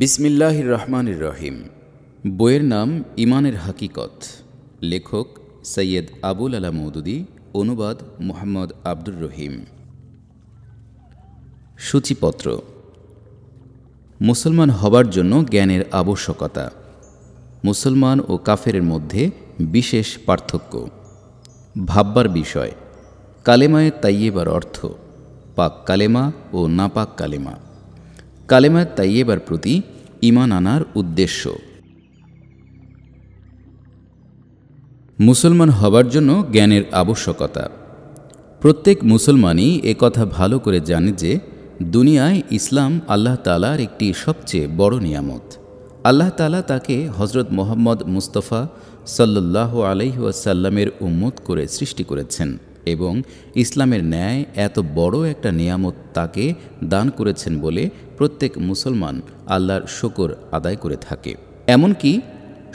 বিসমিল্লাহির রহমানির রহিম বইয়ের নাম ইমানের হাকিকত লেখক সৈয়দ আবুল আলা মৌদুদি অনুবাদ মোহাম্মদ আব্দুর রহিম সূচিপত্র মুসলমান হবার জন্য জ্ঞানের আবশ্যকতা মুসলমান ও কাফের মধ্যে বিশেষ পার্থক্য ভাববার বিষয় কালেমায় তাইয়েবার অর্থ পাক কালেমা ও নাপাক কালেমা কালেমা তাইয়েবার প্রতি ইমান আনার উদ্দেশ্য মুসলমান হবার জন্য জ্ঞানের আবশ্যকতা প্রত্যেক মুসলমানই কথা ভালো করে জানে যে দুনিয়ায় ইসলাম আল্লাহ তালার একটি সবচেয়ে বড় নিয়ামত আল্লাহ তালা তাকে হজরত মোহাম্মদ মুস্তফা সাল্লাহ আলহিউসাল্লামের উম্মত করে সৃষ্টি করেছেন এবং ইসলামের ন্যায় এত বড় একটা নিয়ামত তাকে দান করেছেন বলে প্রত্যেক মুসলমান আল্লাহর শকর আদায় করে থাকে এমনকি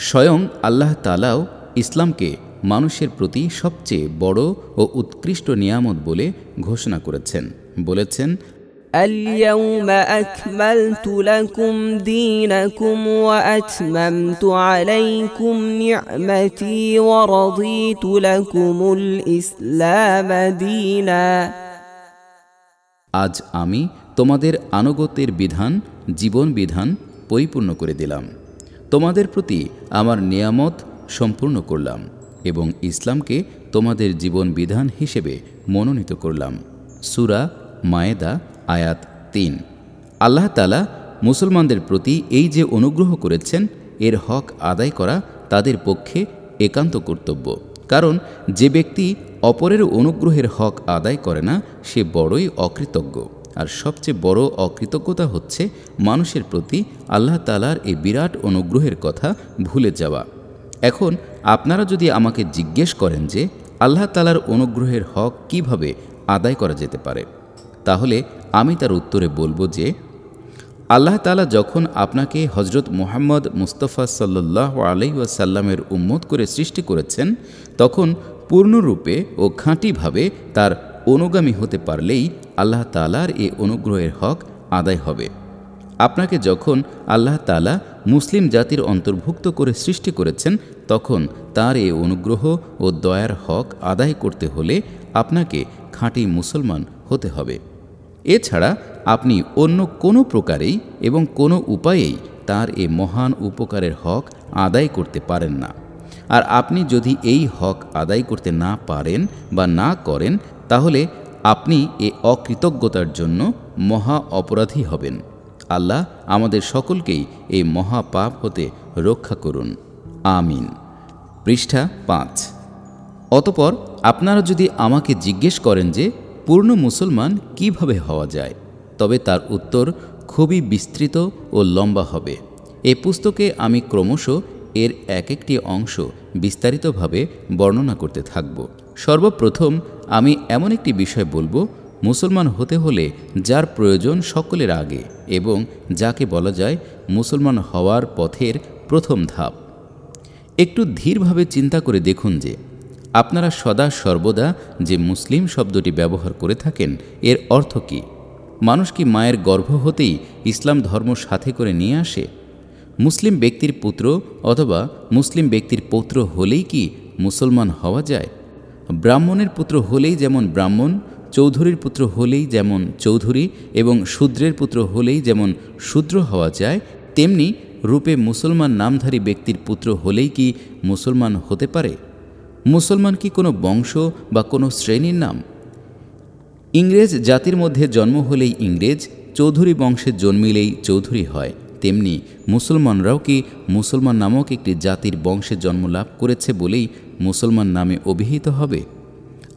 স্বয়ং আল্লাহ তালাও ইসলামকে মানুষের প্রতি সবচেয়ে বড় ও উৎকৃষ্ট নিয়ামত বলে ঘোষণা করেছেন বলেছেন اليوم أكملت لكم دينكم وأتممت عليكم نعمتي ورضيت لكم الإسلام دينا আজ আমি তোমাদের আনুগত্যের বিধান জীবন বিধান পরিপূর্ণ করে দিলাম তোমাদের প্রতি আমার নিয়ামত সম্পূর্ণ করলাম এবং ইসলামকে তোমাদের জীবন বিধান হিসেবে মনোনীত করলাম সুরা মায়েদা আয়াত তিন আল্লাহ তালা মুসলমানদের প্রতি এই যে অনুগ্রহ করেছেন এর হক আদায় করা তাদের পক্ষে একান্ত কর্তব্য কারণ যে ব্যক্তি অপরের অনুগ্রহের হক আদায় করে না সে বড়ই অকৃতজ্ঞ আর সবচেয়ে বড় অকৃতজ্ঞতা হচ্ছে মানুষের প্রতি আল্লাহ তালার এই বিরাট অনুগ্রহের কথা ভুলে যাওয়া এখন আপনারা যদি আমাকে জিজ্ঞেস করেন যে আল্লাহ তালার অনুগ্রহের হক কিভাবে আদায় করা যেতে পারে তাহলে আমি তার উত্তরে বলবো যে আল্লাহ তালা যখন আপনাকে হজরত মোহাম্মদ মুস্তফা সাল্লাহ আলহিউসাল্লামের উম্মত করে সৃষ্টি করেছেন তখন পূর্ণরূপে ও খাঁটিভাবে তার অনুগামী হতে পারলেই আল্লাহ তালার এ অনুগ্রহের হক আদায় হবে আপনাকে যখন আল্লাহ তালা মুসলিম জাতির অন্তর্ভুক্ত করে সৃষ্টি করেছেন তখন তার এ অনুগ্রহ ও দয়ার হক আদায় করতে হলে আপনাকে খাঁটি মুসলমান হতে হবে এছাড়া আপনি অন্য কোনো প্রকারেই এবং কোনো উপায়েই তার এ মহান উপকারের হক আদায় করতে পারেন না আর আপনি যদি এই হক আদায় করতে না পারেন বা না করেন তাহলে আপনি এ অকৃতজ্ঞতার জন্য মহা অপরাধী হবেন আল্লাহ আমাদের সকলকেই এই মহা পাপ হতে রক্ষা করুন আমিন পৃষ্ঠা পাঁচ অতপর আপনারা যদি আমাকে জিজ্ঞেস করেন যে পূর্ণ মুসলমান কিভাবে হওয়া যায় তবে তার উত্তর খুবই বিস্তৃত ও লম্বা হবে এ পুস্তকে আমি ক্রমশ এর এক একটি অংশ বিস্তারিতভাবে বর্ণনা করতে থাকব সর্বপ্রথম আমি এমন একটি বিষয় বলবো মুসলমান হতে হলে যার প্রয়োজন সকলের আগে এবং যাকে বলা যায় মুসলমান হওয়ার পথের প্রথম ধাপ একটু ধীরভাবে চিন্তা করে দেখুন যে আপনারা সদা সর্বদা যে মুসলিম শব্দটি ব্যবহার করে থাকেন এর অর্থ কি মানুষ কি মায়ের গর্ভ হতেই ইসলাম ধর্ম সাথে করে নিয়ে আসে মুসলিম ব্যক্তির পুত্র অথবা মুসলিম ব্যক্তির পৌত্র হলেই কি মুসলমান হওয়া যায় ব্রাহ্মণের পুত্র হলেই যেমন ব্রাহ্মণ চৌধুরীর পুত্র হলেই যেমন চৌধুরী এবং শূদ্রের পুত্র হলেই যেমন শূদ্র হওয়া যায় তেমনি রূপে মুসলমান নামধারী ব্যক্তির পুত্র হলেই কি মুসলমান হতে পারে মুসলমান কি কোনো বংশ বা কোনো শ্রেণীর নাম ইংরেজ জাতির মধ্যে জন্ম হলেই ইংরেজ চৌধুরী বংশে জন্মিলেই চৌধুরী হয় তেমনি মুসলমানরাও কি মুসলমান নামক একটি জাতির বংশে জন্ম লাভ করেছে বলেই মুসলমান নামে অভিহিত হবে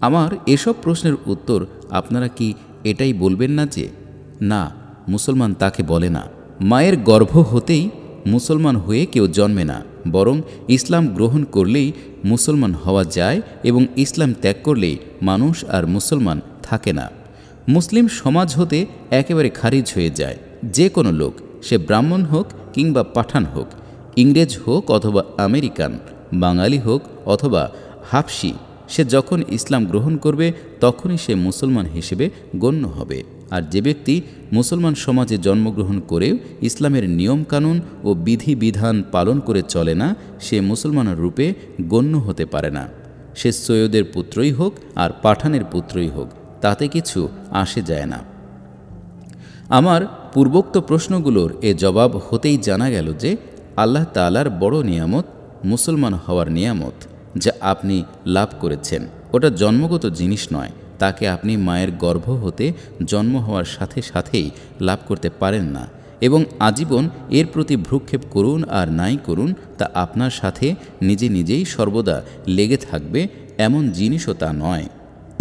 আমার এসব প্রশ্নের উত্তর আপনারা কি এটাই বলবেন না যে না মুসলমান তাকে বলে না মায়ের গর্ভ হতেই মুসলমান হয়ে কেউ জন্মে না বরং ইসলাম গ্রহণ করলেই মুসলমান হওয়া যায় এবং ইসলাম ত্যাগ করলেই মানুষ আর মুসলমান থাকে না মুসলিম সমাজ হতে একেবারে খারিজ হয়ে যায় যে কোনো লোক সে ব্রাহ্মণ হোক কিংবা পাঠান হোক ইংরেজ হোক অথবা আমেরিকান বাঙালি হোক অথবা হাফসি সে যখন ইসলাম গ্রহণ করবে তখনই সে মুসলমান হিসেবে গণ্য হবে আর যে ব্যক্তি মুসলমান সমাজে জন্মগ্রহণ করেও ইসলামের নিয়মকানুন ও বিধিবিধান পালন করে চলে না সে মুসলমান রূপে গণ্য হতে পারে না সে সৈয়দের পুত্রই হোক আর পাঠানের পুত্রই হোক তাতে কিছু আসে যায় না আমার পূর্বোক্ত প্রশ্নগুলোর এ জবাব হতেই জানা গেল যে আল্লাহ তালার বড় নিয়ামত মুসলমান হওয়ার নিয়ামত যা আপনি লাভ করেছেন ওটা জন্মগত জিনিস নয় তাকে আপনি মায়ের গর্ভ হতে জন্ম হওয়ার সাথে সাথেই লাভ করতে পারেন না এবং আজীবন এর প্রতি ভ্রুক্ষেপ করুন আর নাই করুন তা আপনার সাথে নিজে নিজেই সর্বদা লেগে থাকবে এমন জিনিসও তা নয়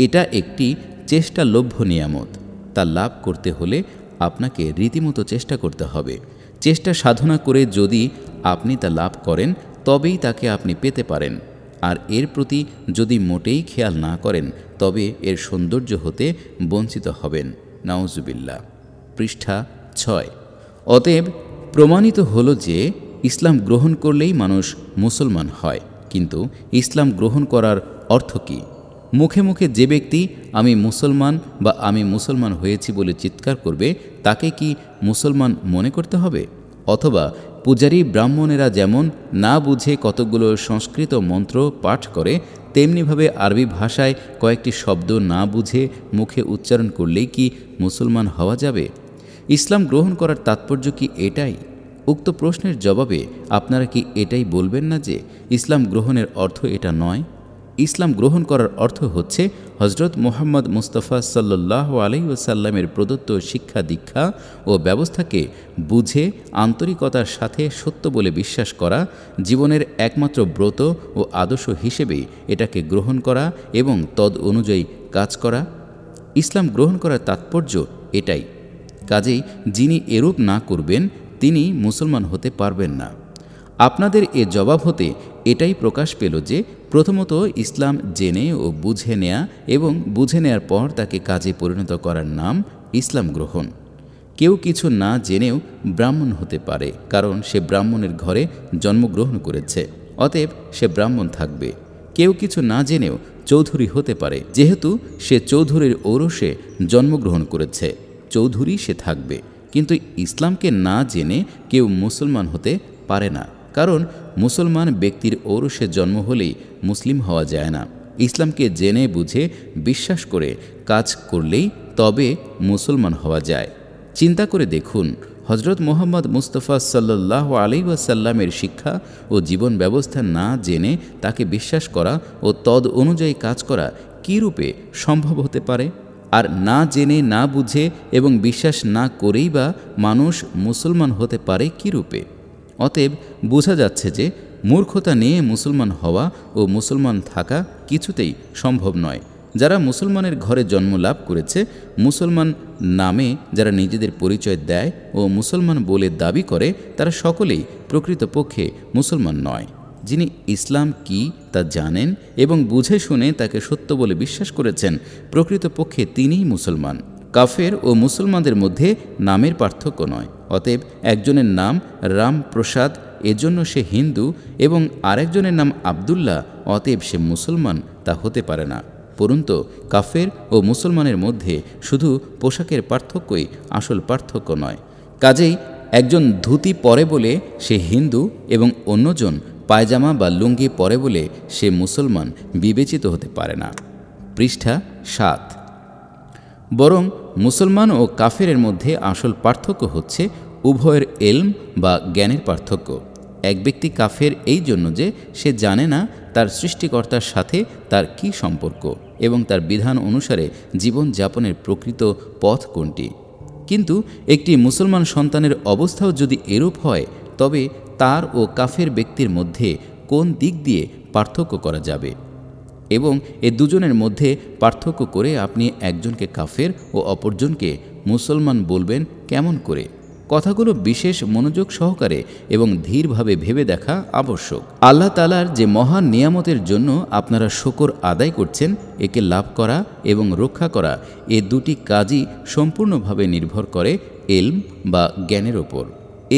এটা একটি চেষ্টা লভ্য নিয়ামত তা লাভ করতে হলে আপনাকে রীতিমতো চেষ্টা করতে হবে চেষ্টা সাধনা করে যদি আপনি তা লাভ করেন তবেই তাকে আপনি পেতে পারেন আর এর প্রতি যদি মোটেই খেয়াল না করেন তবে এর সৌন্দর্য হতে বঞ্চিত হবেন নাউজুবিল্লা পৃষ্ঠা ছয় অতএব প্রমাণিত হলো যে ইসলাম গ্রহণ করলেই মানুষ মুসলমান হয় কিন্তু ইসলাম গ্রহণ করার অর্থ কী মুখে মুখে যে ব্যক্তি আমি মুসলমান বা আমি মুসলমান হয়েছি বলে চিৎকার করবে তাকে কি মুসলমান মনে করতে হবে অথবা পূজারী ব্রাহ্মণেরা যেমন না বুঝে কতকগুলো সংস্কৃত মন্ত্র পাঠ করে তেমনিভাবে আরবি ভাষায় কয়েকটি শব্দ না বুঝে মুখে উচ্চারণ করলেই কি মুসলমান হওয়া যাবে ইসলাম গ্রহণ করার তাৎপর্য কি এটাই উক্ত প্রশ্নের জবাবে আপনারা কি এটাই বলবেন না যে ইসলাম গ্রহণের অর্থ এটা নয় ইসলাম গ্রহণ করার অর্থ হচ্ছে হজরত মোহাম্মদ মুস্তফা সাল্লাহ ওসাল্লামের প্রদত্ত শিক্ষা দীক্ষা ও ব্যবস্থাকে বুঝে আন্তরিকতার সাথে সত্য বলে বিশ্বাস করা জীবনের একমাত্র ব্রত ও আদর্শ হিসেবে এটাকে গ্রহণ করা এবং তদ অনুযায়ী কাজ করা ইসলাম গ্রহণ করার তাৎপর্য এটাই কাজেই যিনি এরূপ না করবেন তিনি মুসলমান হতে পারবেন না আপনাদের এ জবাব হতে এটাই প্রকাশ পেল যে প্রথমত ইসলাম জেনে ও বুঝে নেয়া এবং বুঝে নেয়ার পর তাকে কাজে পরিণত করার নাম ইসলাম গ্রহণ কেউ কিছু না জেনেও ব্রাহ্মণ হতে পারে কারণ সে ব্রাহ্মণের ঘরে জন্মগ্রহণ করেছে অতএব সে ব্রাহ্মণ থাকবে কেউ কিছু না জেনেও চৌধুরী হতে পারে যেহেতু সে চৌধুরীর ঔরসে জন্মগ্রহণ করেছে চৌধুরী সে থাকবে কিন্তু ইসলামকে না জেনে কেউ মুসলমান হতে পারে না কারণ মুসলমান ব্যক্তির ঔরসে জন্ম হলেই মুসলিম হওয়া যায় না ইসলামকে জেনে বুঝে বিশ্বাস করে কাজ করলেই তবে মুসলমান হওয়া যায় চিন্তা করে দেখুন হজরত মোহাম্মদ মুস্তফা সাল্লাহ ওয়াসাল্লামের শিক্ষা ও জীবন ব্যবস্থা না জেনে তাকে বিশ্বাস করা ও তদ অনুযায়ী কাজ করা কী রূপে সম্ভব হতে পারে আর না জেনে না বুঝে এবং বিশ্বাস না করেই বা মানুষ মুসলমান হতে পারে কী রূপে অতএব বোঝা যাচ্ছে যে মূর্খতা নিয়ে মুসলমান হওয়া ও মুসলমান থাকা কিছুতেই সম্ভব নয় যারা মুসলমানের ঘরে জন্ম লাভ করেছে মুসলমান নামে যারা নিজেদের পরিচয় দেয় ও মুসলমান বলে দাবি করে তারা সকলেই প্রকৃতপক্ষে মুসলমান নয় যিনি ইসলাম কি তা জানেন এবং বুঝে শুনে তাকে সত্য বলে বিশ্বাস করেছেন প্রকৃতপক্ষে তিনিই মুসলমান কাফের ও মুসলমানদের মধ্যে নামের পার্থক্য নয় অতএব একজনের নাম রামপ্রসাদ এজন্য সে হিন্দু এবং আরেকজনের নাম আবদুল্লাহ অতএব সে মুসলমান তা হতে পারে না পরন্ত কাফের ও মুসলমানের মধ্যে শুধু পোশাকের পার্থক্যই আসল পার্থক্য নয় কাজেই একজন ধুতি পরে বলে সে হিন্দু এবং অন্যজন পায়জামা বা লুঙ্গি পরে বলে সে মুসলমান বিবেচিত হতে পারে না পৃষ্ঠা সাত বরং মুসলমান ও কাফেরের মধ্যে আসল পার্থক্য হচ্ছে উভয়ের এলম বা জ্ঞানের পার্থক্য এক ব্যক্তি কাফের এই জন্য যে সে জানে না তার সৃষ্টিকর্তার সাথে তার কি সম্পর্ক এবং তার বিধান অনুসারে জীবন যাপনের প্রকৃত পথ কোনটি কিন্তু একটি মুসলমান সন্তানের অবস্থাও যদি এরূপ হয় তবে তার ও কাফের ব্যক্তির মধ্যে কোন দিক দিয়ে পার্থক্য করা যাবে এবং এ দুজনের মধ্যে পার্থক্য করে আপনি একজনকে কাফের ও অপরজনকে মুসলমান বলবেন কেমন করে কথাগুলো বিশেষ মনোযোগ সহকারে এবং ধীরভাবে ভেবে দেখা আবশ্যক আল্লাহ তালার যে মহান নিয়ামতের জন্য আপনারা শকর আদায় করছেন একে লাভ করা এবং রক্ষা করা এ দুটি কাজই সম্পূর্ণভাবে নির্ভর করে এলম বা জ্ঞানের ওপর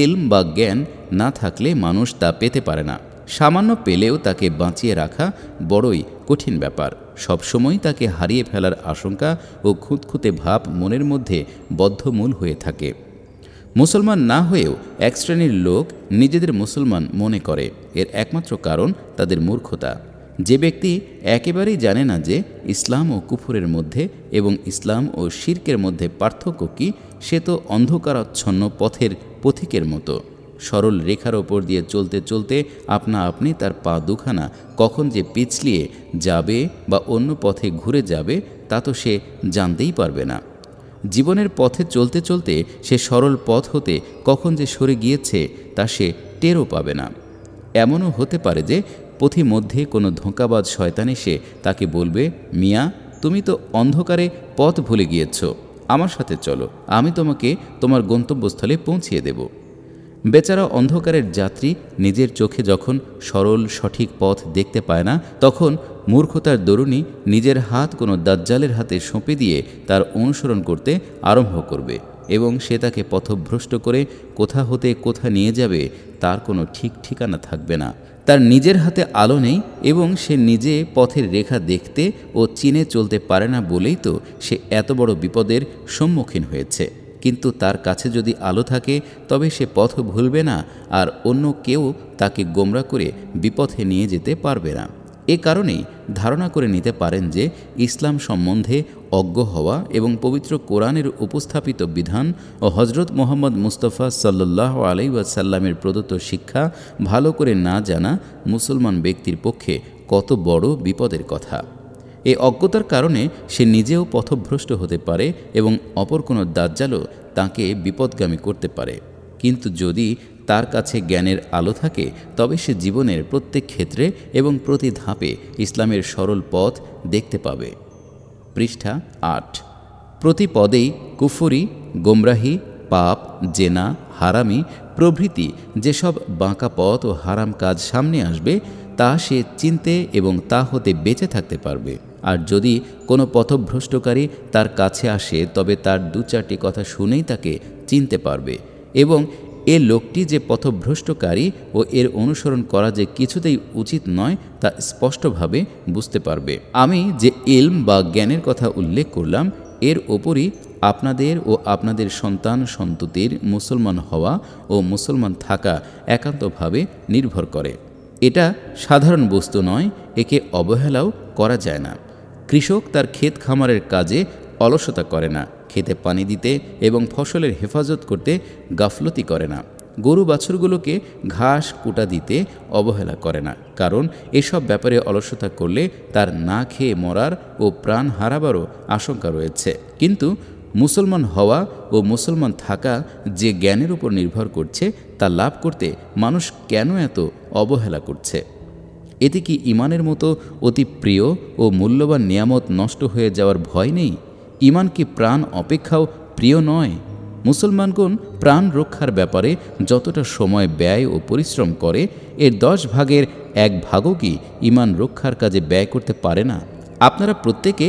এলম বা জ্ঞান না থাকলে মানুষ তা পেতে পারে না সামান্য পেলেও তাকে বাঁচিয়ে রাখা বড়ই কঠিন ব্যাপার সবসময় তাকে হারিয়ে ফেলার আশঙ্কা ও খুঁতখুঁতে ভাব মনের মধ্যে বদ্ধমূল হয়ে থাকে মুসলমান না হয়েও এক শ্রেণীর লোক নিজেদের মুসলমান মনে করে এর একমাত্র কারণ তাদের মূর্খতা যে ব্যক্তি একেবারেই জানে না যে ইসলাম ও কুফুরের মধ্যে এবং ইসলাম ও শির্কের মধ্যে পার্থক্য কি সে তো অন্ধকারাচ্ছন্ন পথের পথিকের মতো সরল রেখার ওপর দিয়ে চলতে চলতে আপনা আপনি তার পা দুখানা কখন যে পিছলিয়ে যাবে বা অন্য পথে ঘুরে যাবে তা তো সে জানতেই পারবে না জীবনের পথে চলতে চলতে সে সরল পথ হতে কখন যে সরে গিয়েছে তা সে টেরও পাবে না এমনও হতে পারে যে পথিমধ্যে কোনো ধোঁকাবাজ শয়তান এসে তাকে বলবে মিয়া তুমি তো অন্ধকারে পথ ভুলে গিয়েছ আমার সাথে চলো আমি তোমাকে তোমার গন্তব্যস্থলে পৌঁছিয়ে দেব বেচারা অন্ধকারের যাত্রী নিজের চোখে যখন সরল সঠিক পথ দেখতে পায় না তখন মূর্খতার দরুণী নিজের হাত কোনো দাজ্জালের হাতে সঁপে দিয়ে তার অনুসরণ করতে আরম্ভ করবে এবং সে তাকে পথভ্রষ্ট করে কোথা হতে কোথা নিয়ে যাবে তার কোনো ঠিক ঠিকানা থাকবে না তার নিজের হাতে আলো নেই এবং সে নিজে পথের রেখা দেখতে ও চিনে চলতে পারে না বলেই তো সে এত বড় বিপদের সম্মুখীন হয়েছে কিন্তু তার কাছে যদি আলো থাকে তবে সে পথ ভুলবে না আর অন্য কেউ তাকে গোমরা করে বিপথে নিয়ে যেতে পারবে না এ কারণেই ধারণা করে নিতে পারেন যে ইসলাম সম্বন্ধে অজ্ঞ হওয়া এবং পবিত্র কোরআনের উপস্থাপিত বিধান ও হজরত মোহাম্মদ মুস্তফা সাল্লাহ আলাইসাল্লামের প্রদত্ত শিক্ষা ভালো করে না জানা মুসলমান ব্যক্তির পক্ষে কত বড় বিপদের কথা এ অজ্ঞতার কারণে সে নিজেও পথভ্রষ্ট হতে পারে এবং অপর কোনো দাজ্জালও তাকে বিপদগামী করতে পারে কিন্তু যদি তার কাছে জ্ঞানের আলো থাকে তবে সে জীবনের প্রত্যেক ক্ষেত্রে এবং প্রতি ধাপে ইসলামের সরল পথ দেখতে পাবে পৃষ্ঠা আট প্রতি পদেই কুফরি গোমরাহি পাপ জেনা হারামি প্রভৃতি যেসব বাঁকা পথ ও হারাম কাজ সামনে আসবে তা সে চিনতে এবং তা হতে বেঁচে থাকতে পারবে আর যদি কোনো পথভ্রষ্টকারী তার কাছে আসে তবে তার দু চারটি কথা শুনেই তাকে চিনতে পারবে এবং এ লোকটি যে পথভ্রষ্টকারী ও এর অনুসরণ করা যে কিছুতেই উচিত নয় তা স্পষ্টভাবে বুঝতে পারবে আমি যে এলম বা জ্ঞানের কথা উল্লেখ করলাম এর ওপরই আপনাদের ও আপনাদের সন্তান সন্ততির মুসলমান হওয়া ও মুসলমান থাকা একান্তভাবে নির্ভর করে এটা সাধারণ বস্তু নয় একে অবহেলাও করা যায় না কৃষক তার ক্ষেত খামারের কাজে অলসতা করে না খেতে পানি দিতে এবং ফসলের হেফাজত করতে গাফলতি করে না গরু বাছুরগুলোকে ঘাস কুটা দিতে অবহেলা করে না কারণ এসব ব্যাপারে অলসতা করলে তার না খেয়ে মরার ও প্রাণ হারাবারও আশঙ্কা রয়েছে কিন্তু মুসলমান হওয়া ও মুসলমান থাকা যে জ্ঞানের উপর নির্ভর করছে তা লাভ করতে মানুষ কেন এত অবহেলা করছে এতে কি ইমানের মতো অতি প্রিয় ও মূল্যবান নিয়ামত নষ্ট হয়ে যাওয়ার ভয় নেই ইমান কি প্রাণ অপেক্ষাও প্রিয় নয় মুসলমানগণ প্রাণ রক্ষার ব্যাপারে যতটা সময় ব্যয় ও পরিশ্রম করে এর দশ ভাগের এক ভাগও কি ইমান রক্ষার কাজে ব্যয় করতে পারে না আপনারা প্রত্যেকে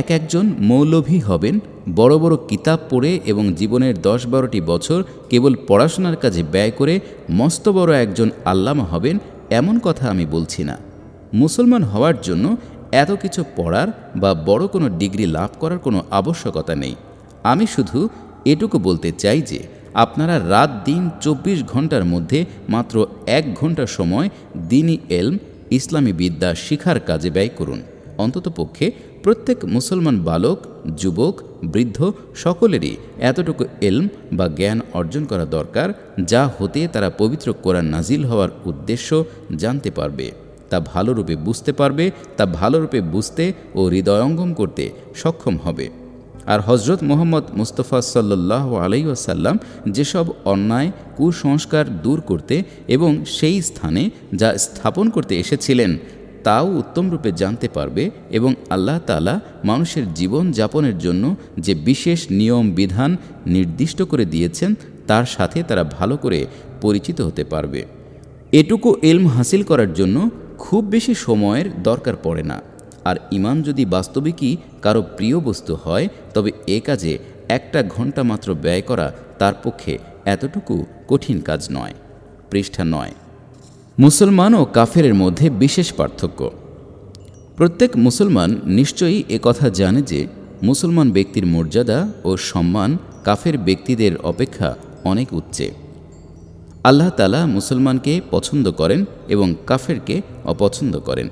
এক একজন মৌলভী হবেন বড় বড় কিতাব পড়ে এবং জীবনের দশ বারোটি বছর কেবল পড়াশোনার কাজে ব্যয় করে মস্ত বড় একজন আল্লামা হবেন এমন কথা আমি বলছি না মুসলমান হওয়ার জন্য এত কিছু পড়ার বা বড় কোনো ডিগ্রি লাভ করার কোনো আবশ্যকতা নেই আমি শুধু এটুকু বলতে চাই যে আপনারা রাত দিন চব্বিশ ঘন্টার মধ্যে মাত্র এক ঘন্টা সময় দিনই এলম ইসলামী বিদ্যা শিখার কাজে ব্যয় করুন অন্ততপক্ষে প্রত্যেক মুসলমান বালক যুবক বৃদ্ধ সকলেরই এতটুকু এলম বা জ্ঞান অর্জন করা দরকার যা হতে তারা পবিত্র কোরআন নাজিল হওয়ার উদ্দেশ্য জানতে পারবে তা ভালোরূপে বুঝতে পারবে তা ভালোরূপে বুঝতে ও হৃদয়ঙ্গম করতে সক্ষম হবে আর হজরত মোহাম্মদ মুস্তফা সাল্লাহ আলাইসাল্লাম যেসব অন্যায় কুসংস্কার দূর করতে এবং সেই স্থানে যা স্থাপন করতে এসেছিলেন তাও উত্তমরূপে জানতে পারবে এবং আল্লাহ তালা মানুষের জীবন যাপনের জন্য যে বিশেষ নিয়ম বিধান নির্দিষ্ট করে দিয়েছেন তার সাথে তারা ভালো করে পরিচিত হতে পারবে এটুকু এলম হাসিল করার জন্য খুব বেশি সময়ের দরকার পড়ে না আর ইমান যদি বাস্তবিকই কারো প্রিয় বস্তু হয় তবে এ কাজে একটা ঘন্টা মাত্র ব্যয় করা তার পক্ষে এতটুকু কঠিন কাজ নয় পৃষ্ঠা নয় মুসলমান ও কাফেরের মধ্যে বিশেষ পার্থক্য প্রত্যেক মুসলমান নিশ্চয়ই কথা জানে যে মুসলমান ব্যক্তির মর্যাদা ও সম্মান কাফের ব্যক্তিদের অপেক্ষা অনেক উচ্চে আল্লাহ তালা মুসলমানকে পছন্দ করেন এবং কাফেরকে অপছন্দ করেন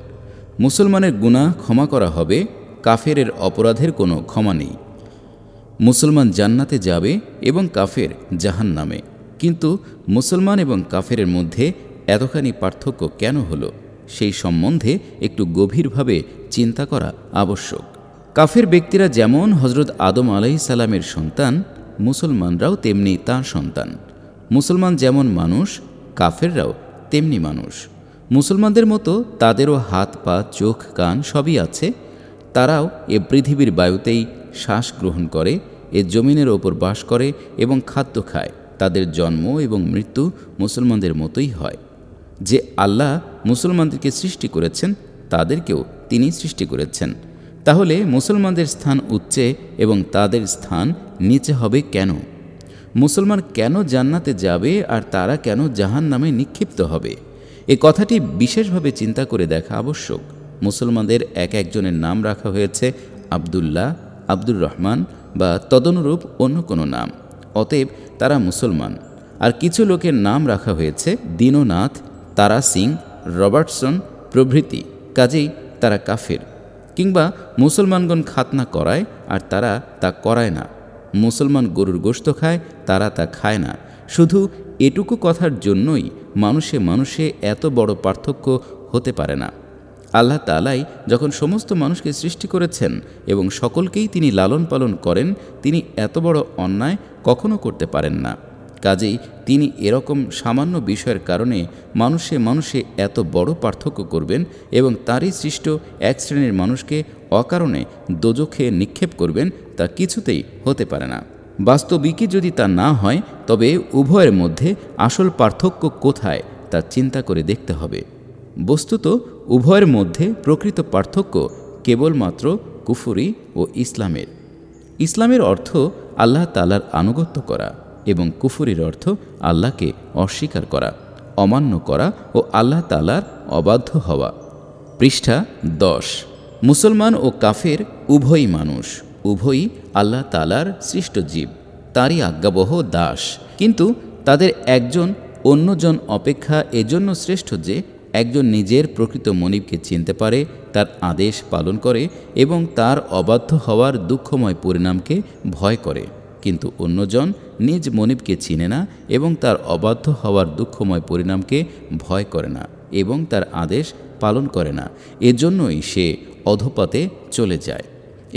মুসলমানের গুণা ক্ষমা করা হবে কাফেরের অপরাধের কোনো ক্ষমা নেই মুসলমান জান্নাতে যাবে এবং কাফের জাহান নামে কিন্তু মুসলমান এবং কাফেরের মধ্যে এতখানি পার্থক্য কেন হলো সেই সম্বন্ধে একটু গভীরভাবে চিন্তা করা আবশ্যক কাফের ব্যক্তিরা যেমন হজরত আদম আলাই সালামের সন্তান মুসলমানরাও তেমনি তাঁর সন্তান মুসলমান যেমন মানুষ কাফেররাও তেমনি মানুষ মুসলমানদের মতো তাদেরও হাত পা চোখ কান সবই আছে তারাও এ পৃথিবীর বায়ুতেই শ্বাস গ্রহণ করে এ জমিনের ওপর বাস করে এবং খাদ্য খায় তাদের জন্ম এবং মৃত্যু মুসলমানদের মতোই হয় যে আল্লাহ মুসলমানদেরকে সৃষ্টি করেছেন তাদেরকেও তিনি সৃষ্টি করেছেন তাহলে মুসলমানদের স্থান উচ্চে এবং তাদের স্থান নিচে হবে কেন মুসলমান কেন জান্নাতে যাবে আর তারা কেন জাহান নামে নিক্ষিপ্ত হবে এ কথাটি বিশেষভাবে চিন্তা করে দেখা আবশ্যক মুসলমানদের এক একজনের নাম রাখা হয়েছে আবদুল্লাহ আব্দুর রহমান বা তদনুরূপ অন্য কোনো নাম অতএব তারা মুসলমান আর কিছু লোকের নাম রাখা হয়েছে দীননাথ তারা সিং রবার্টসন প্রভৃতি কাজেই তারা কাফের কিংবা মুসলমানগণ খাতনা করায় আর তারা তা করায় না মুসলমান গরুর গোস্ত খায় তারা তা খায় না শুধু এটুকু কথার জন্যই মানুষে মানুষে এত বড় পার্থক্য হতে পারে না আল্লাহ তালাই যখন সমস্ত মানুষকে সৃষ্টি করেছেন এবং সকলকেই তিনি লালন পালন করেন তিনি এত বড় অন্যায় কখনো করতে পারেন না কাজেই তিনি এরকম সামান্য বিষয়ের কারণে মানুষে মানুষে এত বড় পার্থক্য করবেন এবং তারই সৃষ্ট এক শ্রেণীর মানুষকে অকারণে দোজখে নিক্ষেপ করবেন তা কিছুতেই হতে পারে না বাস্তবিকই যদি তা না হয় তবে উভয়ের মধ্যে আসল পার্থক্য কোথায় তা চিন্তা করে দেখতে হবে বস্তুত উভয়ের মধ্যে প্রকৃত পার্থক্য কেবলমাত্র কুফুরি ও ইসলামের ইসলামের অর্থ আল্লাহ তালার আনুগত্য করা এবং কুফুরির অর্থ আল্লাহকে অস্বীকার করা অমান্য করা ও আল্লাহ তালার অবাধ্য হওয়া পৃষ্ঠা দশ মুসলমান ও কাফের উভয়ই মানুষ উভয়ই আল্লাহ তালার সৃষ্ট জীব তাঁরই আজ্ঞাবহ দাস কিন্তু তাদের একজন অন্যজন অপেক্ষা এজন্য শ্রেষ্ঠ যে একজন নিজের প্রকৃত মনিবকে চিনতে পারে তার আদেশ পালন করে এবং তার অবাধ্য হওয়ার দুঃখময় পরিণামকে ভয় করে কিন্তু অন্যজন নিজ মনিবকে চিনে না এবং তার অবাধ্য হওয়ার দুঃখময় পরিণামকে ভয় করে না এবং তার আদেশ পালন করে না এজন্যই সে অধপাতে চলে যায়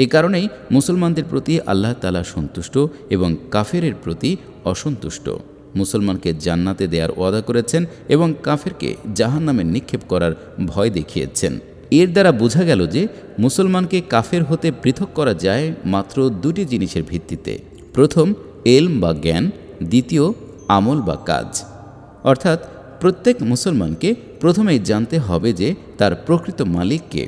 এ কারণেই মুসলমানদের প্রতি আল্লাহ তালা সন্তুষ্ট এবং কাফেরের প্রতি অসন্তুষ্ট মুসলমানকে জান্নাতে দেওয়ার ওয়াদা করেছেন এবং কাফেরকে জাহান নামে নিক্ষেপ করার ভয় দেখিয়েছেন এর দ্বারা বোঝা গেল যে মুসলমানকে কাফের হতে পৃথক করা যায় মাত্র দুটি জিনিসের ভিত্তিতে প্রথম এলম বা জ্ঞান দ্বিতীয় আমল বা কাজ অর্থাৎ প্রত্যেক মুসলমানকে প্রথমেই জানতে হবে যে তার প্রকৃত মালিককে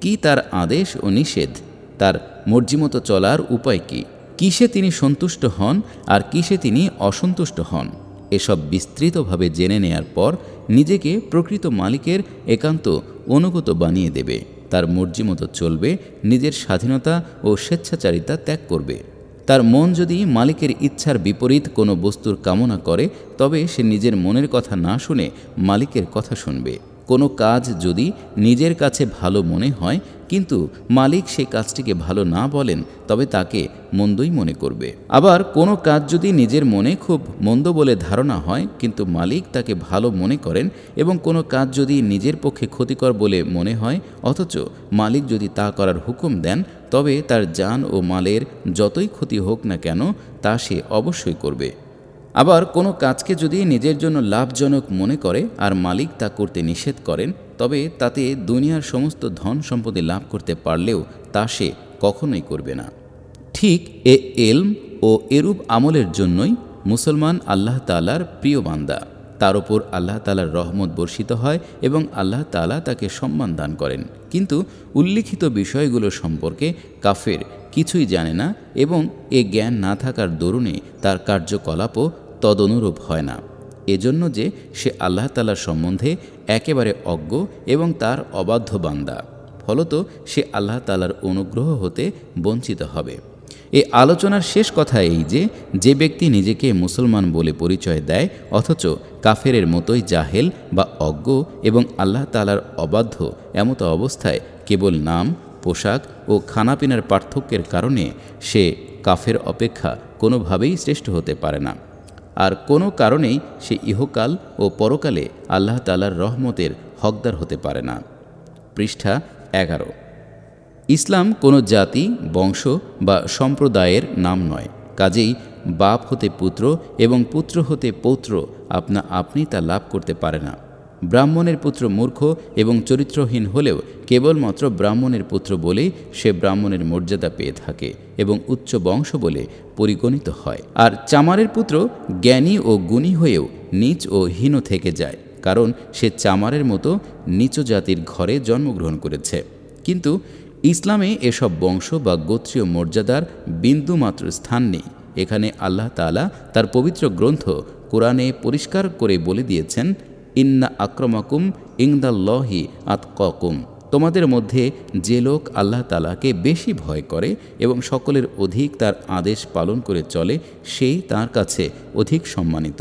কি তার আদেশ ও নিষেধ তার মর্জিমতো চলার উপায় কী কিসে তিনি সন্তুষ্ট হন আর কিসে তিনি অসন্তুষ্ট হন এসব বিস্তৃতভাবে জেনে নেয়ার পর নিজেকে প্রকৃত মালিকের একান্ত অনুগত বানিয়ে দেবে তার মর্জিমতো চলবে নিজের স্বাধীনতা ও স্বেচ্ছাচারিতা ত্যাগ করবে তার মন যদি মালিকের ইচ্ছার বিপরীত কোনো বস্তুর কামনা করে তবে সে নিজের মনের কথা না শুনে মালিকের কথা শুনবে কোনো কাজ যদি নিজের কাছে ভালো মনে হয় কিন্তু মালিক সে কাজটিকে ভালো না বলেন তবে তাকে মন্দই মনে করবে আবার কোনো কাজ যদি নিজের মনে খুব মন্দ বলে ধারণা হয় কিন্তু মালিক তাকে ভালো মনে করেন এবং কোনো কাজ যদি নিজের পক্ষে ক্ষতিকর বলে মনে হয় অথচ মালিক যদি তা করার হুকুম দেন তবে তার যান ও মালের যতই ক্ষতি হোক না কেন তা সে অবশ্যই করবে আবার কোনো কাজকে যদি নিজের জন্য লাভজনক মনে করে আর মালিক তা করতে নিষেধ করেন তবে তাতে দুনিয়ার সমস্ত ধন সম্পত্তি লাভ করতে পারলেও তা সে কখনোই করবে না ঠিক এ এলম ও এরূপ আমলের জন্যই মুসলমান আল্লাহ তালার প্রিয় বান্দা তার ওপর আল্লাহ তালার রহমত বর্ষিত হয় এবং আল্লাহ তালা তাকে সম্মান দান করেন কিন্তু উল্লিখিত বিষয়গুলো সম্পর্কে কাফের কিছুই জানে না এবং এ জ্ঞান না থাকার দরুণে তার কার্যকলাপও তদনুরূপ হয় না এজন্য যে সে আল্লাহ তালার সম্বন্ধে একেবারে অজ্ঞ এবং তার অবাধ্য বান্দা ফলত সে আল্লাহ তালার অনুগ্রহ হতে বঞ্চিত হবে এ আলোচনার শেষ কথা এই যে যে ব্যক্তি নিজেকে মুসলমান বলে পরিচয় দেয় অথচ কাফেরের মতোই জাহেল বা অজ্ঞ এবং আল্লাহ তালার অবাধ্য এমত অবস্থায় কেবল নাম পোশাক ও খানাপিনার পার্থক্যের কারণে সে কাফের অপেক্ষা কোনোভাবেই শ্রেষ্ঠ হতে পারে না আর কোনো কারণেই সে ইহকাল ও পরকালে আল্লাহ তালার রহমতের হকদার হতে পারে না পৃষ্ঠা এগারো ইসলাম কোনো জাতি বংশ বা সম্প্রদায়ের নাম নয় কাজেই বাপ হতে পুত্র এবং পুত্র হতে পৌত্র আপনা আপনি তা লাভ করতে পারে না ব্রাহ্মণের পুত্র মূর্খ এবং চরিত্রহীন হলেও কেবলমাত্র ব্রাহ্মণের পুত্র বলেই সে ব্রাহ্মণের মর্যাদা পেয়ে থাকে এবং উচ্চ বংশ বলে পরিগণিত হয় আর চামারের পুত্র জ্ঞানী ও গুণী হয়েও নিচ ও হীন থেকে যায় কারণ সে চামারের মতো নিচ জাতির ঘরে জন্মগ্রহণ করেছে কিন্তু ইসলামে এসব বংশ বা গোত্রীয় মর্যাদার বিন্দুমাত্র স্থান নেই এখানে আল্লাহ তালা তার পবিত্র গ্রন্থ কোরআনে পরিষ্কার করে বলে দিয়েছেন ইন্না আক্রমাকুম ইংদাল্লহি আতকুম তোমাদের মধ্যে যে লোক আল্লাহ তালাকে বেশি ভয় করে এবং সকলের অধিক তার আদেশ পালন করে চলে সেই তার কাছে অধিক সম্মানিত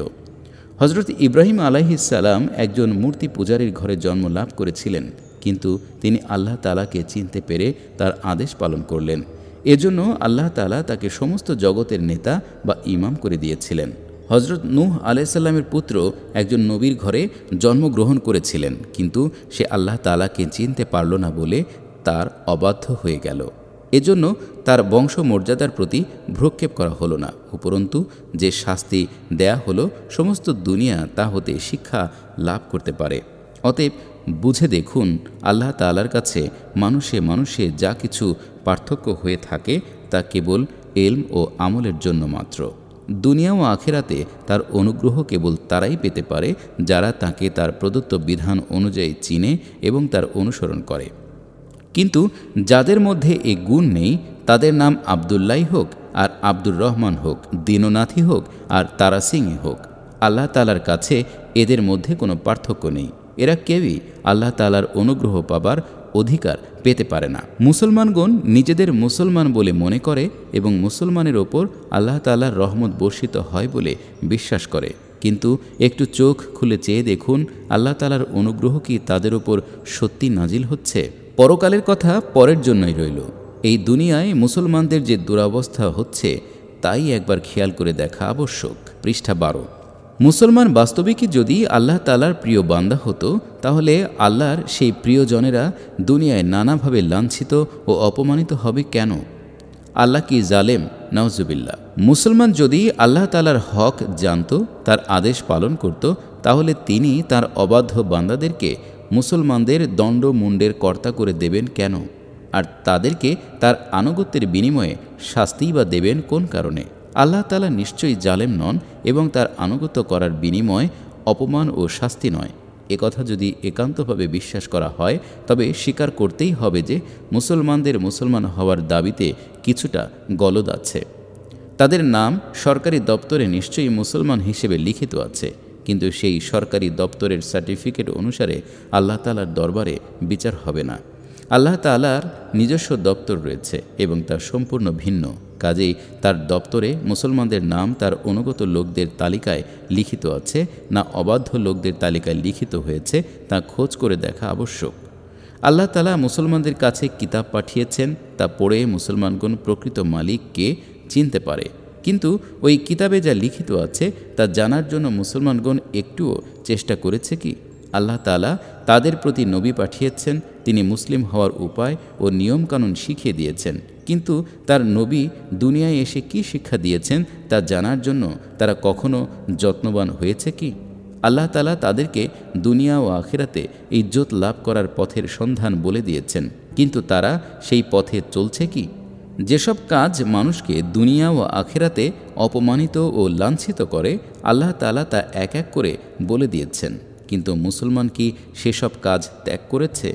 হজরত ইব্রাহিম সালাম একজন মূর্তি পূজারীর ঘরে জন্ম লাভ করেছিলেন কিন্তু তিনি আল্লাহ তালাকে চিনতে পেরে তার আদেশ পালন করলেন এজন্য আল্লাহ তালা তাকে সমস্ত জগতের নেতা বা ইমাম করে দিয়েছিলেন হজরত নূহ আলাইসাল্লামের পুত্র একজন নবীর ঘরে জন্মগ্রহণ করেছিলেন কিন্তু সে আল্লাহ তালাকে চিনতে পারল না বলে তার অবাধ্য হয়ে গেল এজন্য তার বংশ মর্যাদার প্রতি ভ্রক্ষেপ করা হলো না উপরন্তু যে শাস্তি দেয়া হলো সমস্ত দুনিয়া তা হতে শিক্ষা লাভ করতে পারে অতএব বুঝে দেখুন আল্লাহ তালার কাছে মানুষে মানুষে যা কিছু পার্থক্য হয়ে থাকে তা কেবল এলম ও আমলের জন্য মাত্র দুনিয়া ও আখেরাতে তার অনুগ্রহ কেবল তারাই পেতে পারে যারা তাকে তার প্রদত্ত বিধান অনুযায়ী চিনে এবং তার অনুসরণ করে কিন্তু যাদের মধ্যে এ গুণ নেই তাদের নাম আবদুল্লাই হোক আর আব্দুর রহমান হোক দীননাথই হোক আর তারা সিংই হোক আল্লাহ তালার কাছে এদের মধ্যে কোনো পার্থক্য নেই এরা কেউই আল্লাহ তালার অনুগ্রহ পাবার অধিকার পেতে পারে না মুসলমানগণ নিজেদের মুসলমান বলে মনে করে এবং মুসলমানের ওপর আল্লাহ তালার রহমত বর্ষিত হয় বলে বিশ্বাস করে কিন্তু একটু চোখ খুলে চেয়ে দেখুন আল্লাহ তালার অনুগ্রহ কি তাদের ওপর সত্যি নাজিল হচ্ছে পরকালের কথা পরের জন্যই রইল এই দুনিয়ায় মুসলমানদের যে দুরাবস্থা হচ্ছে তাই একবার খেয়াল করে দেখা আবশ্যক পৃষ্ঠা বারো মুসলমান বাস্তবিকই যদি আল্লাহ তালার প্রিয় বান্দা হতো তাহলে আল্লাহর সেই প্রিয়জনেরা দুনিয়ায় নানাভাবে লাঞ্ছিত ও অপমানিত হবে কেন আল্লাহ কি জালেম নওজুবিল্লা মুসলমান যদি আল্লাহ তালার হক জানত তার আদেশ পালন করত তাহলে তিনি তার অবাধ্য বান্দাদেরকে মুসলমানদের দণ্ড মুণ্ডের কর্তা করে দেবেন কেন আর তাদেরকে তার আনুগত্যের বিনিময়ে শাস্তিই বা দেবেন কোন কারণে আল্লাহ তালা নিশ্চয়ই জালেম নন এবং তার আনুগত করার বিনিময় অপমান ও শাস্তি নয় কথা যদি একান্তভাবে বিশ্বাস করা হয় তবে স্বীকার করতেই হবে যে মুসলমানদের মুসলমান হওয়ার দাবিতে কিছুটা গলদ আছে তাদের নাম সরকারি দপ্তরে নিশ্চয়ই মুসলমান হিসেবে লিখিত আছে কিন্তু সেই সরকারি দপ্তরের সার্টিফিকেট অনুসারে আল্লাহ তালার দরবারে বিচার হবে না আল্লাহ তালার নিজস্ব দপ্তর রয়েছে এবং তা সম্পূর্ণ ভিন্ন কাজেই তার দপ্তরে মুসলমানদের নাম তার অনুগত লোকদের তালিকায় লিখিত আছে না অবাধ্য লোকদের তালিকায় লিখিত হয়েছে তা খোঁজ করে দেখা আবশ্যক আল্লাহ তালা মুসলমানদের কাছে কিতাব পাঠিয়েছেন তা পড়ে মুসলমানগণ প্রকৃত মালিককে চিনতে পারে কিন্তু ওই কিতাবে যা লিখিত আছে তা জানার জন্য মুসলমানগণ একটুও চেষ্টা করেছে কি আল্লাহ তালা তাদের প্রতি নবী পাঠিয়েছেন তিনি মুসলিম হওয়ার উপায় ও নিয়মকানুন শিখিয়ে দিয়েছেন কিন্তু তার নবী দুনিয়ায় এসে কি শিক্ষা দিয়েছেন তা জানার জন্য তারা কখনো যত্নবান হয়েছে কি আল্লাহ তালা তাদেরকে দুনিয়া ও আখেরাতে ইজ্জত লাভ করার পথের সন্ধান বলে দিয়েছেন কিন্তু তারা সেই পথে চলছে কি যেসব কাজ মানুষকে দুনিয়া ও আখেরাতে অপমানিত ও লাঞ্ছিত করে আল্লাহ তালা তা এক এক করে বলে দিয়েছেন কিন্তু মুসলমান কি সেসব কাজ ত্যাগ করেছে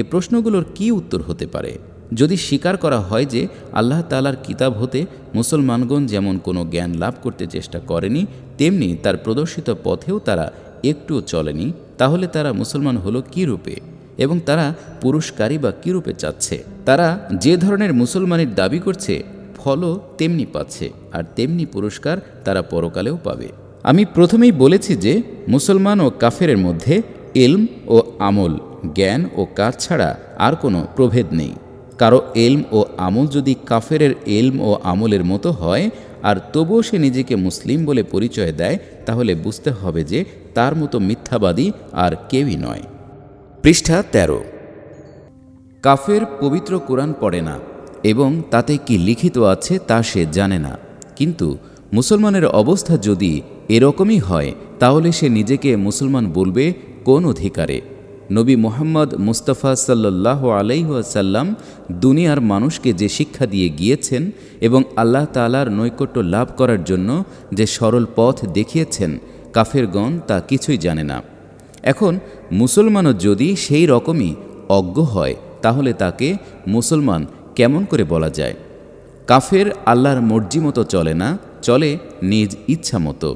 এ প্রশ্নগুলোর কি উত্তর হতে পারে যদি স্বীকার করা হয় যে আল্লাহ তালার কিতাব হতে মুসলমানগণ যেমন কোনো জ্ঞান লাভ করতে চেষ্টা করেনি তেমনি তার প্রদর্শিত পথেও তারা একটুও চলেনি তাহলে তারা মুসলমান হলো কী রূপে এবং তারা পুরস্কারী বা কীরূপে চাচ্ছে তারা যে ধরনের মুসলমানের দাবি করছে ফলও তেমনি পাচ্ছে আর তেমনি পুরস্কার তারা পরকালেও পাবে আমি প্রথমেই বলেছি যে মুসলমান ও কাফেরের মধ্যে এলম ও আমল জ্ঞান ও কাজ ছাড়া আর কোনো প্রভেদ নেই কারো এলম ও আমল যদি কাফেরের এলম ও আমলের মতো হয় আর তবুও সে নিজেকে মুসলিম বলে পরিচয় দেয় তাহলে বুঝতে হবে যে তার মতো মিথ্যাবাদী আর কেউই নয় পৃষ্ঠা ১৩ কাফের পবিত্র কোরআন পড়ে না এবং তাতে কি লিখিত আছে তা সে জানে না কিন্তু মুসলমানের অবস্থা যদি এরকমই হয় তাহলে সে নিজেকে মুসলমান বলবে কোন অধিকারে নবী মোহাম্মদ মুস্তফা সাল্লাহ আলাইহাসাল্লাম দুনিয়ার মানুষকে যে শিক্ষা দিয়ে গিয়েছেন এবং আল্লাহ তালার নৈকট্য লাভ করার জন্য যে সরল পথ দেখিয়েছেন কাফেরগণ তা কিছুই জানে না এখন মুসলমানও যদি সেই রকমই অজ্ঞ হয় তাহলে তাকে মুসলমান কেমন করে বলা যায় কাফের আল্লাহর মর্জি মতো চলে না চলে নিজ ইচ্ছা মতো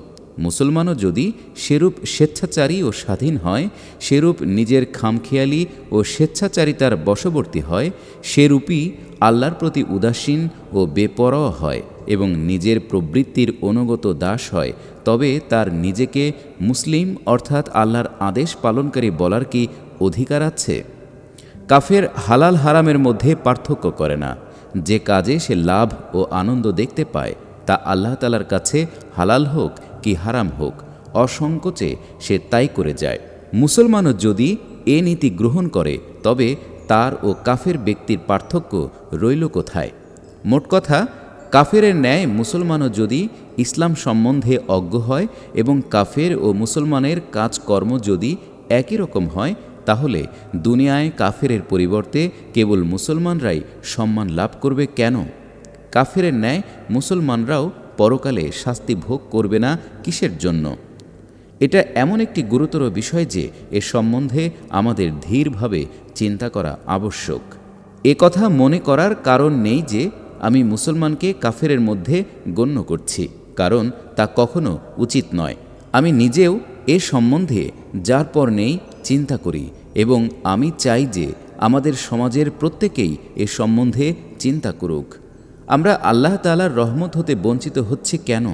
মুসলমানও যদি সেরূপ স্বেচ্ছাচারী ও স্বাধীন হয় সেরূপ নিজের খামখেয়ালি ও স্বেচ্ছাচারিতার বশবর্তী হয় সেরূপই আল্লাহর প্রতি উদাসীন ও বেপরোয়া হয় এবং নিজের প্রবৃত্তির অনুগত দাস হয় তবে তার নিজেকে মুসলিম অর্থাৎ আল্লাহর আদেশ পালনকারী বলার কি অধিকার আছে কাফের হালাল হারামের মধ্যে পার্থক্য করে না যে কাজে সে লাভ ও আনন্দ দেখতে পায় তা আল্লাহ তালার কাছে হালাল হোক কি হারাম হোক অসংকোচে সে তাই করে যায় মুসলমানও যদি এ নীতি গ্রহণ করে তবে তার ও কাফের ব্যক্তির পার্থক্য রইল কোথায় মোট কথা কাফেরের ন্যায় মুসলমানও যদি ইসলাম সম্বন্ধে অজ্ঞ হয় এবং কাফের ও মুসলমানের কাজকর্ম যদি একই রকম হয় তাহলে দুনিয়ায় কাফেরের পরিবর্তে কেবল মুসলমানরাই সম্মান লাভ করবে কেন কাফেরের ন্যায় মুসলমানরাও পরকালে শাস্তি ভোগ করবে না কিসের জন্য এটা এমন একটি গুরুতর বিষয় যে এ সম্বন্ধে আমাদের ধীরভাবে চিন্তা করা আবশ্যক এ কথা মনে করার কারণ নেই যে আমি মুসলমানকে কাফেরের মধ্যে গণ্য করছি কারণ তা কখনো উচিত নয় আমি নিজেও এ সম্বন্ধে যার পর নেই চিন্তা করি এবং আমি চাই যে আমাদের সমাজের প্রত্যেকেই এ সম্বন্ধে চিন্তা করুক আমরা আল্লাহ তালার রহমত হতে বঞ্চিত হচ্ছে কেন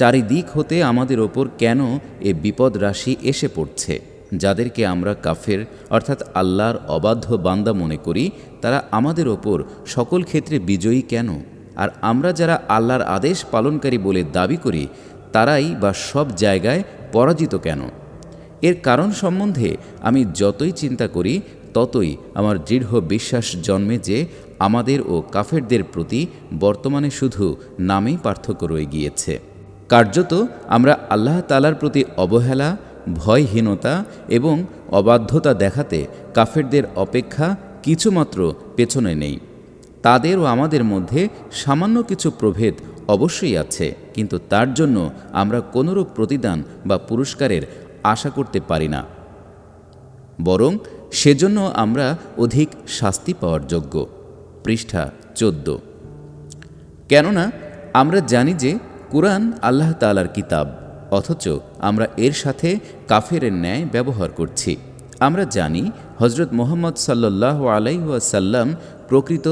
চারিদিক হতে আমাদের ওপর কেন এ বিপদ রাশি এসে পড়ছে যাদেরকে আমরা কাফের অর্থাৎ আল্লাহর অবাধ্য বান্দা মনে করি তারা আমাদের ওপর সকল ক্ষেত্রে বিজয়ী কেন আর আমরা যারা আল্লাহর আদেশ পালনকারী বলে দাবি করি তারাই বা সব জায়গায় পরাজিত কেন এর কারণ সম্বন্ধে আমি যতই চিন্তা করি ততই আমার দৃঢ় বিশ্বাস জন্মে যে আমাদের ও কাফেরদের প্রতি বর্তমানে শুধু নামেই পার্থক্য রয়ে গিয়েছে কার্যত আমরা আল্লাহ তালার প্রতি অবহেলা ভয়হীনতা এবং অবাধ্যতা দেখাতে কাফেরদের অপেক্ষা কিছুমাত্র পেছনে নেই তাদের ও আমাদের মধ্যে সামান্য কিছু প্রভেদ অবশ্যই আছে কিন্তু তার জন্য আমরা কোনোরূপ প্রতিদান বা পুরস্কারের আশা করতে পারি না বরং সেজন্য আমরা অধিক শাস্তি পাওয়ার যোগ্য পৃষ্ঠা চোদ্দ কেননা আমরা জানি যে কোরআন আল্লাহ তালার কিতাব অথচ আমরা এর সাথে কাফের ন্যায় ব্যবহার করছি আমরা জানি হজরত মোহাম্মদ সাল্লাহ আলাইসাল্লাম প্রকৃত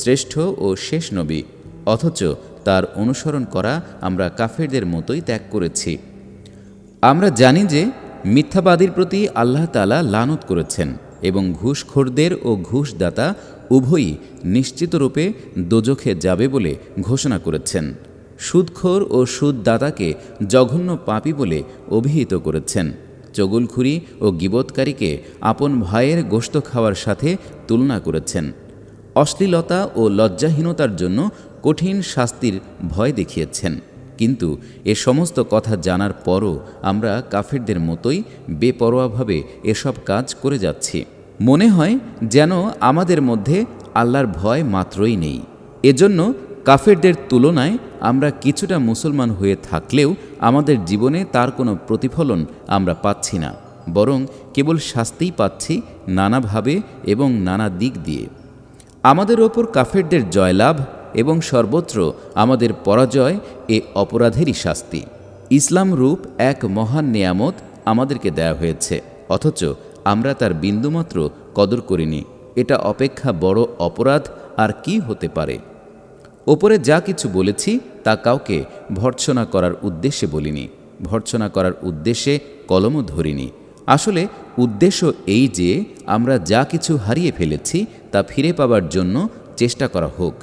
শ্রেষ্ঠ ও শেষ নবী অথচ তার অনুসরণ করা আমরা কাফেরদের মতোই ত্যাগ করেছি আমরা জানি যে মিথ্যাবাদীর প্রতি আল্লাহ তালা লানত করেছেন এবং ঘুষখোরদের ও ঘুষদাতা উভয়ই নিশ্চিতরূপে দোজখে যাবে বলে ঘোষণা করেছেন সুদখোর ও সুদদাতাকে জঘন্য পাপি বলে অভিহিত করেছেন চগুলখুরি ও গিবৎকারীকে আপন ভাইয়ের গোস্ত খাওয়ার সাথে তুলনা করেছেন অশ্লীলতা ও লজ্জাহীনতার জন্য কঠিন শাস্তির ভয় দেখিয়েছেন কিন্তু এ সমস্ত কথা জানার পরও আমরা কাফেরদের মতোই বেপরোয়াভাবে এসব কাজ করে যাচ্ছি মনে হয় যেন আমাদের মধ্যে আল্লাহর ভয় মাত্রই নেই এজন্য কাফেরদের তুলনায় আমরা কিছুটা মুসলমান হয়ে থাকলেও আমাদের জীবনে তার কোনো প্রতিফলন আমরা পাচ্ছি না বরং কেবল শাস্তিই পাচ্ছি নানাভাবে এবং নানা দিক দিয়ে আমাদের ওপর কাফেরদের জয়লাভ এবং সর্বত্র আমাদের পরাজয় এ অপরাধেরই শাস্তি ইসলাম রূপ এক মহান নিয়ামত আমাদেরকে দেয়া হয়েছে অথচ আমরা তার বিন্দুমাত্র কদর করিনি এটা অপেক্ষা বড় অপরাধ আর কি হতে পারে ওপরে যা কিছু বলেছি তা কাউকে ভর্ৎসনা করার উদ্দেশ্যে বলিনি ভর্ৎসনা করার উদ্দেশ্যে কলমও ধরিনি আসলে উদ্দেশ্য এই যে আমরা যা কিছু হারিয়ে ফেলেছি তা ফিরে পাবার জন্য চেষ্টা করা হোক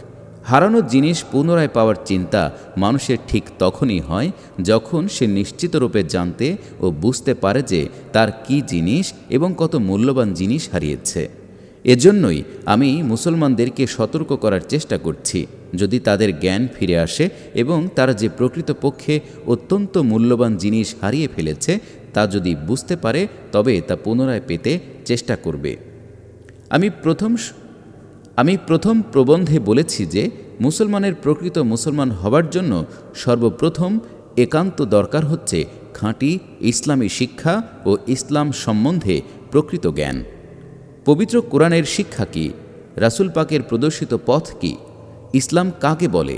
হারানো জিনিস পুনরায় পাওয়ার চিন্তা মানুষের ঠিক তখনই হয় যখন সে নিশ্চিতরূপে জানতে ও বুঝতে পারে যে তার কি জিনিস এবং কত মূল্যবান জিনিস হারিয়েছে এজন্যই আমি মুসলমানদেরকে সতর্ক করার চেষ্টা করছি যদি তাদের জ্ঞান ফিরে আসে এবং তারা যে প্রকৃতপক্ষে অত্যন্ত মূল্যবান জিনিস হারিয়ে ফেলেছে তা যদি বুঝতে পারে তবে তা পুনরায় পেতে চেষ্টা করবে আমি প্রথম আমি প্রথম প্রবন্ধে বলেছি যে মুসলমানের প্রকৃত মুসলমান হবার জন্য সর্বপ্রথম একান্ত দরকার হচ্ছে খাঁটি ইসলামী শিক্ষা ও ইসলাম সম্বন্ধে প্রকৃত জ্ঞান পবিত্র কোরআনের শিক্ষা কি রাসুল পাকের প্রদর্শিত পথ কি ইসলাম কাকে বলে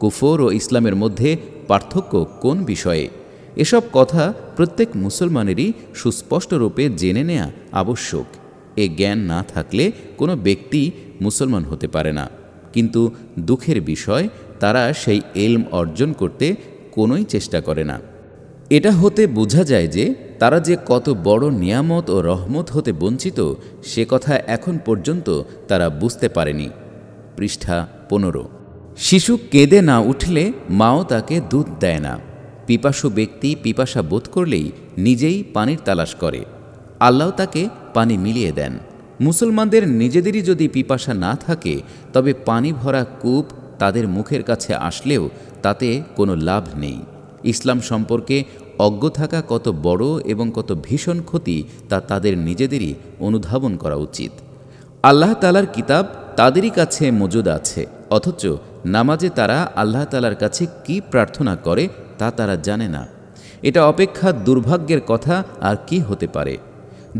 কুফর ও ইসলামের মধ্যে পার্থক্য কোন বিষয়ে এসব কথা প্রত্যেক মুসলমানেরই সুস্পষ্টরূপে জেনে নেয়া আবশ্যক এ জ্ঞান না থাকলে কোনো ব্যক্তি মুসলমান হতে পারে না কিন্তু দুঃখের বিষয় তারা সেই এলম অর্জন করতে কোনোই চেষ্টা করে না এটা হতে বোঝা যায় যে তারা যে কত বড় নিয়ামত ও রহমত হতে বঞ্চিত সে কথা এখন পর্যন্ত তারা বুঝতে পারেনি পৃষ্ঠা পনেরো শিশু কেঁদে না উঠলে মাও তাকে দুধ দেয় না পিপাসু ব্যক্তি পিপাসা বোধ করলেই নিজেই পানির তালাশ করে আল্লাহ তাকে পানি মিলিয়ে দেন মুসলমানদের নিজেদেরই যদি পিপাসা না থাকে তবে পানি ভরা কূপ তাদের মুখের কাছে আসলেও তাতে কোনো লাভ নেই ইসলাম সম্পর্কে অজ্ঞ থাকা কত বড় এবং কত ভীষণ ক্ষতি তা তাদের নিজেদেরই অনুধাবন করা উচিত আল্লাহ তালার কিতাব তাদেরই কাছে মজুদ আছে অথচ নামাজে তারা আল্লাহ তালার কাছে কি প্রার্থনা করে তা তারা জানে না এটা অপেক্ষা দুর্ভাগ্যের কথা আর কি হতে পারে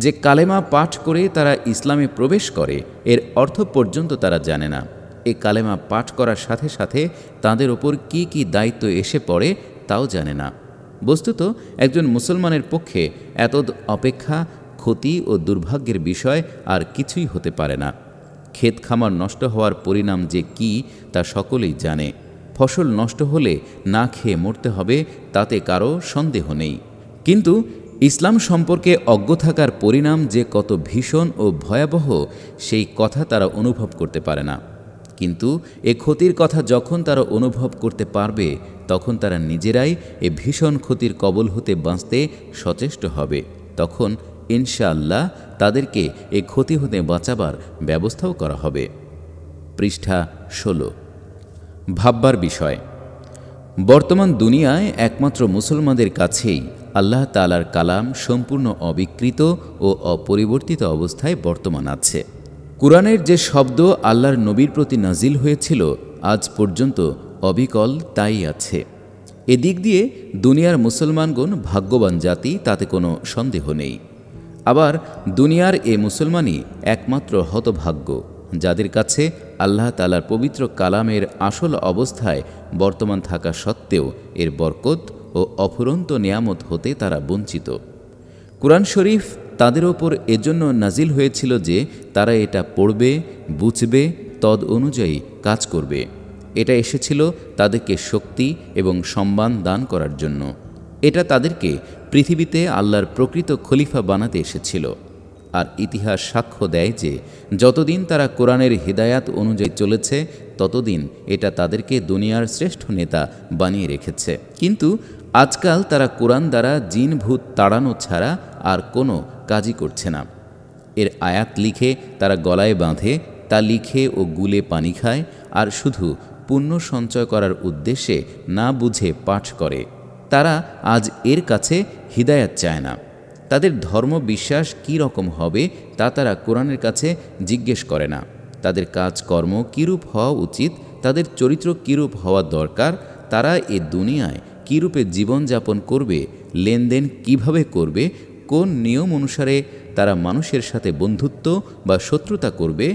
যে কালেমা পাঠ করে তারা ইসলামে প্রবেশ করে এর অর্থ পর্যন্ত তারা জানে না এ কালেমা পাঠ করার সাথে সাথে তাদের ওপর কি কি দায়িত্ব এসে পড়ে তাও জানে না বস্তুত একজন মুসলমানের পক্ষে এত অপেক্ষা ক্ষতি ও দুর্ভাগ্যের বিষয় আর কিছুই হতে পারে না ক্ষেত খামার নষ্ট হওয়ার পরিণাম যে কি তা সকলেই জানে ফসল নষ্ট হলে না খেয়ে মরতে হবে তাতে কারো সন্দেহ নেই কিন্তু ইসলাম সম্পর্কে অজ্ঞ থাকার পরিণাম যে কত ভীষণ ও ভয়াবহ সেই কথা তারা অনুভব করতে পারে না কিন্তু এ ক্ষতির কথা যখন তারা অনুভব করতে পারবে তখন তারা নিজেরাই এ ভীষণ ক্ষতির কবল হতে বাঁচতে সচেষ্ট হবে তখন ইনশাআল্লাহ তাদেরকে এ ক্ষতি হতে বাঁচাবার ব্যবস্থাও করা হবে পৃষ্ঠা ষোলো ভাববার বিষয় বর্তমান দুনিয়ায় একমাত্র মুসলমানদের কাছেই আল্লাহ তালার কালাম সম্পূর্ণ অবিকৃত ও অপরিবর্তিত অবস্থায় বর্তমান আছে কোরআনের যে শব্দ আল্লাহর নবীর প্রতি নাজিল হয়েছিল আজ পর্যন্ত অবিকল তাই আছে এদিক দিয়ে দুনিয়ার মুসলমানগণ ভাগ্যবান জাতি তাতে কোনো সন্দেহ নেই আবার দুনিয়ার এ মুসলমানই একমাত্র হতভাগ্য যাদের কাছে আল্লাহ তালার পবিত্র কালামের আসল অবস্থায় বর্তমান থাকা সত্ত্বেও এর বরকত ও অফুরন্ত নিয়ামত হতে তারা বঞ্চিত কোরআন শরীফ তাদের ওপর এজন্য নাজিল হয়েছিল যে তারা এটা পড়বে বুঝবে তদ অনুযায়ী কাজ করবে এটা এসেছিল তাদেরকে শক্তি এবং সম্মান দান করার জন্য এটা তাদেরকে পৃথিবীতে আল্লাহর প্রকৃত খলিফা বানাতে এসেছিল আর ইতিহাস সাক্ষ্য দেয় যে যতদিন তারা কোরআনের হৃদায়াত অনুযায়ী চলেছে ততদিন এটা তাদেরকে দুনিয়ার শ্রেষ্ঠ নেতা বানিয়ে রেখেছে কিন্তু আজকাল তারা কোরআন দ্বারা জিন ভূত তাড়ানো ছাড়া আর কোনো কাজই করছে না এর আয়াত লিখে তারা গলায় বাঁধে তা লিখে ও গুলে পানি খায় আর শুধু পুণ্য সঞ্চয় করার উদ্দেশ্যে না বুঝে পাঠ করে তারা আজ এর কাছে হৃদায়াত চায় না তাদের ধর্ম বিশ্বাস কী রকম হবে তা তারা কোরআনের কাছে জিজ্ঞেস করে না তাদের কাজকর্ম কীরূপ হওয়া উচিত তাদের চরিত্র কীরূপ হওয়া দরকার তারা এ দুনিয়ায় কীরূপে জীবনযাপন করবে লেনদেন কিভাবে করবে কোন নিয়ম অনুসারে তারা মানুষের সাথে বন্ধুত্ব বা শত্রুতা করবে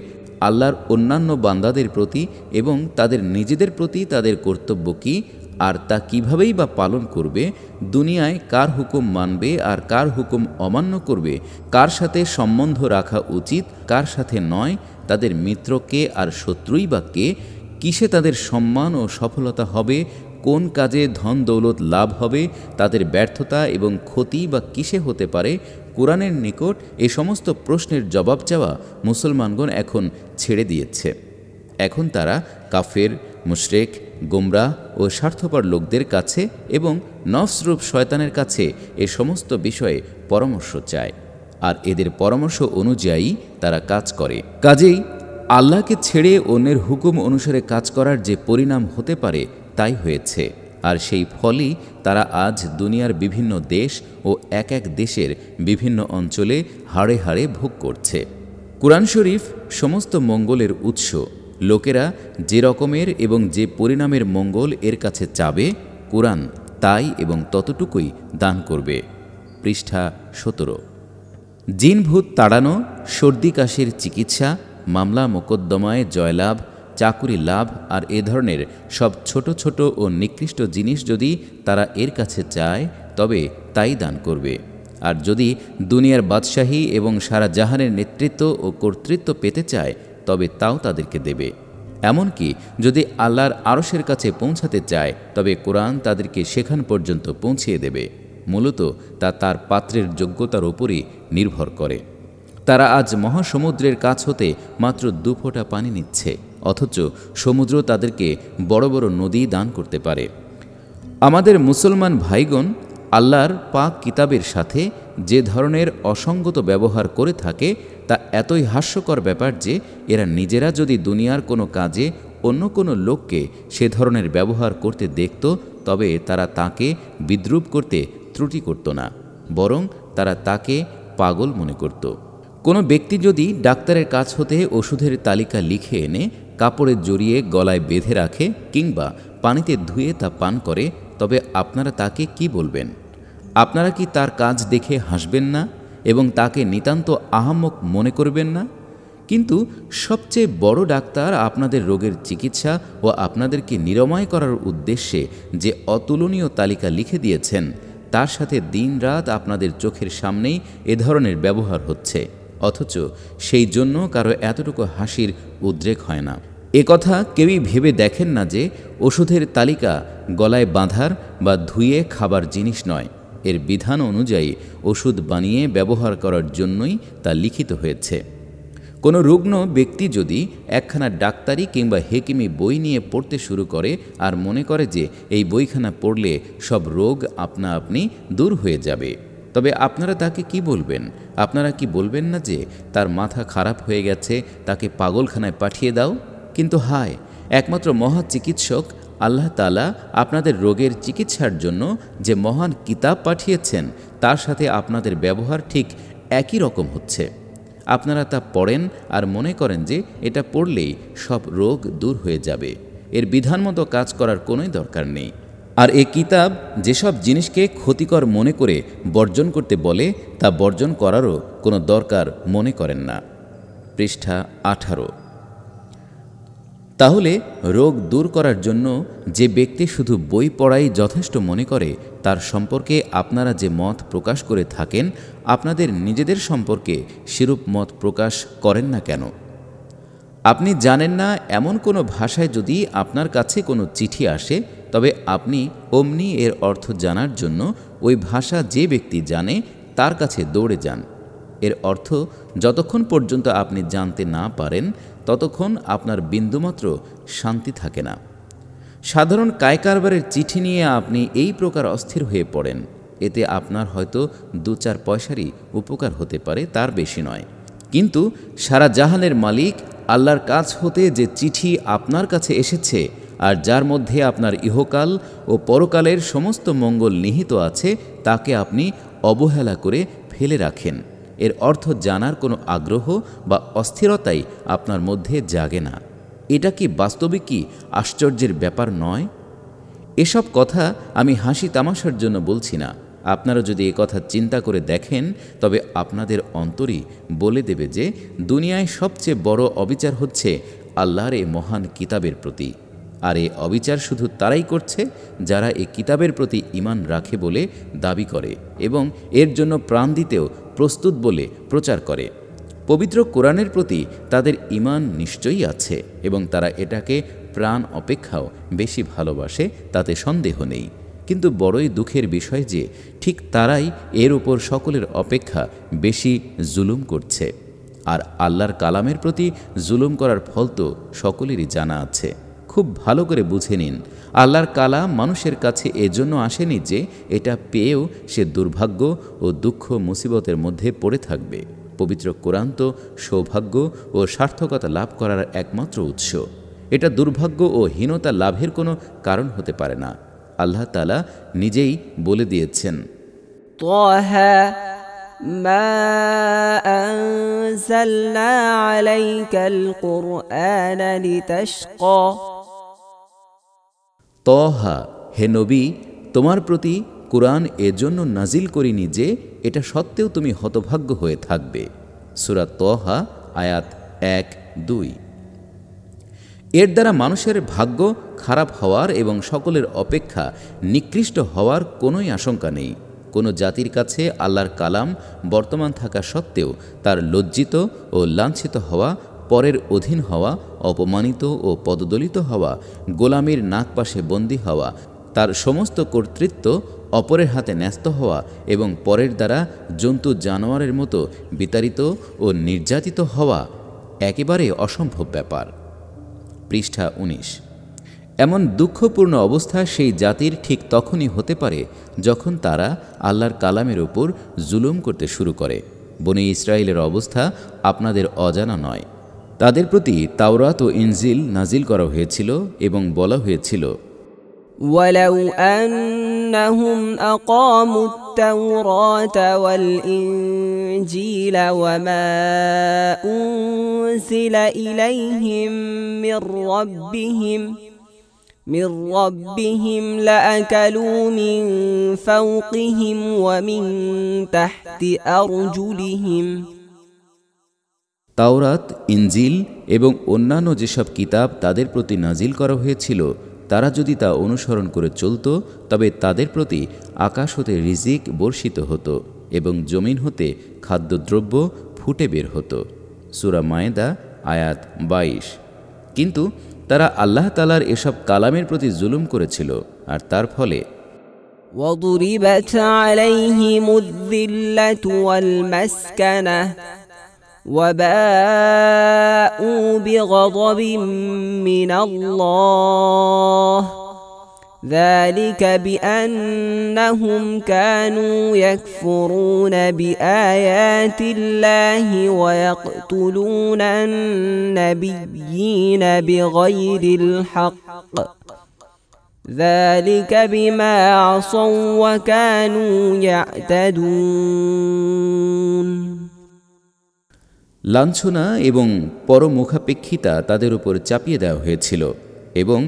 আল্লাহর অন্যান্য বান্দাদের প্রতি এবং তাদের নিজেদের প্রতি তাদের কর্তব্য কী আর তা কিভাবেই বা পালন করবে দুনিয়ায় কার হুকুম মানবে আর কার হুকুম অমান্য করবে কার সাথে সম্বন্ধ রাখা উচিত কার সাথে নয় তাদের মিত্র কে আর শত্রুই বা কে কিসে তাদের সম্মান ও সফলতা হবে কোন কাজে ধন দৌলত লাভ হবে তাদের ব্যর্থতা এবং ক্ষতি বা কিসে হতে পারে কোরআনের নিকট এ সমস্ত প্রশ্নের জবাব চাওয়া মুসলমানগণ এখন ছেড়ে দিয়েছে এখন তারা কাফের মুশরেক গোমরা ও স্বার্থপর লোকদের কাছে এবং নফসরূপ শয়তানের কাছে এ সমস্ত বিষয়ে পরামর্শ চায় আর এদের পরামর্শ অনুযায়ী তারা কাজ করে কাজেই আল্লাহকে ছেড়ে অন্যের হুকুম অনুসারে কাজ করার যে পরিণাম হতে পারে তাই হয়েছে আর সেই ফলই তারা আজ দুনিয়ার বিভিন্ন দেশ ও এক এক দেশের বিভিন্ন অঞ্চলে হাড়ে হাড়ে ভোগ করছে কোরআন শরীফ সমস্ত মঙ্গলের উৎস লোকেরা যে রকমের এবং যে পরিণামের মঙ্গল এর কাছে চাবে কোরআন তাই এবং ততটুকুই দান করবে পৃষ্ঠা সতেরো জিনভূত তাড়ানো সর্দি কাশির চিকিৎসা মামলা মোকদ্দমায় জয়লাভ চাকুরি লাভ আর এ ধরনের সব ছোট ছোট ও নিকৃষ্ট জিনিস যদি তারা এর কাছে চায় তবে তাই দান করবে আর যদি দুনিয়ার বাদশাহী এবং সারা জাহানের নেতৃত্ব ও কর্তৃত্ব পেতে চায় তবে তাও তাদেরকে দেবে এমনকি যদি আল্লাহর আরসের কাছে পৌঁছাতে চায় তবে কোরআন তাদেরকে সেখান পর্যন্ত পৌঁছিয়ে দেবে মূলত তা তার পাত্রের যোগ্যতার ওপরই নির্ভর করে তারা আজ মহাসমুদ্রের কাছ হতে মাত্র দুফোটা পানি নিচ্ছে অথচ সমুদ্র তাদেরকে বড় বড় নদী দান করতে পারে আমাদের মুসলমান ভাইগণ আল্লাহর পাক কিতাবের সাথে যে ধরনের অসঙ্গত ব্যবহার করে থাকে তা এতই হাস্যকর ব্যাপার যে এরা নিজেরা যদি দুনিয়ার কোনো কাজে অন্য কোনো লোককে সে ধরনের ব্যবহার করতে দেখত তবে তারা তাকে বিদ্রুপ করতে ত্রুটি করত না বরং তারা তাকে পাগল মনে করত কোনো ব্যক্তি যদি ডাক্তারের কাছ হতে ওষুধের তালিকা লিখে এনে কাপড়ে জড়িয়ে গলায় বেঁধে রাখে কিংবা পানিতে ধুয়ে তা পান করে তবে আপনারা তাকে কি বলবেন আপনারা কি তার কাজ দেখে হাসবেন না এবং তাকে নিতান্ত আহাম্মক মনে করবেন না কিন্তু সবচেয়ে বড় ডাক্তার আপনাদের রোগের চিকিৎসা ও আপনাদেরকে নিরাময় করার উদ্দেশ্যে যে অতুলনীয় তালিকা লিখে দিয়েছেন তার সাথে দিন রাত আপনাদের চোখের সামনেই এ ধরনের ব্যবহার হচ্ছে অথচ সেই জন্য কারো এতটুকু হাসির উদ্রেক হয় না এ কথা কেউই ভেবে দেখেন না যে ওষুধের তালিকা গলায় বাঁধার বা ধুয়ে খাবার জিনিস নয় এর বিধান অনুযায়ী ওষুধ বানিয়ে ব্যবহার করার জন্যই তা লিখিত হয়েছে কোনো রুগ্ন ব্যক্তি যদি একখানা ডাক্তারি কিংবা হেকিমি বই নিয়ে পড়তে শুরু করে আর মনে করে যে এই বইখানা পড়লে সব রোগ আপনা আপনি দূর হয়ে যাবে তবে আপনারা তাকে কি বলবেন আপনারা কি বলবেন না যে তার মাথা খারাপ হয়ে গেছে তাকে পাগলখানায় পাঠিয়ে দাও কিন্তু হায় একমাত্র মহা চিকিৎসক আল্লাহ তালা আপনাদের রোগের চিকিৎসার জন্য যে মহান কিতাব পাঠিয়েছেন তার সাথে আপনাদের ব্যবহার ঠিক একই রকম হচ্ছে আপনারা তা পড়েন আর মনে করেন যে এটা পড়লেই সব রোগ দূর হয়ে যাবে এর বিধানমতো কাজ করার কোনোই দরকার নেই আর এ কিতাব যেসব জিনিসকে ক্ষতিকর মনে করে বর্জন করতে বলে তা বর্জন করারও কোনো দরকার মনে করেন না পৃষ্ঠা আঠারো তাহলে রোগ দূর করার জন্য যে ব্যক্তি শুধু বই পড়াই যথেষ্ট মনে করে তার সম্পর্কে আপনারা যে মত প্রকাশ করে থাকেন আপনাদের নিজেদের সম্পর্কে সেরূপ মত প্রকাশ করেন না কেন আপনি জানেন না এমন কোনো ভাষায় যদি আপনার কাছে কোনো চিঠি আসে তবে আপনি অমনি এর অর্থ জানার জন্য ওই ভাষা যে ব্যক্তি জানে তার কাছে দৌড়ে যান এর অর্থ যতক্ষণ পর্যন্ত আপনি জানতে না পারেন ততক্ষণ আপনার বিন্দুমাত্র শান্তি থাকে না সাধারণ কায় কারবারের চিঠি নিয়ে আপনি এই প্রকার অস্থির হয়ে পড়েন এতে আপনার হয়তো দু চার পয়সারই উপকার হতে পারে তার বেশি নয় কিন্তু সারা জাহানের মালিক আল্লাহর কাছ হতে যে চিঠি আপনার কাছে এসেছে আর যার মধ্যে আপনার ইহকাল ও পরকালের সমস্ত মঙ্গল নিহিত আছে তাকে আপনি অবহেলা করে ফেলে রাখেন এর অর্থ জানার কোনো আগ্রহ বা অস্থিরতাই আপনার মধ্যে জাগে না এটা কি বাস্তবে কি আশ্চর্যের ব্যাপার নয় এসব কথা আমি হাসি তামাশার জন্য বলছি না আপনারা যদি কথা চিন্তা করে দেখেন তবে আপনাদের অন্তরই বলে দেবে যে দুনিয়ায় সবচেয়ে বড় অবিচার হচ্ছে আল্লাহর এ মহান কিতাবের প্রতি আর এ অবিচার শুধু তারাই করছে যারা এ কিতাবের প্রতি ইমান রাখে বলে দাবি করে এবং এর জন্য প্রাণ দিতেও প্রস্তুত বলে প্রচার করে পবিত্র কোরআনের প্রতি তাদের ইমান নিশ্চয়ই আছে এবং তারা এটাকে প্রাণ অপেক্ষাও বেশি ভালোবাসে তাতে সন্দেহ নেই কিন্তু বড়ই দুঃখের বিষয় যে ঠিক তারাই এর ওপর সকলের অপেক্ষা বেশি জুলুম করছে আর আল্লাহর কালামের প্রতি জুলুম করার ফল তো সকলেরই জানা আছে খুব ভালো করে বুঝে নিন আল্লাহর কালাম মানুষের কাছে এজন্য আসেনি যে এটা পেয়েও সে দুর্ভাগ্য ও দুঃখ মুসিবতের মধ্যে পড়ে থাকবে পবিত্র কোরআন তো সৌভাগ্য ও সার্থকতা লাভ করার একমাত্র উৎস এটা দুর্ভাগ্য ও হীনতা লাভের কোনো কারণ হতে পারে না আল্লাহ তালা নিজেই বলে দিয়েছেন ما أنزلنا عليك القرآن لتشقى তহা হে নবী তোমার প্রতি কোরআন এজন্য নাজিল করিনি যে এটা সত্ত্বেও তুমি হতভাগ্য হয়ে থাকবে সুরা তহা আয়াত এক দুই এর দ্বারা মানুষের ভাগ্য খারাপ হওয়ার এবং সকলের অপেক্ষা নিকৃষ্ট হওয়ার কোনোই আশঙ্কা নেই কোনো জাতির কাছে আল্লাহর কালাম বর্তমান থাকা সত্ত্বেও তার লজ্জিত ও লাঞ্ছিত হওয়া পরের অধীন হওয়া অপমানিত ও পদদলিত হওয়া গোলামির নাকপাশে বন্দী হওয়া তার সমস্ত কর্তৃত্ব অপরের হাতে ন্যস্ত হওয়া এবং পরের দ্বারা জন্তু জানোয়ারের মতো বিতাড়িত ও নির্যাতিত হওয়া একেবারে অসম্ভব ব্যাপার পৃষ্ঠা ১৯ এমন দুঃখপূর্ণ অবস্থা সেই জাতির ঠিক তখনই হতে পারে যখন তারা আল্লাহর কালামের ওপর জুলুম করতে শুরু করে বনে ইসরায়েলের অবস্থা আপনাদের অজানা নয় তাদের প্রতি তাওরাত ও ইনজিল নাজিল করা হয়েছিল এবং বলা হয়েছিল ولو أنهم أقاموا التوراة والإنجيل وما أنزل إليهم من ربهم من ربهم لأكلوا من فوقهم ومن تحت أرجلهم ۖ তাওরাত ইনজিল এবং অন্যান্য যেসব কিতাব তাদের প্রতি নাজিল করা হয়েছিল তারা যদি তা অনুসরণ করে চলত তবে তাদের প্রতি আকাশ হতে রিজিক বর্ষিত হতো এবং জমিন হতে খাদ্যদ্রব্য ফুটে বের হতো সুরা মায়েদা আয়াত বাইশ কিন্তু তারা আল্লাহ তালার এসব কালামের প্রতি জুলুম করেছিল আর তার ফলে وَضُرِبَتْ عَلَيْهِمُ الذِّلَّةُ وَالْمَسْكَنَةُ وباءوا بغضب من الله ذلك بانهم كانوا يكفرون بايات الله ويقتلون النبيين بغير الحق ذلك بما عصوا وكانوا يعتدون লাঞ্ছনা এবং পরমুখাপেক্ষিতা তাদের উপর চাপিয়ে দেওয়া হয়েছিল এবং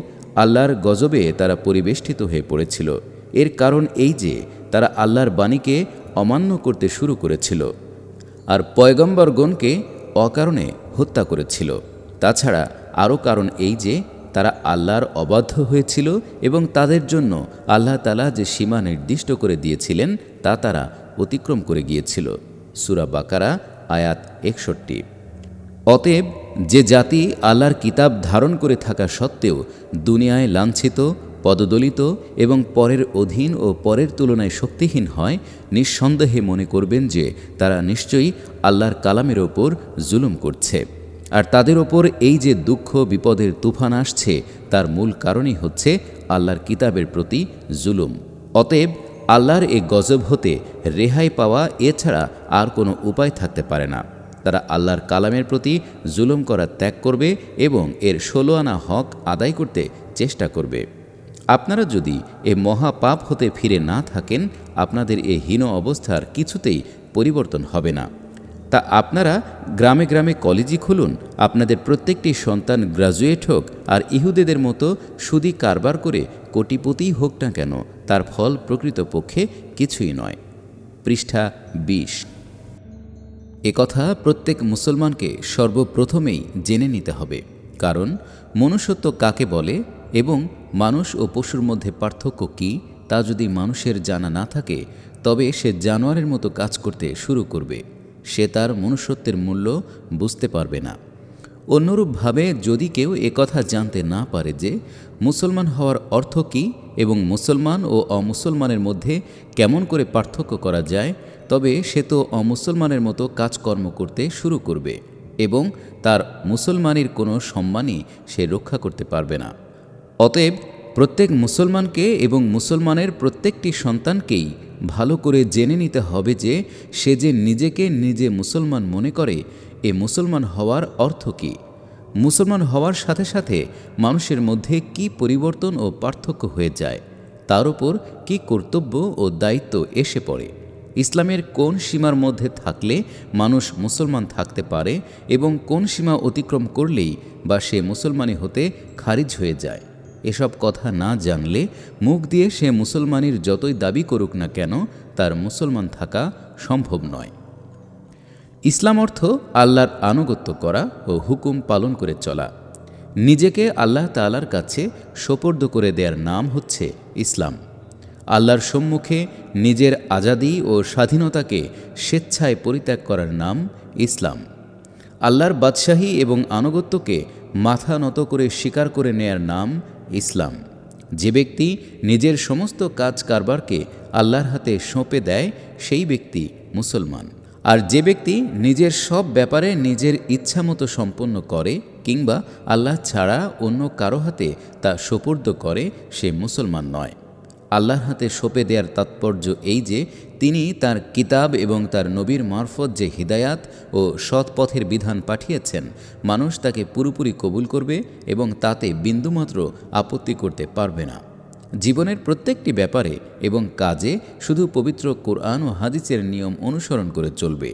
আল্লাহর গজবে তারা পরিবেষ্টিত হয়ে পড়েছিল এর কারণ এই যে তারা আল্লাহর বাণীকে অমান্য করতে শুরু করেছিল আর পয়গম্বরগণকে অকারণে হত্যা করেছিল তাছাড়া আরও কারণ এই যে তারা আল্লাহর অবাধ্য হয়েছিল এবং তাদের জন্য আল্লাহ তালা যে সীমা নির্দিষ্ট করে দিয়েছিলেন তা তারা অতিক্রম করে গিয়েছিল সুরা বাকারা আয়াত একষট্টি অতএব যে জাতি আল্লাহর কিতাব ধারণ করে থাকা সত্ত্বেও দুনিয়ায় লাঞ্ছিত পদদলিত এবং পরের অধীন ও পরের তুলনায় শক্তিহীন হয় নিঃসন্দেহে মনে করবেন যে তারা নিশ্চয়ই আল্লাহর কালামের ওপর জুলুম করছে আর তাদের ওপর এই যে দুঃখ বিপদের তুফান আসছে তার মূল কারণই হচ্ছে আল্লাহর কিতাবের প্রতি জুলুম অতএব আল্লাহর এ গজব হতে রেহাই পাওয়া এছাড়া আর কোনো উপায় থাকতে পারে না তারা আল্লাহর কালামের প্রতি জুলুম করা ত্যাগ করবে এবং এর ষোলো আনা হক আদায় করতে চেষ্টা করবে আপনারা যদি এ মহাপাপ হতে ফিরে না থাকেন আপনাদের এ হীন অবস্থার কিছুতেই পরিবর্তন হবে না তা আপনারা গ্রামে গ্রামে কলেজই খুলুন আপনাদের প্রত্যেকটি সন্তান গ্রাজুয়েট হোক আর ইহুদেদের মতো সুদি কারবার করে কোটিপতিই হোক না কেন তার ফল প্রকৃতপক্ষে কিছুই নয় পৃষ্ঠা বিশ কথা প্রত্যেক মুসলমানকে সর্বপ্রথমেই জেনে নিতে হবে কারণ মনুষ্যত্ব কাকে বলে এবং মানুষ ও পশুর মধ্যে পার্থক্য কী তা যদি মানুষের জানা না থাকে তবে সে জানোয়ারের মতো কাজ করতে শুরু করবে সে তার মনুষ্যত্বের মূল্য বুঝতে পারবে না অন্যরূপভাবে যদি কেউ একথা জানতে না পারে যে মুসলমান হওয়ার অর্থ কী এবং মুসলমান ও অমুসলমানের মধ্যে কেমন করে পার্থক্য করা যায় তবে সে তো অমুসলমানের মতো কাজকর্ম করতে শুরু করবে এবং তার মুসলমানের কোনো সম্মানই সে রক্ষা করতে পারবে না অতএব প্রত্যেক মুসলমানকে এবং মুসলমানের প্রত্যেকটি সন্তানকেই ভালো করে জেনে নিতে হবে যে সে যে নিজেকে নিজে মুসলমান মনে করে এ মুসলমান হওয়ার অর্থ কী মুসলমান হওয়ার সাথে সাথে মানুষের মধ্যে কি পরিবর্তন ও পার্থক্য হয়ে যায় তার উপর কি কর্তব্য ও দায়িত্ব এসে পড়ে ইসলামের কোন সীমার মধ্যে থাকলে মানুষ মুসলমান থাকতে পারে এবং কোন সীমা অতিক্রম করলেই বা সে মুসলমানি হতে খারিজ হয়ে যায় এসব কথা না জানলে মুখ দিয়ে সে মুসলমানের যতই দাবি করুক না কেন তার মুসলমান থাকা সম্ভব নয় ইসলাম অর্থ আল্লাহর আনুগত্য করা ও হুকুম পালন করে চলা নিজেকে আল্লাহ তালার কাছে সোপর্দ করে দেওয়ার নাম হচ্ছে ইসলাম আল্লাহর সম্মুখে নিজের আজাদি ও স্বাধীনতাকে স্বেচ্ছায় পরিত্যাগ করার নাম ইসলাম আল্লাহর বাদশাহী এবং আনুগত্যকে মাথা নত করে স্বীকার করে নেয়ার নাম ইসলাম যে ব্যক্তি নিজের সমস্ত কাজ কারবারকে আল্লাহর হাতে সঁপে দেয় সেই ব্যক্তি মুসলমান আর যে ব্যক্তি নিজের সব ব্যাপারে নিজের ইচ্ছামতো সম্পন্ন করে কিংবা আল্লাহ ছাড়া অন্য কারো হাতে তা সোপর্দ করে সে মুসলমান নয় আল্লাহর হাতে সঁপে দেওয়ার তাৎপর্য এই যে তিনি তার কিতাব এবং তার নবীর মারফত যে হিদায়াত ও সৎপথের বিধান পাঠিয়েছেন মানুষ তাকে পুরোপুরি কবুল করবে এবং তাতে বিন্দুমাত্র আপত্তি করতে পারবে না জীবনের প্রত্যেকটি ব্যাপারে এবং কাজে শুধু পবিত্র কোরআন ও হাদিসের নিয়ম অনুসরণ করে চলবে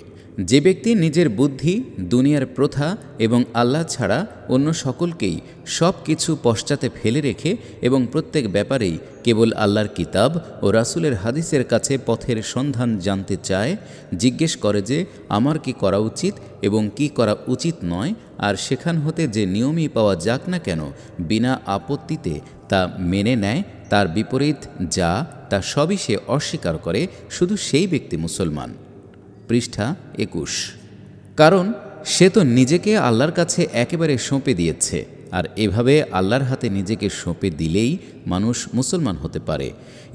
যে ব্যক্তি নিজের বুদ্ধি দুনিয়ার প্রথা এবং আল্লাহ ছাড়া অন্য সকলকেই সব কিছু পশ্চাতে ফেলে রেখে এবং প্রত্যেক ব্যাপারেই কেবল আল্লাহর কিতাব ও রাসুলের হাদিসের কাছে পথের সন্ধান জানতে চায় জিজ্ঞেস করে যে আমার কি করা উচিত এবং কি করা উচিত নয় আর সেখান হতে যে নিয়মই পাওয়া যাক না কেন বিনা আপত্তিতে তা মেনে নেয় তার বিপরীত যা তা সবই সে অস্বীকার করে শুধু সেই ব্যক্তি মুসলমান পৃষ্ঠা একুশ কারণ সে তো নিজেকে আল্লাহর কাছে একেবারে সঁপে দিয়েছে আর এভাবে আল্লাহর হাতে নিজেকে সঁপে দিলেই মানুষ মুসলমান হতে পারে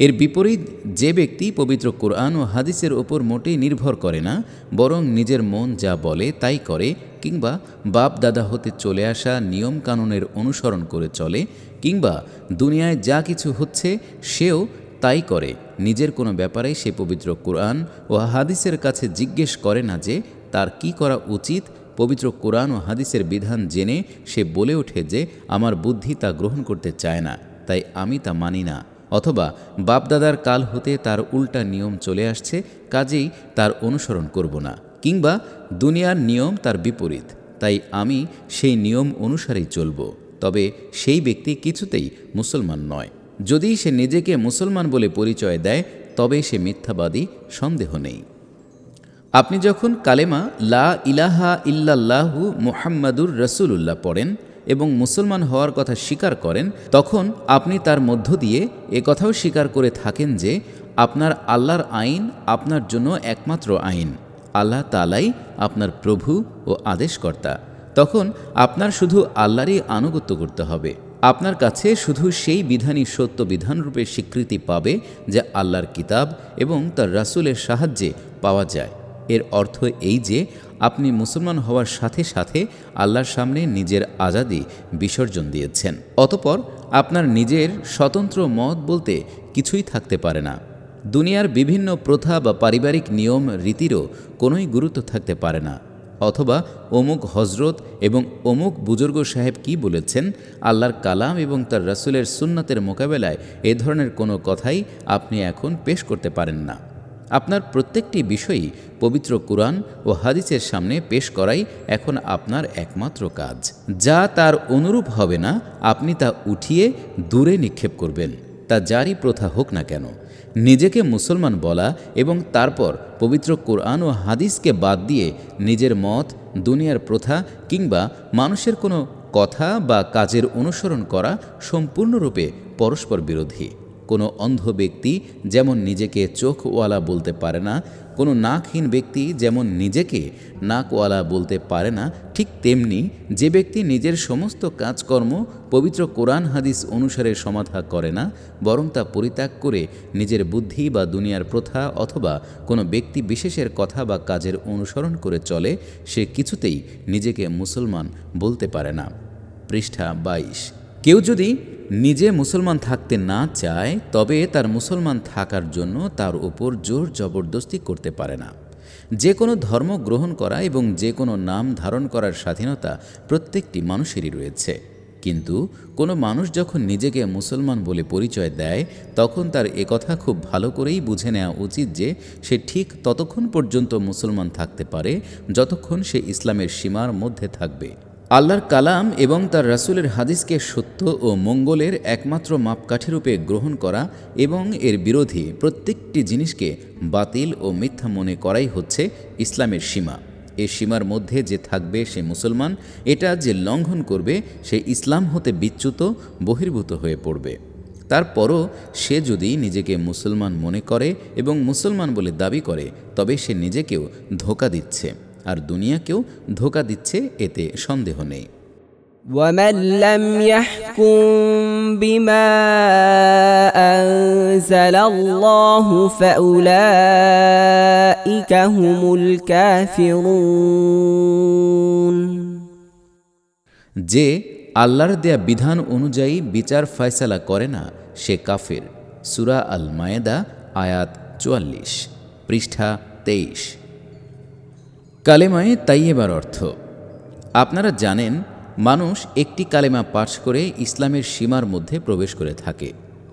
এর বিপরীত যে ব্যক্তি পবিত্র কোরআন ও হাদিসের ওপর মোটেই নির্ভর করে না বরং নিজের মন যা বলে তাই করে কিংবা বাপ দাদা হতে চলে আসা নিয়মকানুনের অনুসরণ করে চলে কিংবা দুনিয়ায় যা কিছু হচ্ছে সেও তাই করে নিজের কোনো ব্যাপারে সে পবিত্র কোরআন ও হাদিসের কাছে জিজ্ঞেস করে না যে তার কি করা উচিত পবিত্র কোরআন ও হাদিসের বিধান জেনে সে বলে ওঠে যে আমার বুদ্ধি তা গ্রহণ করতে চায় না তাই আমি তা মানি না অথবা বাপদাদার কাল হতে তার উল্টা নিয়ম চলে আসছে কাজেই তার অনুসরণ করব না কিংবা দুনিয়ার নিয়ম তার বিপরীত তাই আমি সেই নিয়ম অনুসারেই চলব তবে সেই ব্যক্তি কিছুতেই মুসলমান নয় যদি সে নিজেকে মুসলমান বলে পরিচয় দেয় তবে সে মিথ্যাবাদী সন্দেহ নেই আপনি যখন কালেমা লা ইলাহা ইল্লাল্লাহু মুহাম্মাদুর উল্লাহ পড়েন এবং মুসলমান হওয়ার কথা স্বীকার করেন তখন আপনি তার মধ্য দিয়ে কথাও স্বীকার করে থাকেন যে আপনার আল্লাহর আইন আপনার জন্য একমাত্র আইন আল্লাহ তালাই আপনার প্রভু ও আদেশকর্তা তখন আপনার শুধু আল্লাহরই আনুগত্য করতে হবে আপনার কাছে শুধু সেই বিধানই সত্য বিধানরূপে স্বীকৃতি পাবে যা আল্লাহর কিতাব এবং তার রাসুলের সাহায্যে পাওয়া যায় এর অর্থ এই যে আপনি মুসলমান হওয়ার সাথে সাথে আল্লাহর সামনে নিজের আজাদি বিসর্জন দিয়েছেন অতপর আপনার নিজের স্বতন্ত্র মত বলতে কিছুই থাকতে পারে না দুনিয়ার বিভিন্ন প্রথা বা পারিবারিক নিয়ম রীতিরও কোনোই গুরুত্ব থাকতে পারে না অথবা অমুক হজরত এবং অমুক বুজুর্গ সাহেব কি বলেছেন আল্লাহর কালাম এবং তার রাসুলের সুন্নতের মোকাবেলায় এ ধরনের কোনো কথাই আপনি এখন পেশ করতে পারেন না আপনার প্রত্যেকটি বিষয়ই পবিত্র কোরআন ও হাদিসের সামনে পেশ করাই এখন আপনার একমাত্র কাজ যা তার অনুরূপ হবে না আপনি তা উঠিয়ে দূরে নিক্ষেপ করবেন তা যারই প্রথা হোক না কেন নিজেকে মুসলমান বলা এবং তারপর পবিত্র কোরআন ও হাদিসকে বাদ দিয়ে নিজের মত দুনিয়ার প্রথা কিংবা মানুষের কোনো কথা বা কাজের অনুসরণ করা সম্পূর্ণরূপে পরস্পর বিরোধী কোনো অন্ধ ব্যক্তি যেমন নিজেকে চোখওয়ালা বলতে পারে না কোনো নাকহীন ব্যক্তি যেমন নিজেকে নাকওয়ালা বলতে পারে না ঠিক তেমনি যে ব্যক্তি নিজের সমস্ত কাজকর্ম পবিত্র কোরআন হাদিস অনুসারে সমাধা করে না বরং তা পরিত্যাগ করে নিজের বুদ্ধি বা দুনিয়ার প্রথা অথবা কোনো ব্যক্তি বিশেষের কথা বা কাজের অনুসরণ করে চলে সে কিছুতেই নিজেকে মুসলমান বলতে পারে না পৃষ্ঠা বাইশ কেউ যদি নিজে মুসলমান থাকতে না চায় তবে তার মুসলমান থাকার জন্য তার উপর জোর জবরদস্তি করতে পারে না যে কোনো ধর্ম গ্রহণ করা এবং যে কোনো নাম ধারণ করার স্বাধীনতা প্রত্যেকটি মানুষেরই রয়েছে কিন্তু কোনো মানুষ যখন নিজেকে মুসলমান বলে পরিচয় দেয় তখন তার একথা খুব ভালো করেই বুঝে নেওয়া উচিত যে সে ঠিক ততক্ষণ পর্যন্ত মুসলমান থাকতে পারে যতক্ষণ সে ইসলামের সীমার মধ্যে থাকবে আল্লাহর কালাম এবং তার রাসুলের হাদিসকে সত্য ও মঙ্গলের একমাত্র মাপকাঠিরূপে গ্রহণ করা এবং এর বিরোধী প্রত্যেকটি জিনিসকে বাতিল ও মিথ্যা মনে করাই হচ্ছে ইসলামের সীমা এ সীমার মধ্যে যে থাকবে সে মুসলমান এটা যে লঙ্ঘন করবে সে ইসলাম হতে বিচ্যুত বহির্ভূত হয়ে পড়বে তারপরও সে যদি নিজেকে মুসলমান মনে করে এবং মুসলমান বলে দাবি করে তবে সে নিজেকেও ধোকা দিচ্ছে আর দুনিয়াকেও ধোকা দিচ্ছে এতে সন্দেহ নেই ومن لم يحكم بما أنزل الله فأولئك هم الكافرون যে আল্লাহর দেয়া বিধান অনুযায়ী বিচার ফয়সালা করে না সে কাফের সুরা আল মায়েদা আয়াত চুয়াল্লিশ পৃষ্ঠা তেইশ কালেমায়ে তাইয়েবার অর্থ আপনারা জানেন মানুষ একটি কালেমা পাঠ করে ইসলামের সীমার মধ্যে প্রবেশ করে থাকে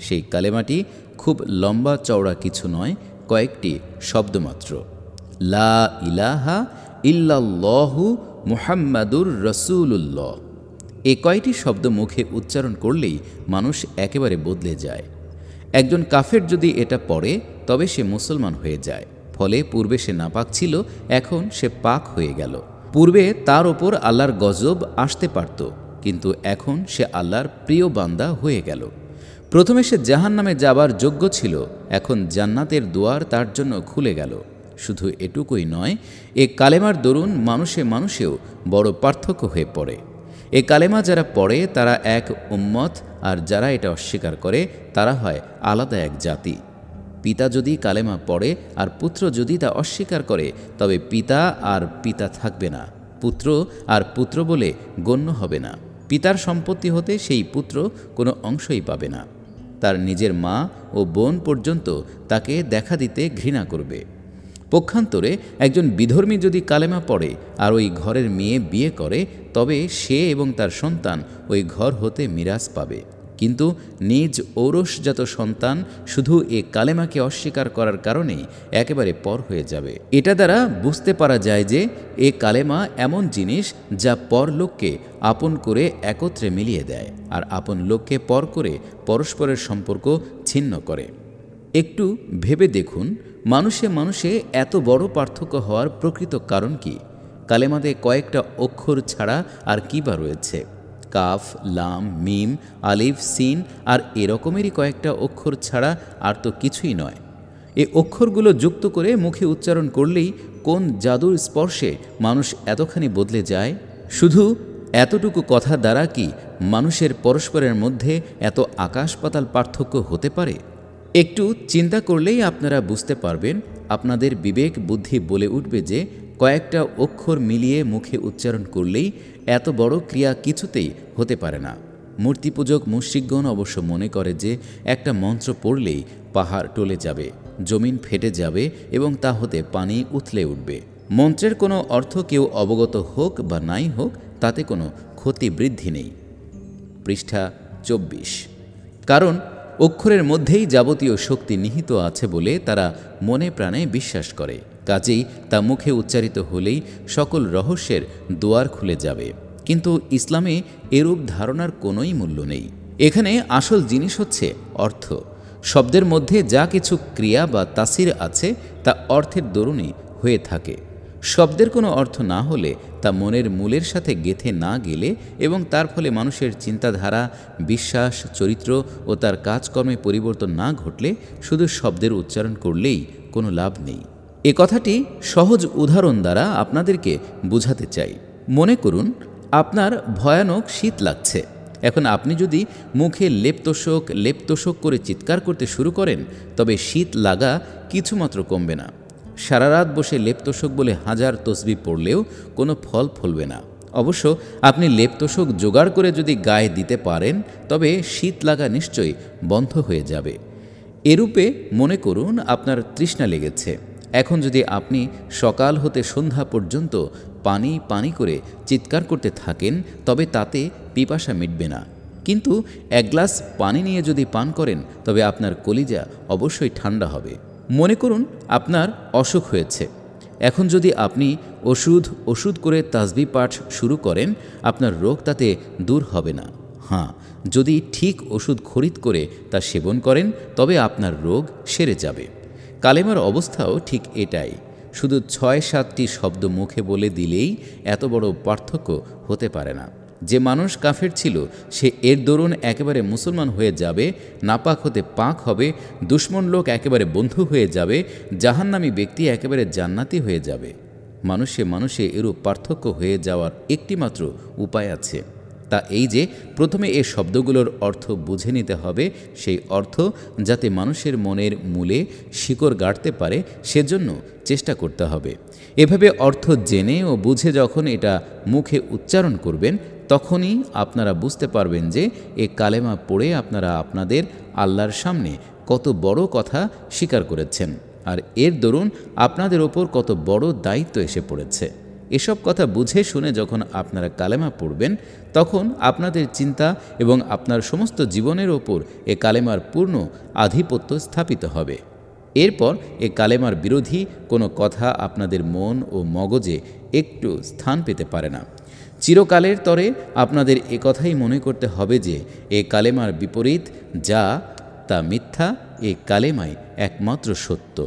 সেই কালেমাটি খুব লম্বা চওড়া কিছু নয় কয়েকটি শব্দমাত্র লা ইলাহা ইল্লাহু মুহাম্মাদুর রসুলুল্লাহ এ কয়টি শব্দ মুখে উচ্চারণ করলেই মানুষ একেবারে বদলে যায় একজন কাফের যদি এটা পড়ে তবে সে মুসলমান হয়ে যায় ফলে পূর্বে সে নাপাক ছিল এখন সে পাক হয়ে গেল পূর্বে তার ওপর আল্লাহর গজব আসতে পারত কিন্তু এখন সে আল্লাহর প্রিয় বান্দা হয়ে গেল প্রথমে সে জাহান নামে যাবার যোগ্য ছিল এখন জান্নাতের দুয়ার তার জন্য খুলে গেল শুধু এটুকুই নয় এ কালেমার দরুন মানুষে মানুষেও বড় পার্থক্য হয়ে পড়ে এ কালেমা যারা পড়ে তারা এক উম্মত আর যারা এটা অস্বীকার করে তারা হয় আলাদা এক জাতি পিতা যদি কালেমা পড়ে আর পুত্র যদি তা অস্বীকার করে তবে পিতা আর পিতা থাকবে না পুত্র আর পুত্র বলে গণ্য হবে না পিতার সম্পত্তি হতে সেই পুত্র কোনো অংশই পাবে না তার নিজের মা ও বোন পর্যন্ত তাকে দেখা দিতে ঘৃণা করবে পক্ষান্তরে একজন বিধর্মী যদি কালেমা পড়ে আর ওই ঘরের মেয়ে বিয়ে করে তবে সে এবং তার সন্তান ওই ঘর হতে মিরাজ পাবে কিন্তু নিজ ঔরসজাত সন্তান শুধু এ কালেমাকে অস্বীকার করার কারণে একেবারে পর হয়ে যাবে এটা দ্বারা বুঝতে পারা যায় যে এ কালেমা এমন জিনিস যা পর লোককে আপন করে একত্রে মিলিয়ে দেয় আর আপন লোককে পর করে পরস্পরের সম্পর্ক ছিন্ন করে একটু ভেবে দেখুন মানুষে মানুষে এত বড় পার্থক্য হওয়ার প্রকৃত কারণ কি কালেমাতে কয়েকটা অক্ষর ছাড়া আর কী বা রয়েছে কাফ লাম মিম আলিফ সিন আর এরকমেরই কয়েকটা অক্ষর ছাড়া আর তো কিছুই নয় এ অক্ষরগুলো যুক্ত করে মুখে উচ্চারণ করলেই কোন জাদুর স্পর্শে মানুষ এতখানি বদলে যায় শুধু এতটুকু কথা দ্বারা কি মানুষের পরস্পরের মধ্যে এত আকাশ পাতাল পার্থক্য হতে পারে একটু চিন্তা করলেই আপনারা বুঝতে পারবেন আপনাদের বিবেক বুদ্ধি বলে উঠবে যে কয়েকটা অক্ষর মিলিয়ে মুখে উচ্চারণ করলেই এত বড় ক্রিয়া কিছুতেই হতে পারে না পূজক মুশিকগণ অবশ্য মনে করে যে একটা মন্ত্র পড়লেই পাহাড় টলে যাবে জমিন ফেটে যাবে এবং তা হতে পানি উথলে উঠবে মন্ত্রের কোনো অর্থ কেউ অবগত হোক বা নাই হোক তাতে কোনো ক্ষতি বৃদ্ধি নেই পৃষ্ঠা চব্বিশ কারণ অক্ষরের মধ্যেই যাবতীয় শক্তি নিহিত আছে বলে তারা মনে প্রাণে বিশ্বাস করে কাজেই তা মুখে উচ্চারিত হলেই সকল রহস্যের দোয়ার খুলে যাবে কিন্তু ইসলামে এরূপ ধারণার কোনোই মূল্য নেই এখানে আসল জিনিস হচ্ছে অর্থ শব্দের মধ্যে যা কিছু ক্রিয়া বা তাসির আছে তা অর্থের দরুণই হয়ে থাকে শব্দের কোনো অর্থ না হলে তা মনের মূলের সাথে গেথে না গেলে এবং তার ফলে মানুষের চিন্তাধারা বিশ্বাস চরিত্র ও তার কাজকর্মে পরিবর্তন না ঘটলে শুধু শব্দের উচ্চারণ করলেই কোনো লাভ নেই এ কথাটি সহজ উদাহরণ দ্বারা আপনাদেরকে বুঝাতে চাই মনে করুন আপনার ভয়ানক শীত লাগছে এখন আপনি যদি মুখে লেপ্তোষক লেপ্তোষক করে চিৎকার করতে শুরু করেন তবে শীত লাগা কিছুমাত্র কমবে না সারা রাত বসে লেপ্তোষক বলে হাজার তসবি পড়লেও কোনো ফল ফলবে না অবশ্য আপনি লেপ্তোষক জোগাড় করে যদি গায়ে দিতে পারেন তবে শীত লাগা নিশ্চয়ই বন্ধ হয়ে যাবে এরূপে মনে করুন আপনার তৃষ্ণা লেগেছে এখন যদি আপনি সকাল হতে সন্ধ্যা পর্যন্ত পানি পানি করে চিৎকার করতে থাকেন তবে তাতে পিপাসা মিটবে না কিন্তু এক গ্লাস পানি নিয়ে যদি পান করেন তবে আপনার কলিজা অবশ্যই ঠান্ডা হবে মনে করুন আপনার অসুখ হয়েছে এখন যদি আপনি ওষুধ ওষুধ করে তাজবি পাঠ শুরু করেন আপনার রোগ তাতে দূর হবে না হ্যাঁ যদি ঠিক ওষুধ খরিদ করে তা সেবন করেন তবে আপনার রোগ সেরে যাবে কালেমার অবস্থাও ঠিক এটাই শুধু ছয় সাতটি শব্দ মুখে বলে দিলেই এত বড় পার্থক্য হতে পারে না যে মানুষ কাফের ছিল সে এর দরুন একেবারে মুসলমান হয়ে যাবে নাপাক হতে পাক হবে দুশ্মন লোক একেবারে বন্ধু হয়ে যাবে জাহান্নামি ব্যক্তি একেবারে জান্নাতি হয়ে যাবে মানুষে মানুষে এরূপ পার্থক্য হয়ে যাওয়ার একটিমাত্র উপায় আছে তা এই যে প্রথমে এ শব্দগুলোর অর্থ বুঝে নিতে হবে সেই অর্থ যাতে মানুষের মনের মূলে শিকড় গাড়তে পারে সেজন্য চেষ্টা করতে হবে এভাবে অর্থ জেনে ও বুঝে যখন এটা মুখে উচ্চারণ করবেন তখনই আপনারা বুঝতে পারবেন যে এ কালেমা পড়ে আপনারা আপনাদের আল্লাহর সামনে কত বড় কথা স্বীকার করেছেন আর এর দরুন আপনাদের ওপর কত বড় দায়িত্ব এসে পড়েছে এসব কথা বুঝে শুনে যখন আপনারা কালেমা পড়বেন তখন আপনাদের চিন্তা এবং আপনার সমস্ত জীবনের ওপর এ কালেমার পূর্ণ আধিপত্য স্থাপিত হবে এরপর এ কালেমার বিরোধী কোনো কথা আপনাদের মন ও মগজে একটু স্থান পেতে পারে না চিরকালের তরে আপনাদের কথাই মনে করতে হবে যে এ কালেমার বিপরীত যা তা মিথ্যা এ কালেমাই একমাত্র সত্য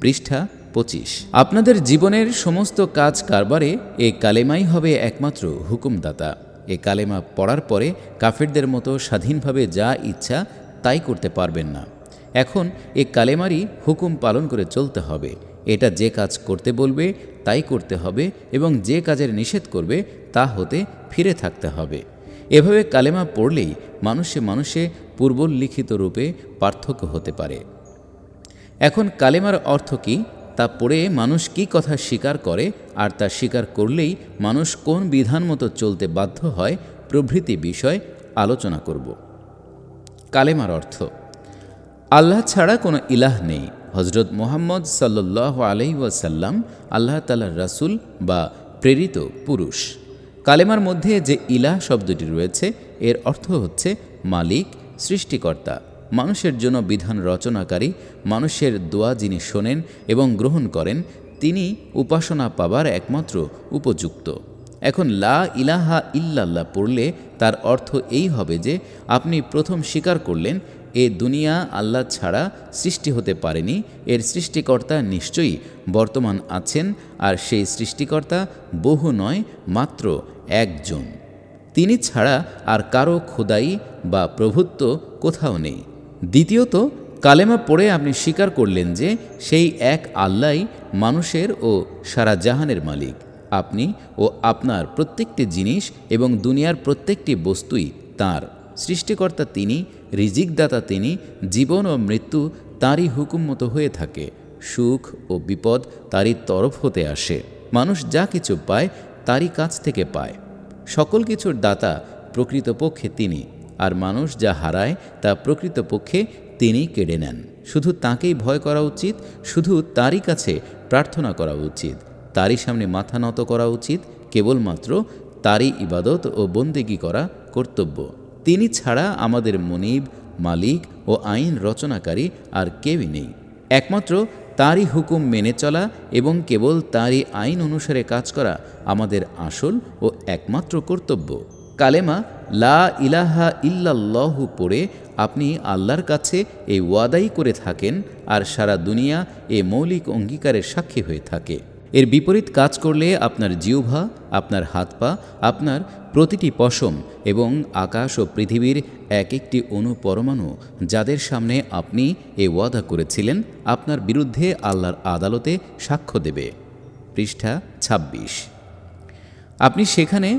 পৃষ্ঠা পঁচিশ আপনাদের জীবনের সমস্ত কাজ কারবারে এ কালেমাই হবে একমাত্র হুকুমদাতা এ কালেমা পড়ার পরে কাফেরদের মতো স্বাধীনভাবে যা ইচ্ছা তাই করতে পারবেন না এখন এ কালেমারই হুকুম পালন করে চলতে হবে এটা যে কাজ করতে বলবে তাই করতে হবে এবং যে কাজের নিষেধ করবে তা হতে ফিরে থাকতে হবে এভাবে কালেমা পড়লেই মানুষে মানুষে পূর্বলিখিত রূপে পার্থক্য হতে পারে এখন কালেমার অর্থ কী তা পড়ে মানুষ কি কথা স্বীকার করে আর তা স্বীকার করলেই মানুষ কোন বিধান মতো চলতে বাধ্য হয় প্রভৃতি বিষয় আলোচনা করব কালেমার অর্থ আল্লাহ ছাড়া কোনো ইলাহ নেই হজরত মোহাম্মদ সাল্লাহ আলহিউসাল্লাম আল্লাহ তাল্লাহ রাসুল বা প্রেরিত পুরুষ কালেমার মধ্যে যে ইলাহ শব্দটি রয়েছে এর অর্থ হচ্ছে মালিক সৃষ্টিকর্তা মানুষের জন্য বিধান রচনাকারী মানুষের দোয়া যিনি শোনেন এবং গ্রহণ করেন তিনি উপাসনা পাবার একমাত্র উপযুক্ত এখন লা ইলাহা ইল্লাল্লাহ পড়লে তার অর্থ এই হবে যে আপনি প্রথম স্বীকার করলেন এ দুনিয়া আল্লাহ ছাড়া সৃষ্টি হতে পারেনি এর সৃষ্টিকর্তা নিশ্চয়ই বর্তমান আছেন আর সেই সৃষ্টিকর্তা বহু নয় মাত্র একজন তিনি ছাড়া আর কারো খোদাই বা প্রভুত্ব কোথাও নেই দ্বিতীয়ত কালেমা পড়ে আপনি স্বীকার করলেন যে সেই এক আল্লাই মানুষের ও সারা জাহানের মালিক আপনি ও আপনার প্রত্যেকটি জিনিস এবং দুনিয়ার প্রত্যেকটি বস্তুই তার সৃষ্টিকর্তা তিনি রিজিকদাতা তিনি জীবন ও মৃত্যু তাঁরই হুকুম মতো হয়ে থাকে সুখ ও বিপদ তারই তরফ হতে আসে মানুষ যা কিছু পায় তারই কাছ থেকে পায় সকল কিছুর দাতা প্রকৃতপক্ষে তিনি আর মানুষ যা হারায় তা প্রকৃতপক্ষে তিনি কেড়ে নেন শুধু তাকেই ভয় করা উচিত শুধু তারই কাছে প্রার্থনা করা উচিত তারই সামনে মাথা নত করা উচিত কেবলমাত্র তারই ইবাদত ও বন্দেগি করা কর্তব্য তিনি ছাড়া আমাদের মনিব মালিক ও আইন রচনাকারী আর কেউই নেই একমাত্র তারই হুকুম মেনে চলা এবং কেবল তারই আইন অনুসারে কাজ করা আমাদের আসল ও একমাত্র কর্তব্য কালেমা লা ইলাহা ইল্লাল্লাহ পড়ে আপনি আল্লাহর কাছে এই ওয়াদাই করে থাকেন আর সারা দুনিয়া এ মৌলিক অঙ্গীকারের সাক্ষী হয়ে থাকে এর বিপরীত কাজ করলে আপনার জিহ্বা আপনার হাত পা আপনার প্রতিটি পশম এবং আকাশ ও পৃথিবীর এক একটি অনুপরমাণু পরমাণু যাদের সামনে আপনি এ ওয়াদা করেছিলেন আপনার বিরুদ্ধে আল্লাহর আদালতে সাক্ষ্য দেবে পৃষ্ঠা ২৬ আপনি সেখানে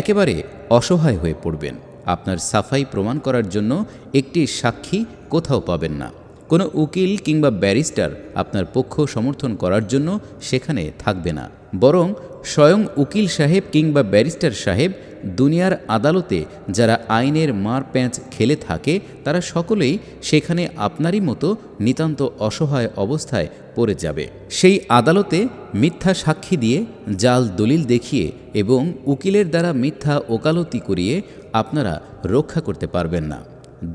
একেবারে অসহায় হয়ে পড়বেন আপনার সাফাই প্রমাণ করার জন্য একটি সাক্ষী কোথাও পাবেন না কোনো উকিল কিংবা ব্যারিস্টার আপনার পক্ষ সমর্থন করার জন্য সেখানে থাকবে না বরং স্বয়ং উকিল সাহেব কিংবা ব্যারিস্টার সাহেব দুনিয়ার আদালতে যারা আইনের মার প্যাঁচ খেলে থাকে তারা সকলেই সেখানে আপনারই মতো নিতান্ত অসহায় অবস্থায় পড়ে যাবে সেই আদালতে মিথ্যা সাক্ষী দিয়ে জাল দলিল দেখিয়ে এবং উকিলের দ্বারা মিথ্যা ওকালতি করিয়ে আপনারা রক্ষা করতে পারবেন না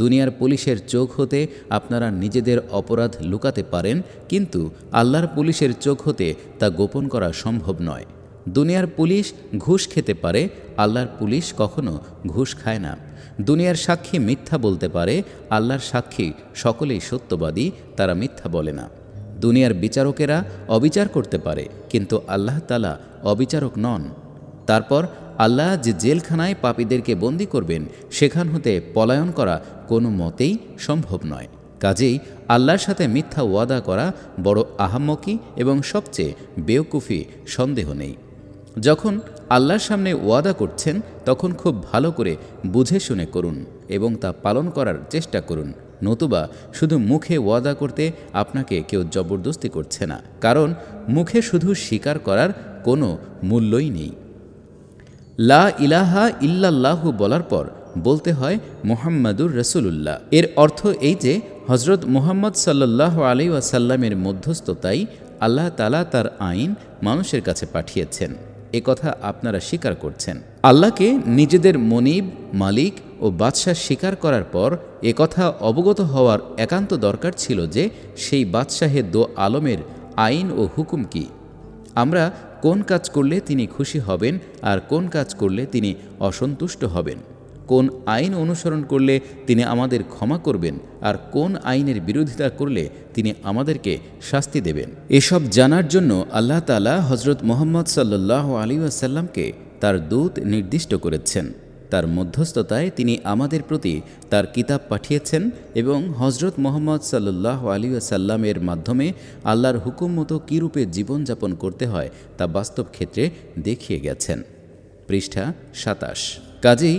দুনিয়ার পুলিশের চোখ হতে আপনারা নিজেদের অপরাধ লুকাতে পারেন কিন্তু আল্লাহর পুলিশের চোখ হতে তা গোপন করা সম্ভব নয় দুনিয়ার পুলিশ ঘুষ খেতে পারে আল্লাহর পুলিশ কখনো ঘুষ খায় না দুনিয়ার সাক্ষী মিথ্যা বলতে পারে আল্লাহর সাক্ষী সকলেই সত্যবাদী তারা মিথ্যা বলে না দুনিয়ার বিচারকেরা অবিচার করতে পারে কিন্তু আল্লাহ তালা অবিচারক নন তারপর আল্লাহ যে জেলখানায় পাপীদেরকে বন্দি করবেন সেখান হতে পলায়ন করা কোনো মতেই সম্ভব নয় কাজেই আল্লাহর সাথে মিথ্যা ওয়াদা করা বড় আহাম্মকি এবং সবচেয়ে বেওকুফি সন্দেহ নেই যখন আল্লাহর সামনে ওয়াদা করছেন তখন খুব ভালো করে বুঝে শুনে করুন এবং তা পালন করার চেষ্টা করুন নতুবা শুধু মুখে ওয়াদা করতে আপনাকে কেউ জবরদস্তি করছে না কারণ মুখে শুধু স্বীকার করার কোনো মূল্যই নেই লা ইলাহা ইল্লাল্লাহু বলার পর বলতে হয় মোহাম্মদুর রসুলুল্লাহ এর অর্থ এই যে হজরত মোহাম্মদ সাল্লাহ আলি ওয়াসাল্লামের মধ্যস্থতাই আল্লাহ তালা তার আইন মানুষের কাছে পাঠিয়েছেন কথা আপনারা স্বীকার করছেন আল্লাহকে নিজেদের মনিব মালিক ও বাদশাহ স্বীকার করার পর কথা অবগত হওয়ার একান্ত দরকার ছিল যে সেই বাদশাহে দো আলমের আইন ও হুকুম কি আমরা কোন কাজ করলে তিনি খুশি হবেন আর কোন কাজ করলে তিনি অসন্তুষ্ট হবেন কোন আইন অনুসরণ করলে তিনি আমাদের ক্ষমা করবেন আর কোন আইনের বিরোধিতা করলে তিনি আমাদেরকে শাস্তি দেবেন এসব জানার জন্য আল্লাহ তালা হজরত মোহাম্মদ সাল্লাহ আলী আসাল্লামকে তার দূত নির্দিষ্ট করেছেন তার মধ্যস্থতায় তিনি আমাদের প্রতি তার কিতাব পাঠিয়েছেন এবং হজরত মোহাম্মদ সাল্লাহ আলী সাল্লামের মাধ্যমে আল্লাহর হুকুম মতো কীরূপে জীবনযাপন করতে হয় তা বাস্তব ক্ষেত্রে দেখিয়ে গেছেন পৃষ্ঠা সাতাশ কাজেই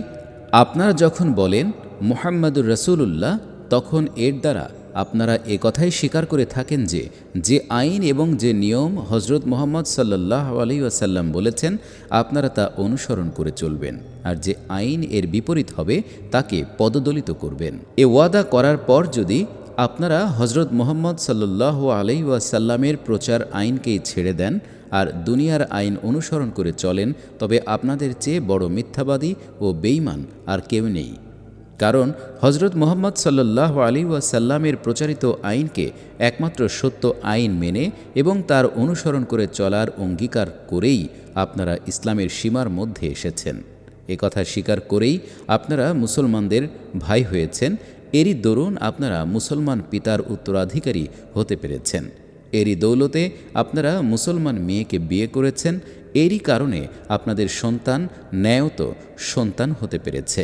আপনারা যখন বলেন মোহাম্মদুর রসুল্লাহ তখন এর দ্বারা আপনারা এ কথাই স্বীকার করে থাকেন যে যে আইন এবং যে নিয়ম হজরত মোহাম্মদ সাল্লাহ আলি ওয়াসাল্লাম বলেছেন আপনারা তা অনুসরণ করে চলবেন আর যে আইন এর বিপরীত হবে তাকে পদদলিত করবেন এ ওয়াদা করার পর যদি আপনারা হজরত মোহাম্মদ সাল্লাহ আলি ওয়াসাল্লামের প্রচার আইনকেই ছেড়ে দেন আর দুনিয়ার আইন অনুসরণ করে চলেন তবে আপনাদের চেয়ে বড় মিথ্যাবাদী ও বেইমান আর কেউ নেই কারণ হজরত মোহাম্মদ সাল্লাহ আলী ওয়াসাল্লামের প্রচারিত আইনকে একমাত্র সত্য আইন মেনে এবং তার অনুসরণ করে চলার অঙ্গীকার করেই আপনারা ইসলামের সীমার মধ্যে এসেছেন এ কথা স্বীকার করেই আপনারা মুসলমানদের ভাই হয়েছেন এরই দরুন আপনারা মুসলমান পিতার উত্তরাধিকারী হতে পেরেছেন এরই দৌলতে আপনারা মুসলমান মেয়েকে বিয়ে করেছেন এরই কারণে আপনাদের সন্তান ন্যায়ত সন্তান হতে পেরেছে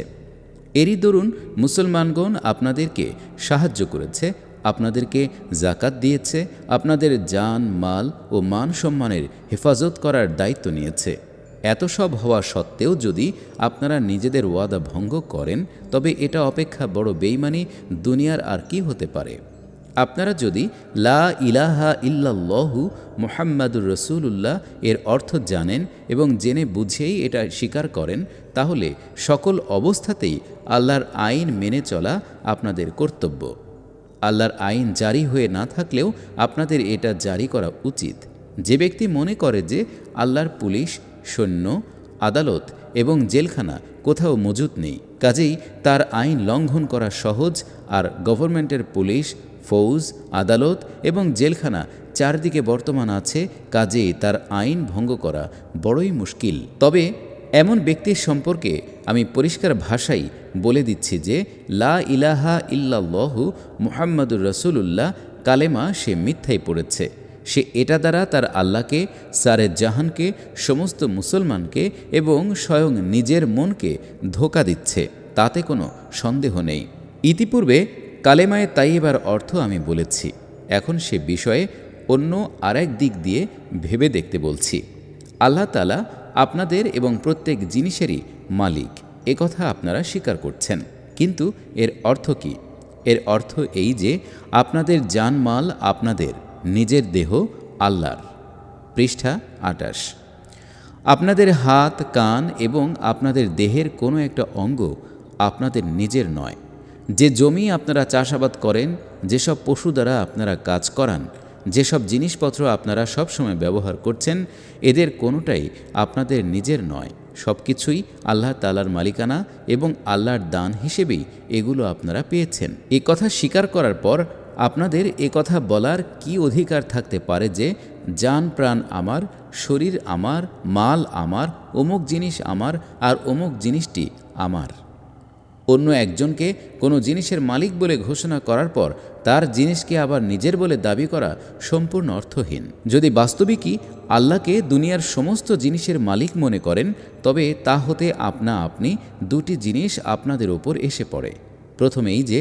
এরই দরুন মুসলমানগণ আপনাদেরকে সাহায্য করেছে আপনাদেরকে জাকাত দিয়েছে আপনাদের যান মাল ও মান সম্মানের হেফাজত করার দায়িত্ব নিয়েছে এত সব হওয়া সত্ত্বেও যদি আপনারা নিজেদের ওয়াদা ভঙ্গ করেন তবে এটা অপেক্ষা বড় বেইমানি দুনিয়ার আর কি হতে পারে আপনারা যদি লা ইলাহা ইল্লাল্লাহু মুহাম্মাদুর রসুল্লাহ এর অর্থ জানেন এবং জেনে বুঝেই এটা স্বীকার করেন তাহলে সকল অবস্থাতেই আল্লাহর আইন মেনে চলা আপনাদের কর্তব্য আল্লাহর আইন জারি হয়ে না থাকলেও আপনাদের এটা জারি করা উচিত যে ব্যক্তি মনে করে যে আল্লাহর পুলিশ সৈন্য আদালত এবং জেলখানা কোথাও মজুত নেই কাজেই তার আইন লঙ্ঘন করা সহজ আর গভর্নমেন্টের পুলিশ ফৌজ আদালত এবং জেলখানা চারদিকে বর্তমান আছে কাজে তার আইন ভঙ্গ করা বড়ই মুশকিল তবে এমন ব্যক্তির সম্পর্কে আমি পরিষ্কার ভাষাই বলে দিচ্ছি যে লা ইলাহা ইল্লাহু মুহাম্মদুর রসুলুল্লাহ কালেমা সে মিথ্যাই পড়েছে সে এটা দ্বারা তার আল্লাহকে সারে জাহানকে সমস্ত মুসলমানকে এবং স্বয়ং নিজের মনকে ধোকা দিচ্ছে তাতে কোনো সন্দেহ নেই ইতিপূর্বে কালেমায় তাইবার অর্থ আমি বলেছি এখন সে বিষয়ে অন্য আরেক দিক দিয়ে ভেবে দেখতে বলছি আল্লাহ তালা আপনাদের এবং প্রত্যেক জিনিসেরই মালিক কথা আপনারা স্বীকার করছেন কিন্তু এর অর্থ কি এর অর্থ এই যে আপনাদের জানমাল আপনাদের নিজের দেহ আল্লাহর পৃষ্ঠা আটাশ আপনাদের হাত কান এবং আপনাদের দেহের কোনো একটা অঙ্গ আপনাদের নিজের নয় যে জমি আপনারা চাষাবাদ করেন যেসব পশু দ্বারা আপনারা কাজ করান যেসব জিনিসপত্র আপনারা সবসময় ব্যবহার করছেন এদের কোনোটাই আপনাদের নিজের নয় সব কিছুই আল্লাহ তালার মালিকানা এবং আল্লাহর দান হিসেবেই এগুলো আপনারা পেয়েছেন এ কথা স্বীকার করার পর আপনাদের এ কথা বলার কি অধিকার থাকতে পারে যে যান প্রাণ আমার শরীর আমার মাল আমার অমুক জিনিস আমার আর অমুক জিনিসটি আমার অন্য একজনকে কোনো জিনিসের মালিক বলে ঘোষণা করার পর তার জিনিসকে আবার নিজের বলে দাবি করা সম্পূর্ণ অর্থহীন যদি বাস্তবিকই আল্লাহকে দুনিয়ার সমস্ত জিনিসের মালিক মনে করেন তবে তা হতে আপনা আপনি দুটি জিনিস আপনাদের ওপর এসে পড়ে প্রথমেই যে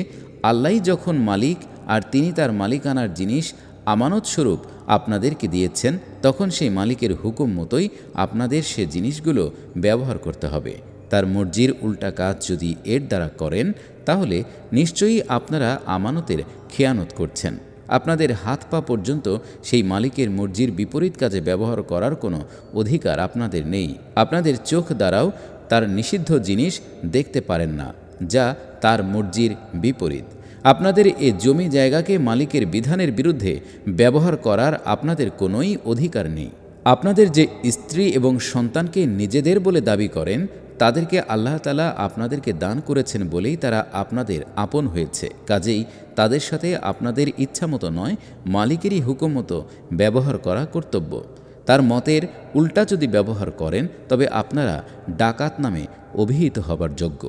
আল্লাহ যখন মালিক আর তিনি তার মালিকানার জিনিস আমানত স্বরূপ আপনাদেরকে দিয়েছেন তখন সেই মালিকের হুকুম মতোই আপনাদের সে জিনিসগুলো ব্যবহার করতে হবে তার মর্জির উল্টা কাজ যদি এর দ্বারা করেন তাহলে নিশ্চয়ই আপনারা আমানতের খেয়ানত করছেন আপনাদের হাত পা পর্যন্ত সেই মালিকের মর্জির বিপরীত কাজে ব্যবহার করার কোনো অধিকার আপনাদের নেই আপনাদের চোখ দ্বারাও তার নিষিদ্ধ জিনিস দেখতে পারেন না যা তার মর্জির বিপরীত আপনাদের এ জমি জায়গাকে মালিকের বিধানের বিরুদ্ধে ব্যবহার করার আপনাদের কোনোই অধিকার নেই আপনাদের যে স্ত্রী এবং সন্তানকে নিজেদের বলে দাবি করেন তাদেরকে আল্লাহ তালা আপনাদেরকে দান করেছেন বলেই তারা আপনাদের আপন হয়েছে কাজেই তাদের সাথে আপনাদের ইচ্ছামতো নয় মালিকেরই হুকুমতো ব্যবহার করা কর্তব্য তার মতের উল্টা যদি ব্যবহার করেন তবে আপনারা ডাকাত নামে অভিহিত হবার যোগ্য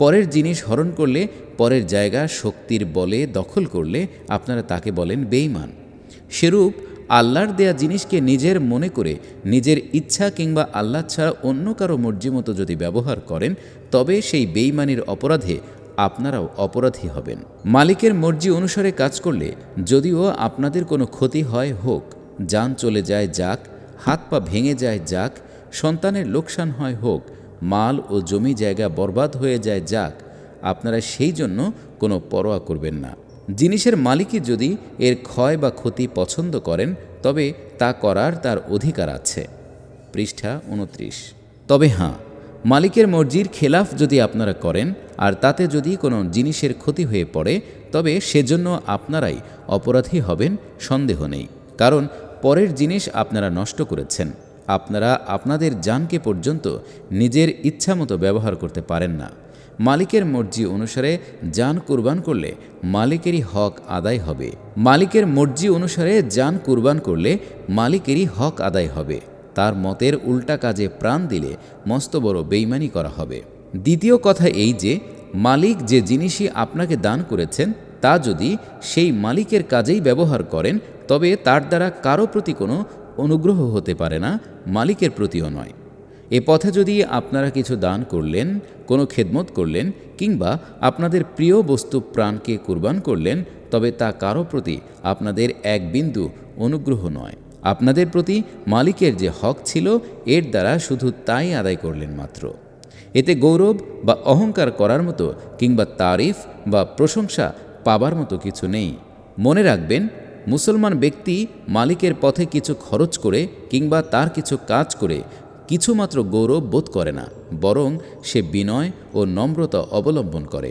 পরের জিনিস হরণ করলে পরের জায়গা শক্তির বলে দখল করলে আপনারা তাকে বলেন বেইমান সেরূপ আল্লাহর দেয়া জিনিসকে নিজের মনে করে নিজের ইচ্ছা কিংবা আল্লাহ ছাড়া অন্য কারো মর্জি মতো যদি ব্যবহার করেন তবে সেই বেইমানির অপরাধে আপনারাও অপরাধী হবেন মালিকের মর্জি অনুসারে কাজ করলে যদিও আপনাদের কোনো ক্ষতি হয় হোক যান চলে যায় যাক হাত পা ভেঙে যায় যাক সন্তানের লোকসান হয় হোক মাল ও জমি জায়গা বরবাদ হয়ে যায় যাক আপনারা সেই জন্য কোনো পরোয়া করবেন না জিনিসের মালিকই যদি এর ক্ষয় বা ক্ষতি পছন্দ করেন তবে তা করার তার অধিকার আছে পৃষ্ঠা উনত্রিশ তবে হ্যাঁ মালিকের মর্জির খেলাফ যদি আপনারা করেন আর তাতে যদি কোনো জিনিসের ক্ষতি হয়ে পড়ে তবে সেজন্য আপনারাই অপরাধী হবেন সন্দেহ নেই কারণ পরের জিনিস আপনারা নষ্ট করেছেন আপনারা আপনাদের জানকে পর্যন্ত নিজের ইচ্ছামতো ব্যবহার করতে পারেন না মালিকের মর্জি অনুসারে যান কুরবান করলে মালিকেরই হক আদায় হবে মালিকের মর্জি অনুসারে যান কুরবান করলে মালিকেরই হক আদায় হবে তার মতের উল্টা কাজে প্রাণ দিলে মস্ত বড় বেইমানি করা হবে দ্বিতীয় কথা এই যে মালিক যে জিনিসই আপনাকে দান করেছেন তা যদি সেই মালিকের কাজেই ব্যবহার করেন তবে তার দ্বারা কারো প্রতি কোনো অনুগ্রহ হতে পারে না মালিকের প্রতিও নয় এ পথে যদি আপনারা কিছু দান করলেন কোনো খেদমত করলেন কিংবা আপনাদের প্রিয় বস্তু প্রাণকে কুরবান করলেন তবে তা কারো প্রতি আপনাদের এক বিন্দু অনুগ্রহ নয় আপনাদের প্রতি মালিকের যে হক ছিল এর দ্বারা শুধু তাই আদায় করলেন মাত্র এতে গৌরব বা অহংকার করার মতো কিংবা তারিফ বা প্রশংসা পাবার মতো কিছু নেই মনে রাখবেন মুসলমান ব্যক্তি মালিকের পথে কিছু খরচ করে কিংবা তার কিছু কাজ করে কিছুমাত্র গৌরব বোধ করে না বরং সে বিনয় ও নম্রতা অবলম্বন করে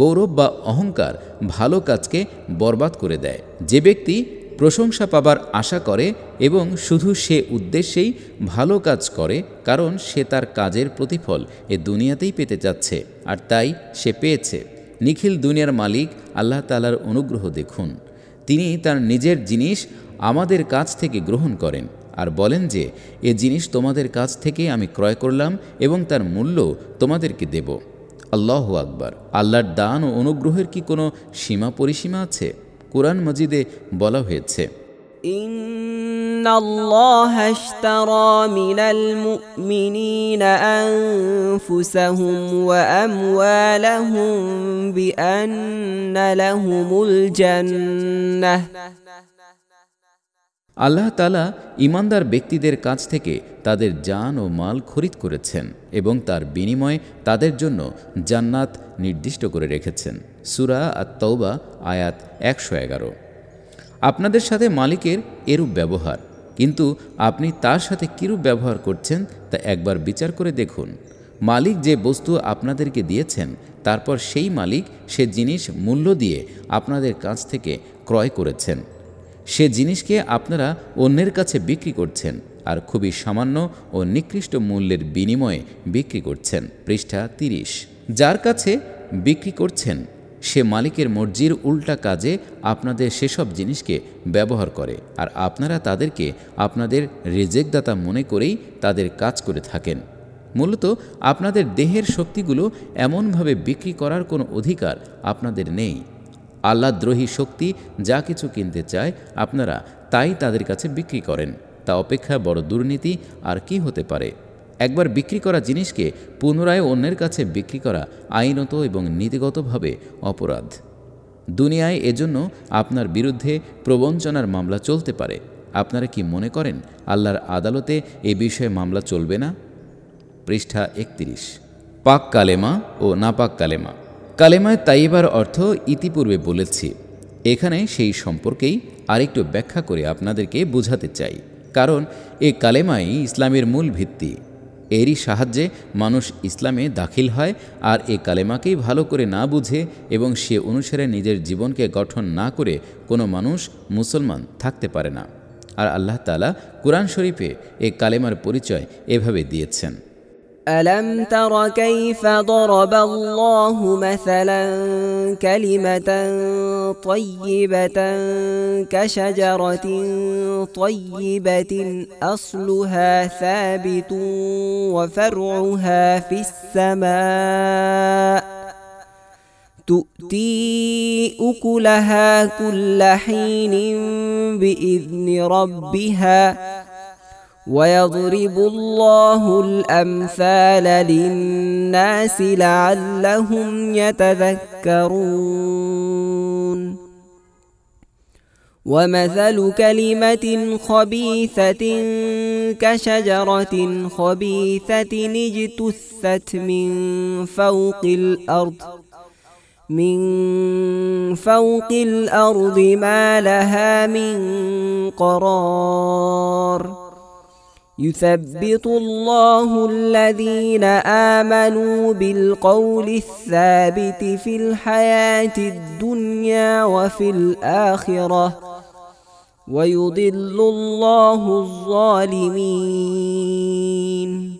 গৌরব বা অহংকার ভালো কাজকে বরবাদ করে দেয় যে ব্যক্তি প্রশংসা পাবার আশা করে এবং শুধু সে উদ্দেশ্যেই ভালো কাজ করে কারণ সে তার কাজের প্রতিফল এ দুনিয়াতেই পেতে যাচ্ছে আর তাই সে পেয়েছে নিখিল দুনিয়ার মালিক আল্লাহ তালার অনুগ্রহ দেখুন তিনি তার নিজের জিনিস আমাদের কাছ থেকে গ্রহণ করেন আর বলেন যে এ জিনিস তোমাদের কাছ থেকে আমি ক্রয় করলাম এবং তার মূল্য তোমাদেরকে দেব আল্লাহ আকবর আল্লাহর দান ও অনুগ্রহের কি কোনো সীমা পরিসীমা আছে কোরআন মজিদে বলা হয়েছে ان الله اشترى من المؤمنين انفسهم واموالهم بان لهم الجنه আল্লাহ তালা ইমানদার ব্যক্তিদের কাছ থেকে তাদের যান ও মাল খরিদ করেছেন এবং তার বিনিময়ে তাদের জন্য জান্নাত নির্দিষ্ট করে রেখেছেন সুরা আর তৌবা আয়াত একশো এগারো আপনাদের সাথে মালিকের এরূপ ব্যবহার কিন্তু আপনি তার সাথে কীরূপ ব্যবহার করছেন তা একবার বিচার করে দেখুন মালিক যে বস্তু আপনাদেরকে দিয়েছেন তারপর সেই মালিক সে জিনিস মূল্য দিয়ে আপনাদের কাছ থেকে ক্রয় করেছেন সে জিনিসকে আপনারা অন্যের কাছে বিক্রি করছেন আর খুবই সামান্য ও নিকৃষ্ট মূল্যের বিনিময়ে বিক্রি করছেন পৃষ্ঠা তিরিশ যার কাছে বিক্রি করছেন সে মালিকের মর্জির উল্টা কাজে আপনাদের সেসব জিনিসকে ব্যবহার করে আর আপনারা তাদেরকে আপনাদের রেজেকদাতা মনে করেই তাদের কাজ করে থাকেন মূলত আপনাদের দেহের শক্তিগুলো এমনভাবে বিক্রি করার কোনো অধিকার আপনাদের নেই আল্লাহদ্রোহী শক্তি যা কিছু কিনতে চায় আপনারা তাই তাদের কাছে বিক্রি করেন তা অপেক্ষা বড় দুর্নীতি আর কি হতে পারে একবার বিক্রি করা জিনিসকে পুনরায় অন্যের কাছে বিক্রি করা আইনত এবং নীতিগতভাবে অপরাধ দুনিয়ায় এজন্য আপনার বিরুদ্ধে প্রবঞ্চনার মামলা চলতে পারে আপনারা কি মনে করেন আল্লাহর আদালতে এ বিষয়ে মামলা চলবে না পৃষ্ঠা একত্রিশ পাক কালেমা ও নাপাক কালেমা কালেমায় তাইবার অর্থ ইতিপূর্বে বলেছি এখানে সেই সম্পর্কেই আরেকটু ব্যাখ্যা করে আপনাদেরকে বোঝাতে চাই কারণ এ কালেমাই ইসলামের মূল ভিত্তি এরই সাহায্যে মানুষ ইসলামে দাখিল হয় আর এ কালেমাকেই ভালো করে না বুঝে এবং সে অনুসারে নিজের জীবনকে গঠন না করে কোনো মানুষ মুসলমান থাকতে পারে না আর আল্লাহ আল্লাহতালা কোরআন শরীফে এ কালেমার পরিচয় এভাবে দিয়েছেন ألم تر كيف ضرب الله مثلا كلمة طيبة كشجرة طيبة أصلها ثابت وفرعها في السماء تؤتي أكلها كل حين بإذن ربها ويضرب الله الامثال للناس لعلهم يتذكرون ومثل كلمه خبيثه كشجره خبيثه اجتثت من فوق الارض من فوق الارض ما لها من قرار يثبت الله الذين آمنوا بالقول الثابت في الحياة الدنيا وفي الآخرة ويضل الله الظالمين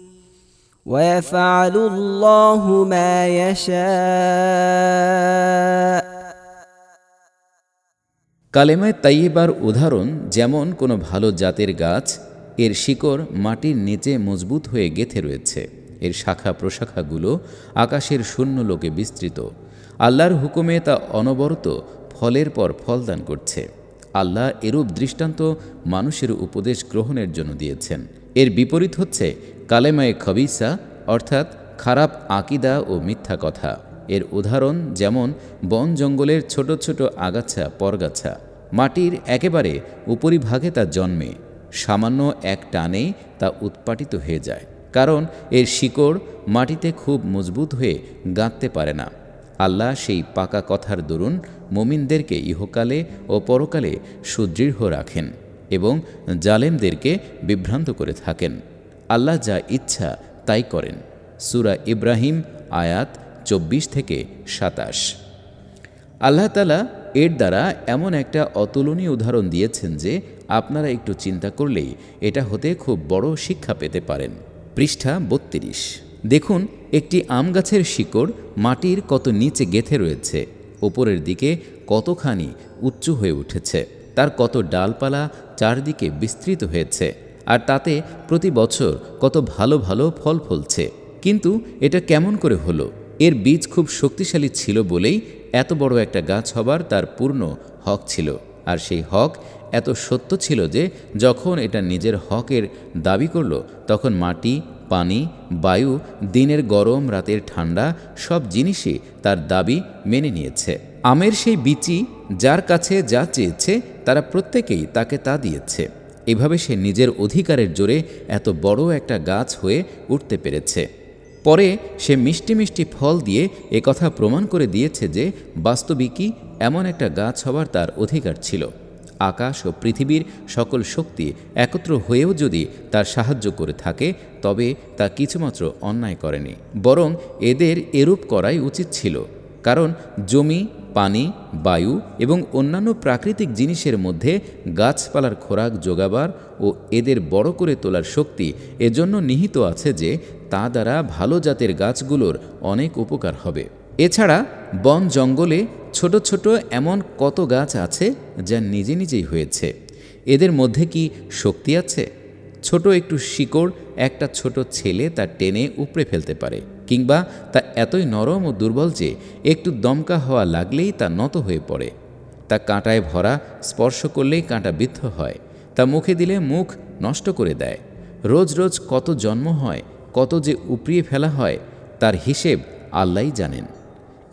ويفعل الله ما يشاء কালেমায় তাইবার উদাহরণ যেমন কোনো ভালো জাতের গাছ এর শিকড় মাটির নিচে মজবুত হয়ে গেথে রয়েছে এর শাখা প্রশাখাগুলো আকাশের শূন্য লোকে বিস্তৃত আল্লাহর হুকুমে তা অনবরত ফলের পর ফল দান করছে আল্লাহ এরূপ দৃষ্টান্ত মানুষের উপদেশ গ্রহণের জন্য দিয়েছেন এর বিপরীত হচ্ছে কালেমায়ে খবিসা অর্থাৎ খারাপ আকিদা ও মিথ্যা কথা এর উদাহরণ যেমন বন জঙ্গলের ছোট ছোট আগাছা পরগাছা মাটির একেবারে উপরিভাগে তা জন্মে সামান্য এক টানেই তা উৎপাটিত হয়ে যায় কারণ এর শিকড় মাটিতে খুব মজবুত হয়ে গাঁথতে পারে না আল্লাহ সেই পাকা কথার দরুন মোমিনদেরকে ইহকালে ও পরকালে সুদৃঢ় রাখেন এবং জালেমদেরকে বিভ্রান্ত করে থাকেন আল্লাহ যা ইচ্ছা তাই করেন সুরা ইব্রাহিম আয়াত চব্বিশ থেকে সাতাশ আল্লাহ তালা এর দ্বারা এমন একটা অতুলনীয় উদাহরণ দিয়েছেন যে আপনারা একটু চিন্তা করলেই এটা হতে খুব বড় শিক্ষা পেতে পারেন পৃষ্ঠা বত্রিশ দেখুন একটি আম গাছের শিকড় মাটির কত নিচে গেথে রয়েছে ওপরের দিকে কতখানি উঁচু হয়ে উঠেছে তার কত ডালপালা চারদিকে বিস্তৃত হয়েছে আর তাতে প্রতি বছর কত ভালো ভালো ফল ফলছে কিন্তু এটা কেমন করে হলো এর বীজ খুব শক্তিশালী ছিল বলেই এত বড় একটা গাছ হবার তার পূর্ণ হক ছিল আর সেই হক এত সত্য ছিল যে যখন এটা নিজের হকের দাবি করল তখন মাটি পানি বায়ু দিনের গরম রাতের ঠান্ডা সব জিনিসই তার দাবি মেনে নিয়েছে আমের সেই বিচি যার কাছে যা চেয়েছে তারা প্রত্যেকেই তাকে তা দিয়েছে এভাবে সে নিজের অধিকারের জোরে এত বড় একটা গাছ হয়ে উঠতে পেরেছে পরে সে মিষ্টি মিষ্টি ফল দিয়ে কথা প্রমাণ করে দিয়েছে যে বাস্তবিকই এমন একটা গাছ হবার তার অধিকার ছিল আকাশ ও পৃথিবীর সকল শক্তি একত্র হয়েও যদি তার সাহায্য করে থাকে তবে তা কিছুমাত্র অন্যায় করেনি বরং এদের এরূপ করাই উচিত ছিল কারণ জমি পানি বায়ু এবং অন্যান্য প্রাকৃতিক জিনিসের মধ্যে গাছপালার খোরাক যোগাবার ও এদের বড় করে তোলার শক্তি এজন্য নিহিত আছে যে তা দ্বারা ভালো জাতের গাছগুলোর অনেক উপকার হবে এছাড়া বন জঙ্গলে ছোট ছোট এমন কত গাছ আছে যা নিজে নিজেই হয়েছে এদের মধ্যে কি শক্তি আছে ছোট একটু শিকড় একটা ছোট ছেলে তা টেনে উপড়ে ফেলতে পারে কিংবা তা এতই নরম ও দুর্বল যে একটু দমকা হওয়া লাগলেই তা নত হয়ে পড়ে তা কাঁটায় ভরা স্পর্শ করলেই কাঁটা বিদ্ধ হয় তা মুখে দিলে মুখ নষ্ট করে দেয় রোজ রোজ কত জন্ম হয় কত যে উপড়িয়ে ফেলা হয় তার হিসেব আল্লাই জানেন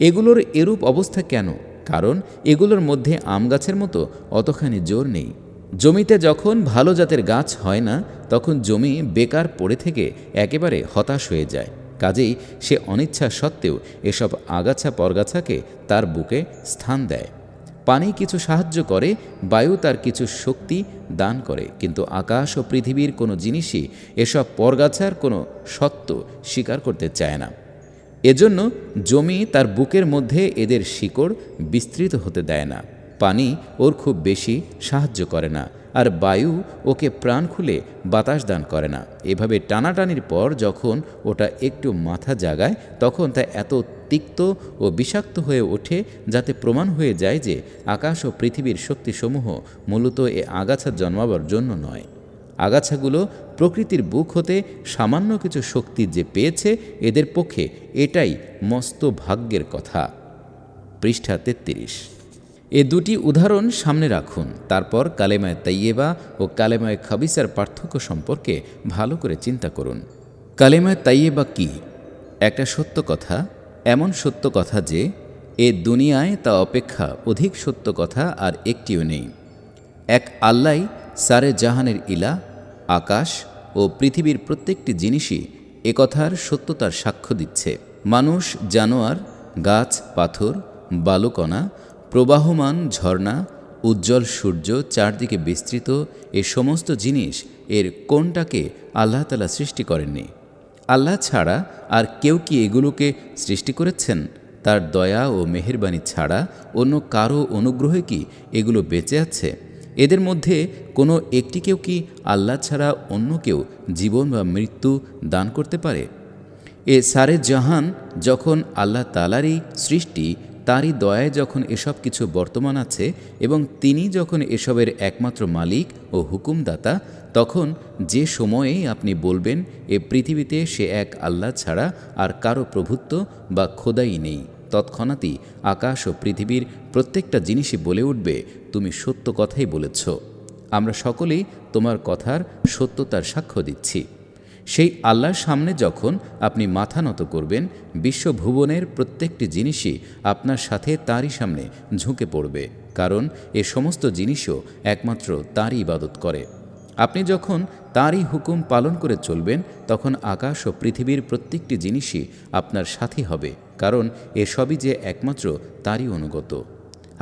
এগুলোর এরূপ অবস্থা কেন কারণ এগুলোর মধ্যে আম গাছের মতো অতখানি জোর নেই জমিতে যখন ভালো জাতের গাছ হয় না তখন জমি বেকার পড়ে থেকে একেবারে হতাশ হয়ে যায় কাজেই সে অনিচ্ছা সত্ত্বেও এসব আগাছা পরগাছাকে তার বুকে স্থান দেয় পানি কিছু সাহায্য করে বায়ু তার কিছু শক্তি দান করে কিন্তু আকাশ ও পৃথিবীর কোনো জিনিসই এসব পরগাছার কোনো সত্ত্ব স্বীকার করতে চায় না এজন্য জমি তার বুকের মধ্যে এদের শিকড় বিস্তৃত হতে দেয় না পানি ওর খুব বেশি সাহায্য করে না আর বায়ু ওকে প্রাণ খুলে বাতাস দান করে না এভাবে টানাটানির পর যখন ওটা একটু মাথা জাগায় তখন তা এত তিক্ত ও বিষাক্ত হয়ে ওঠে যাতে প্রমাণ হয়ে যায় যে আকাশ ও পৃথিবীর শক্তিসমূহ মূলত এ আগাছা জন্মাবার জন্য নয় আগাছাগুলো প্রকৃতির বুক হতে সামান্য কিছু শক্তি যে পেয়েছে এদের পক্ষে এটাই মস্ত ভাগ্যের কথা পৃষ্ঠা তেত্রিশ এ দুটি উদাহরণ সামনে রাখুন তারপর কালেমায় তাইয়েবা ও কালেমায় খাবিসার পার্থক্য সম্পর্কে ভালো করে চিন্তা করুন কালেমায় তাইয়েবা কি একটা সত্য কথা এমন সত্য কথা যে এ দুনিয়ায় তা অপেক্ষা অধিক সত্য কথা আর একটিও নেই এক আল্লাই সারে জাহানের ইলা আকাশ ও পৃথিবীর প্রত্যেকটি জিনিসই একথার সত্যতার সাক্ষ্য দিচ্ছে মানুষ জানোয়ার গাছ পাথর বালুকণা প্রবাহমান ঝর্ণা উজ্জ্বল সূর্য চারদিকে বিস্তৃত এ সমস্ত জিনিস এর কোনটাকে আল্লাহ তালা সৃষ্টি করেননি আল্লাহ ছাড়া আর কেউ কি এগুলোকে সৃষ্টি করেছেন তার দয়া ও মেহেরবানি ছাড়া অন্য কারো অনুগ্রহে কি এগুলো বেঁচে আছে এদের মধ্যে কোনো একটিকেও কি আল্লাহ ছাড়া অন্য কেউ জীবন বা মৃত্যু দান করতে পারে এ সারে জাহান যখন আল্লাহ তালারই সৃষ্টি তারই দয়ায় যখন এসব কিছু বর্তমান আছে এবং তিনি যখন এসবের একমাত্র মালিক ও হুকুমদাতা তখন যে সময়ে আপনি বলবেন এ পৃথিবীতে সে এক আল্লাহ ছাড়া আর কারো প্রভুত্ব বা খোদাই নেই তৎক্ষণাৎই আকাশ ও পৃথিবীর প্রত্যেকটা জিনিসই বলে উঠবে তুমি সত্য কথাই বলেছ আমরা সকলেই তোমার কথার সত্যতার সাক্ষ্য দিচ্ছি সেই আল্লাহর সামনে যখন আপনি মাথা নত করবেন বিশ্বভুবনের প্রত্যেকটি জিনিসই আপনার সাথে তারই সামনে ঝুঁকে পড়বে কারণ এ সমস্ত জিনিসও একমাত্র তারই ইবাদত করে আপনি যখন তারই হুকুম পালন করে চলবেন তখন আকাশ ও পৃথিবীর প্রত্যেকটি জিনিসই আপনার সাথী হবে কারণ এসবই যে একমাত্র তারই অনুগত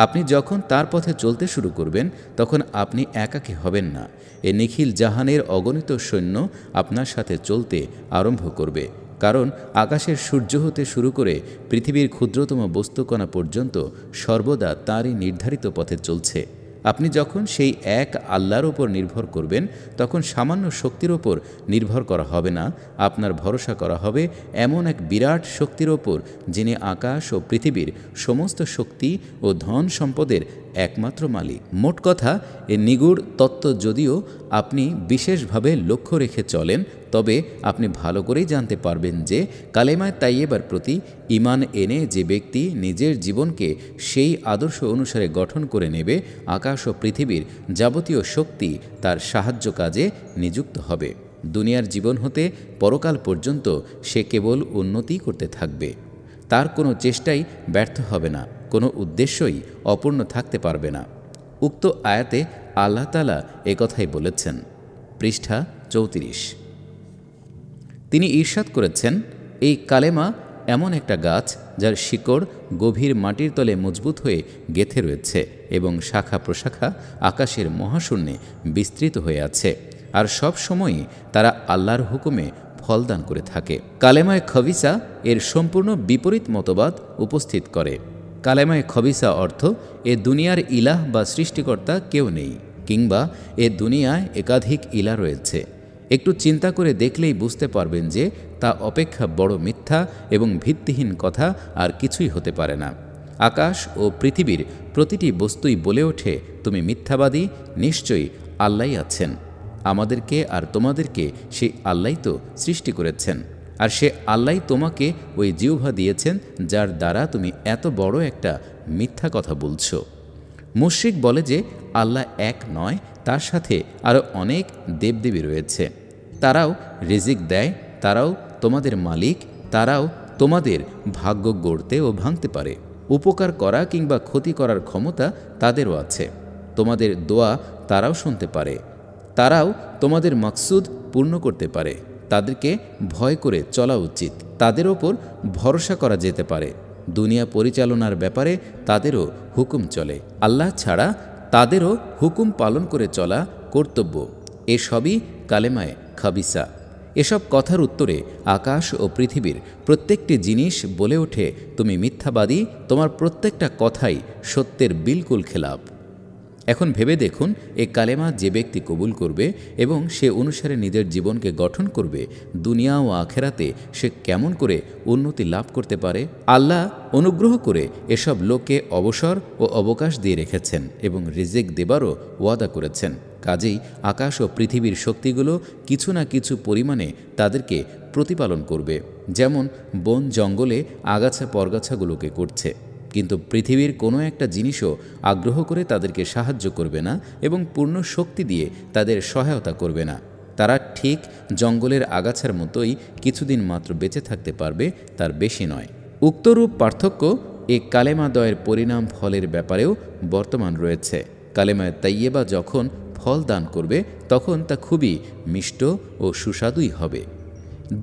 আপনি যখন তার পথে চলতে শুরু করবেন তখন আপনি একাকে হবেন না এ নিখিল জাহানের অগণিত সৈন্য আপনার সাথে চলতে আরম্ভ করবে কারণ আকাশের সূর্য হতে শুরু করে পৃথিবীর ক্ষুদ্রতম বস্তুকণা পর্যন্ত সর্বদা তারই নির্ধারিত পথে চলছে আপনি যখন সেই এক আল্লাহর ওপর নির্ভর করবেন তখন সামান্য শক্তির ওপর নির্ভর করা হবে না আপনার ভরসা করা হবে এমন এক বিরাট শক্তির ওপর যিনি আকাশ ও পৃথিবীর সমস্ত শক্তি ও ধন সম্পদের একমাত্র মালিক মোট কথা এ নিগুড় তত্ত্ব যদিও আপনি বিশেষভাবে লক্ষ্য রেখে চলেন তবে আপনি ভালো করেই জানতে পারবেন যে কালেমায় তাইয়েবার প্রতি ইমান এনে যে ব্যক্তি নিজের জীবনকে সেই আদর্শ অনুসারে গঠন করে নেবে আকাশ ও পৃথিবীর যাবতীয় শক্তি তার সাহায্য কাজে নিযুক্ত হবে দুনিয়ার জীবন হতে পরকাল পর্যন্ত সে কেবল উন্নতি করতে থাকবে তার কোনো চেষ্টাই ব্যর্থ হবে না কোনো উদ্দেশ্যই অপূর্ণ থাকতে পারবে না উক্ত আয়াতে আল্লাহতালা একথাই বলেছেন পৃষ্ঠা চৌত্রিশ তিনি ঈর্ষাদ করেছেন এই কালেমা এমন একটা গাছ যার শিকড় গভীর মাটির তলে মজবুত হয়ে গেথে রয়েছে এবং শাখা প্রশাখা আকাশের মহাশূন্যে বিস্তৃত হয়ে আছে আর সব সময়ই তারা আল্লাহর হুকুমে ফলদান করে থাকে কালেমায় খবিসা এর সম্পূর্ণ বিপরীত মতবাদ উপস্থিত করে কালেমায় খবিসা অর্থ এ দুনিয়ার ইলাহ বা সৃষ্টিকর্তা কেউ নেই কিংবা এ দুনিয়ায় একাধিক ইলা রয়েছে একটু চিন্তা করে দেখলেই বুঝতে পারবেন যে তা অপেক্ষা বড় মিথ্যা এবং ভিত্তিহীন কথা আর কিছুই হতে পারে না আকাশ ও পৃথিবীর প্রতিটি বস্তুই বলে ওঠে তুমি মিথ্যাবাদী নিশ্চয়ই আল্লাহ আছেন আমাদেরকে আর তোমাদেরকে সেই আল্লাহ তো সৃষ্টি করেছেন আর সে আল্লাহ তোমাকে ওই জিহ্বা দিয়েছেন যার দ্বারা তুমি এত বড় একটা মিথ্যা কথা বলছো মুশ্রিক বলে যে আল্লাহ এক নয় তার সাথে আরও অনেক দেবদেবী রয়েছে তারাও রিজিক দেয় তারাও তোমাদের মালিক তারাও তোমাদের ভাগ্য গড়তে ও ভাঙতে পারে উপকার করা কিংবা ক্ষতি করার ক্ষমতা তাদেরও আছে তোমাদের দোয়া তারাও শুনতে পারে তারাও তোমাদের মাকসুদ পূর্ণ করতে পারে তাদেরকে ভয় করে চলা উচিত তাদের ওপর ভরসা করা যেতে পারে দুনিয়া পরিচালনার ব্যাপারে তাদেরও হুকুম চলে আল্লাহ ছাড়া তাদেরও হুকুম পালন করে চলা কর্তব্য এসবই কালেমায় খাবিসা এসব কথার উত্তরে আকাশ ও পৃথিবীর প্রত্যেকটি জিনিস বলে ওঠে তুমি মিথ্যাবাদী তোমার প্রত্যেকটা কথাই সত্যের বিলকুল খেলাপ এখন ভেবে দেখুন এ কালেমা যে ব্যক্তি কবুল করবে এবং সে অনুসারে নিজের জীবনকে গঠন করবে দুনিয়া ও আখেরাতে সে কেমন করে উন্নতি লাভ করতে পারে আল্লাহ অনুগ্রহ করে এসব লোককে অবসর ও অবকাশ দিয়ে রেখেছেন এবং রিজেক দেবারও ওয়াদা করেছেন কাজেই আকাশ ও পৃথিবীর শক্তিগুলো কিছু না কিছু পরিমাণে তাদেরকে প্রতিপালন করবে যেমন বন জঙ্গলে আগাছা পরগাছাগুলোকে করছে কিন্তু পৃথিবীর কোনো একটা জিনিসও আগ্রহ করে তাদেরকে সাহায্য করবে না এবং পূর্ণ শক্তি দিয়ে তাদের সহায়তা করবে না তারা ঠিক জঙ্গলের আগাছার মতোই কিছুদিন মাত্র বেঁচে থাকতে পারবে তার বেশি নয় উক্তরূপ পার্থক্য এ কালেমাদয়ের পরিণাম ফলের ব্যাপারেও বর্তমান রয়েছে কালেমায় তাইয়েবা যখন ফল দান করবে তখন তা খুবই মিষ্ট ও সুস্বাদুই হবে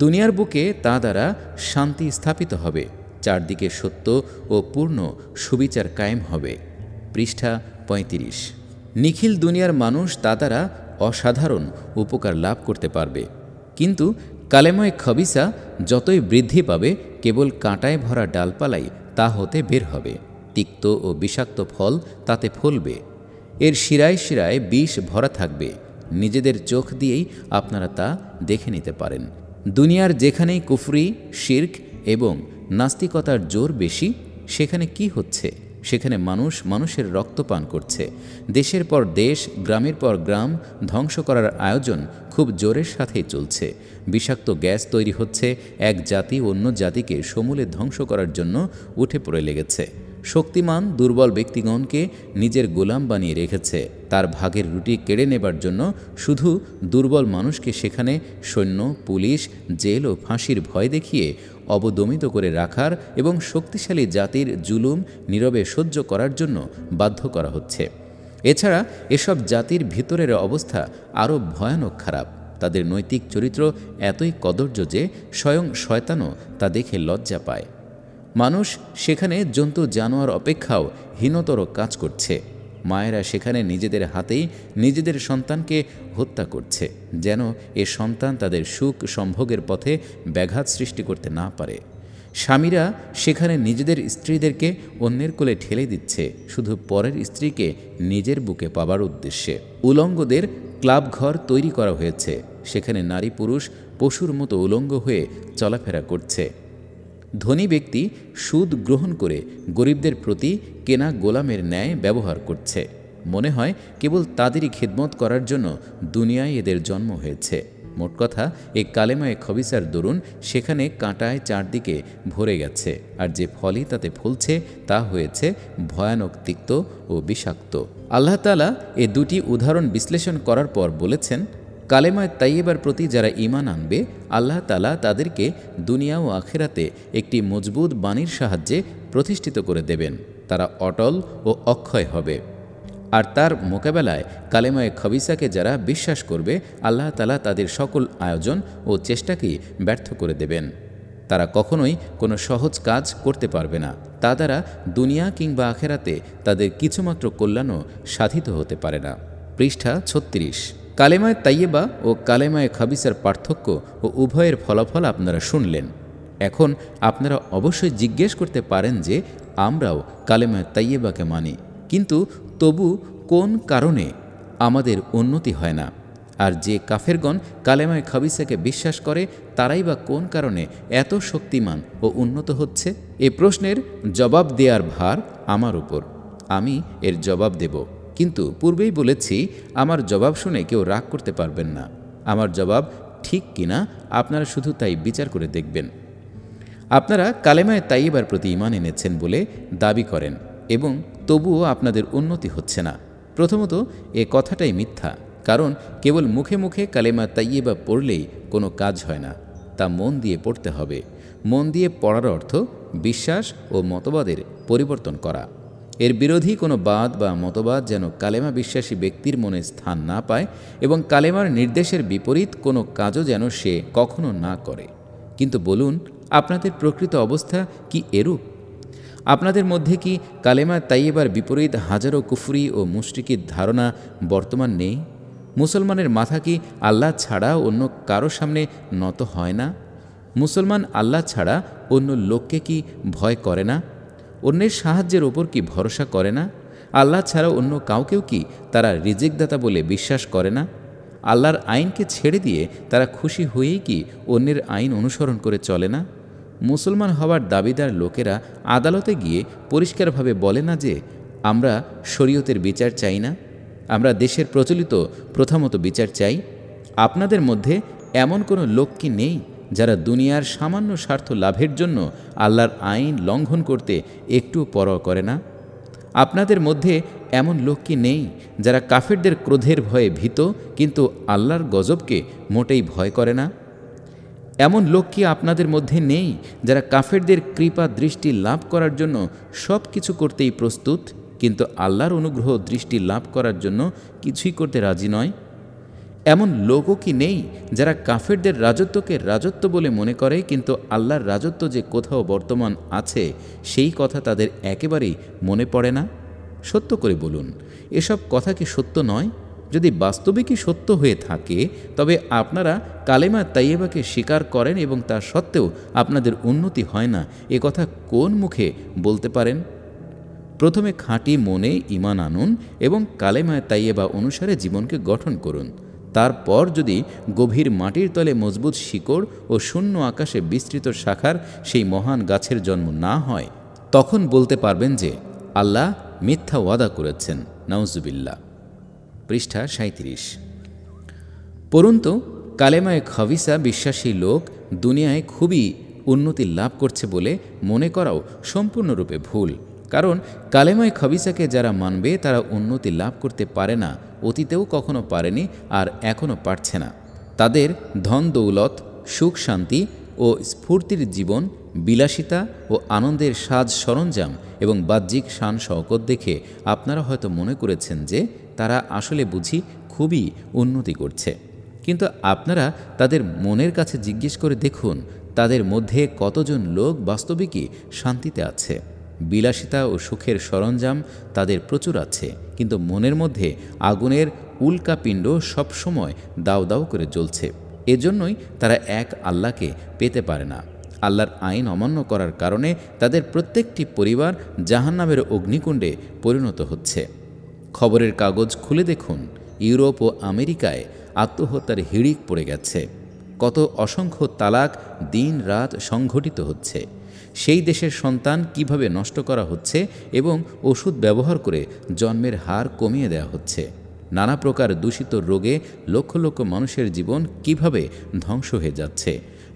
দুনিয়ার বুকে তা দ্বারা শান্তি স্থাপিত হবে চারদিকে সত্য ও পূর্ণ সুবিচার কায়েম হবে পৃষ্ঠা ৩৫ নিখিল দুনিয়ার মানুষ তা দ্বারা অসাধারণ উপকার লাভ করতে পারবে কিন্তু কালেময় খবিসা যতই বৃদ্ধি পাবে কেবল কাঁটায় ভরা ডালপালাই তা হতে বের হবে তিক্ত ও বিষাক্ত ফল তাতে ফলবে এর শিরায় শিরায় বিষ ভরা থাকবে নিজেদের চোখ দিয়েই আপনারা তা দেখে নিতে পারেন দুনিয়ার যেখানেই কুফরি শির্ক এবং নাস্তিকতার জোর বেশি সেখানে কি হচ্ছে সেখানে মানুষ মানুষের রক্ত পান করছে দেশের পর দেশ গ্রামের পর গ্রাম ধ্বংস করার আয়োজন খুব জোরের সাথেই চলছে বিষাক্ত গ্যাস তৈরি হচ্ছে এক জাতি অন্য জাতিকে সমূলে ধ্বংস করার জন্য উঠে পড়ে লেগেছে শক্তিমান দুর্বল ব্যক্তিগণকে নিজের গোলাম বানিয়ে রেখেছে তার ভাগের রুটি কেড়ে নেবার জন্য শুধু দুর্বল মানুষকে সেখানে সৈন্য পুলিশ জেল ও ফাঁসির ভয় দেখিয়ে অবদমিত করে রাখার এবং শক্তিশালী জাতির জুলুম নীরবে সহ্য করার জন্য বাধ্য করা হচ্ছে এছাড়া এসব জাতির ভিতরের অবস্থা আরও ভয়ানক খারাপ তাদের নৈতিক চরিত্র এতই কদর্য যে স্বয়ং শয়তানও তা দেখে লজ্জা পায় মানুষ সেখানে জন্তু জানোয়ার অপেক্ষাও হীনতর কাজ করছে মায়েরা সেখানে নিজেদের হাতেই নিজেদের সন্তানকে হত্যা করছে যেন এ সন্তান তাদের সুখ সম্ভোগের পথে ব্যাঘাত সৃষ্টি করতে না পারে স্বামীরা সেখানে নিজেদের স্ত্রীদেরকে অন্যের কোলে ঠেলে দিচ্ছে শুধু পরের স্ত্রীকে নিজের বুকে পাবার উদ্দেশ্যে উলঙ্গদের ক্লাবঘর তৈরি করা হয়েছে সেখানে নারী পুরুষ পশুর মতো উলঙ্গ হয়ে চলাফেরা করছে ধনী ব্যক্তি সুদ গ্রহণ করে গরিবদের প্রতি কেনা গোলামের ন্যায় ব্যবহার করছে মনে হয় কেবল তাদেরই খেদমত করার জন্য দুনিয়ায় এদের জন্ম হয়েছে মোট কথা এ কালেমায় খবিসার দরুন সেখানে কাঁটায় চারদিকে ভরে গেছে আর যে ফলই তাতে ফলছে তা হয়েছে ভয়ানক তিক্ত ও বিষাক্ত আল্লাহ এ দুটি উদাহরণ বিশ্লেষণ করার পর বলেছেন কালেমায় তাইয়েবার প্রতি যারা ইমান আনবে আল্লাহ তালা তাদেরকে দুনিয়া ও আখেরাতে একটি মজবুত বাণীর সাহায্যে প্রতিষ্ঠিত করে দেবেন তারা অটল ও অক্ষয় হবে আর তার মোকাবেলায় কালেমায় খবিসাকে যারা বিশ্বাস করবে আল্লাহ তালা তাদের সকল আয়োজন ও চেষ্টাকেই ব্যর্থ করে দেবেন তারা কখনোই কোনো সহজ কাজ করতে পারবে না তা দ্বারা দুনিয়া কিংবা আখেরাতে তাদের কিছুমাত্র কল্যাণও সাধিত হতে পারে না পৃষ্ঠা ছত্রিশ কালেমায় তাইয়েবা ও কালেমায় খাবিসার পার্থক্য ও উভয়ের ফলাফল আপনারা শুনলেন এখন আপনারা অবশ্যই জিজ্ঞেস করতে পারেন যে আমরাও কালেমায় তাইয়েবাকে মানি কিন্তু তবু কোন কারণে আমাদের উন্নতি হয় না আর যে কাফেরগণ কালেমায় খাবিসাকে বিশ্বাস করে তারাই বা কোন কারণে এত শক্তিমান ও উন্নত হচ্ছে এ প্রশ্নের জবাব দেওয়ার ভার আমার উপর আমি এর জবাব দেব কিন্তু পূর্বেই বলেছি আমার জবাব শুনে কেউ রাগ করতে পারবেন না আমার জবাব ঠিক কিনা আপনারা শুধু তাই বিচার করে দেখবেন আপনারা কালেমায় এবার প্রতি ইমান এনেছেন বলে দাবি করেন এবং তবুও আপনাদের উন্নতি হচ্ছে না প্রথমত এ কথাটাই মিথ্যা কারণ কেবল মুখে মুখে কালেমা তাইয়েবা পড়লেই কোনো কাজ হয় না তা মন দিয়ে পড়তে হবে মন দিয়ে পড়ার অর্থ বিশ্বাস ও মতবাদের পরিবর্তন করা এর বিরোধী কোনো বাদ বা মতবাদ যেন কালেমা বিশ্বাসী ব্যক্তির মনে স্থান না পায় এবং কালেমার নির্দেশের বিপরীত কোনো কাজও যেন সে কখনো না করে কিন্তু বলুন আপনাদের প্রকৃত অবস্থা কি এরূপ আপনাদের মধ্যে কি কালেমা তাইয়েবার বিপরীত হাজারো কুফরি ও মুষ্টিকির ধারণা বর্তমান নেই মুসলমানের মাথা কি আল্লাহ ছাড়া অন্য কারো সামনে নত হয় না মুসলমান আল্লাহ ছাড়া অন্য লোককে কি ভয় করে না অন্যের সাহায্যের ওপর কি ভরসা করে না আল্লাহ ছাড়া অন্য কাউকেও কি তারা রিজিকদাতা বলে বিশ্বাস করে না আল্লাহর আইনকে ছেড়ে দিয়ে তারা খুশি হয়েই কি অন্যের আইন অনুসরণ করে চলে না মুসলমান হওয়ার দাবিদার লোকেরা আদালতে গিয়ে পরিষ্কারভাবে বলে না যে আমরা শরীয়তের বিচার চাই না আমরা দেশের প্রচলিত প্রথমত বিচার চাই আপনাদের মধ্যে এমন কোনো লোক কি নেই যারা দুনিয়ার সামান্য স্বার্থ লাভের জন্য আল্লাহর আইন লঙ্ঘন করতে একটু পর করে না আপনাদের মধ্যে এমন লোক কি নেই যারা কাফেরদের ক্রোধের ভয়ে ভীত কিন্তু আল্লাহর গজবকে মোটেই ভয় করে না এমন লোক কি আপনাদের মধ্যে নেই যারা কাফেরদের কৃপা দৃষ্টি লাভ করার জন্য সব কিছু করতেই প্রস্তুত কিন্তু আল্লাহর অনুগ্রহ দৃষ্টি লাভ করার জন্য কিছুই করতে রাজি নয় এমন লোকও কি নেই যারা কাফেরদের রাজত্বকে রাজত্ব বলে মনে করে কিন্তু আল্লাহর রাজত্ব যে কোথাও বর্তমান আছে সেই কথা তাদের একেবারেই মনে পড়ে না সত্য করে বলুন এসব কথা কি সত্য নয় যদি বাস্তবিকই সত্য হয়ে থাকে তবে আপনারা কালেমা তাইয়েবাকে স্বীকার করেন এবং তা সত্ত্বেও আপনাদের উন্নতি হয় না এ কথা কোন মুখে বলতে পারেন প্রথমে খাঁটি মনে ইমান আনুন এবং কালেমায় তাইয়েবা অনুসারে জীবনকে গঠন করুন তারপর যদি গভীর মাটির তলে মজবুত শিকড় ও শূন্য আকাশে বিস্তৃত শাখার সেই মহান গাছের জন্ম না হয় তখন বলতে পারবেন যে আল্লাহ মিথ্যা ওয়াদা করেছেন নাউজুবিল্লা পৃষ্ঠা সাঁত্রিশ পরন্তু কালেমায় খাবিসা বিশ্বাসী লোক দুনিয়ায় খুবই উন্নতি লাভ করছে বলে মনে করাও সম্পূর্ণরূপে ভুল কারণ কালেময় খবিসাকে যারা মানবে তারা উন্নতি লাভ করতে পারে না অতীতেও কখনো পারেনি আর এখনও পারছে না তাদের ধন দৌলত সুখ শান্তি ও স্ফূর্তির জীবন বিলাসিতা ও আনন্দের সাজ সরঞ্জাম এবং বাহ্যিক শান শকত দেখে আপনারা হয়তো মনে করেছেন যে তারা আসলে বুঝি খুবই উন্নতি করছে কিন্তু আপনারা তাদের মনের কাছে জিজ্ঞেস করে দেখুন তাদের মধ্যে কতজন লোক বাস্তবিকই শান্তিতে আছে বিলাসিতা ও সুখের সরঞ্জাম তাদের প্রচুর আছে কিন্তু মনের মধ্যে আগুনের উল্কাপিণ্ড সবসময় দাও দাও করে জ্বলছে এজন্যই তারা এক আল্লাহকে পেতে পারে না আল্লাহর আইন অমান্য করার কারণে তাদের প্রত্যেকটি পরিবার জাহান্নামের অগ্নিকুণ্ডে পরিণত হচ্ছে খবরের কাগজ খুলে দেখুন ইউরোপ ও আমেরিকায় আত্মহত্যার হিড়িক পড়ে গেছে কত অসংখ্য তালাক দিন রাত সংঘটিত হচ্ছে সেই দেশের সন্তান কিভাবে নষ্ট করা হচ্ছে এবং ওষুধ ব্যবহার করে জন্মের হার কমিয়ে দেওয়া হচ্ছে নানা প্রকার দূষিত রোগে লক্ষ লক্ষ মানুষের জীবন কিভাবে ধ্বংস হয়ে যাচ্ছে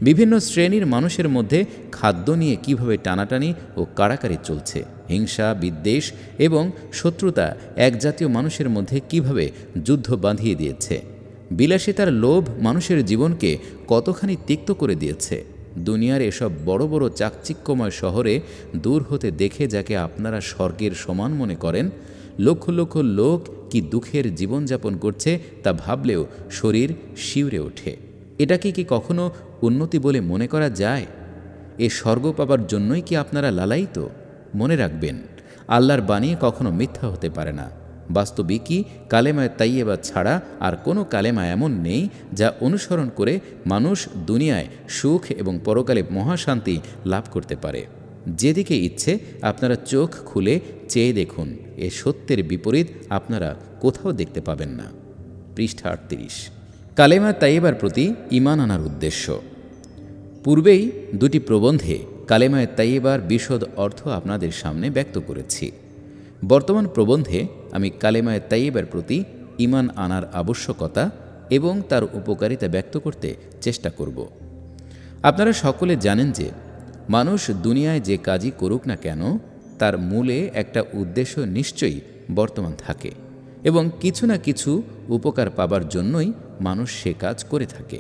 বিভিন্ন শ্রেণীর মানুষের মধ্যে খাদ্য নিয়ে কিভাবে টানাটানি ও কাড়াকাড়ি চলছে হিংসা বিদ্বেষ এবং শত্রুতা এক জাতীয় মানুষের মধ্যে কিভাবে যুদ্ধ বাঁধিয়ে দিয়েছে বিলাসিতার লোভ মানুষের জীবনকে কতখানি তিক্ত করে দিয়েছে দুনিয়ার এসব বড় বড় চাকচিক্যময় শহরে দূর হতে দেখে যাকে আপনারা স্বর্গের সমান মনে করেন লক্ষ লক্ষ লোক কি দুঃখের জীবনযাপন করছে তা ভাবলেও শরীর শিউরে ওঠে এটাকে কি কখনো উন্নতি বলে মনে করা যায় এ স্বর্গ পাবার জন্যই কি আপনারা লালায়িত মনে রাখবেন আল্লাহর বাণী কখনো মিথ্যা হতে পারে না বাস্তবিকই কালেমায় তাইয়েবা ছাড়া আর কোনো কালেমা এমন নেই যা অনুসরণ করে মানুষ দুনিয়ায় সুখ এবং পরকালে মহাশান্তি লাভ করতে পারে যেদিকে ইচ্ছে আপনারা চোখ খুলে চেয়ে দেখুন এ সত্যের বিপরীত আপনারা কোথাও দেখতে পাবেন না পৃষ্ঠা আটত্রিশ কালেমা তাইয়েবার প্রতি ইমান আনার উদ্দেশ্য পূর্বেই দুটি প্রবন্ধে কালেমায় তাইয়েবার বিশদ অর্থ আপনাদের সামনে ব্যক্ত করেছি বর্তমান প্রবন্ধে আমি কালেমায় তাইবের প্রতি ইমান আনার আবশ্যকতা এবং তার উপকারিতা ব্যক্ত করতে চেষ্টা করব আপনারা সকলে জানেন যে মানুষ দুনিয়ায় যে কাজই করুক না কেন তার মূলে একটা উদ্দেশ্য নিশ্চয়ই বর্তমান থাকে এবং কিছু না কিছু উপকার পাবার জন্যই মানুষ সে কাজ করে থাকে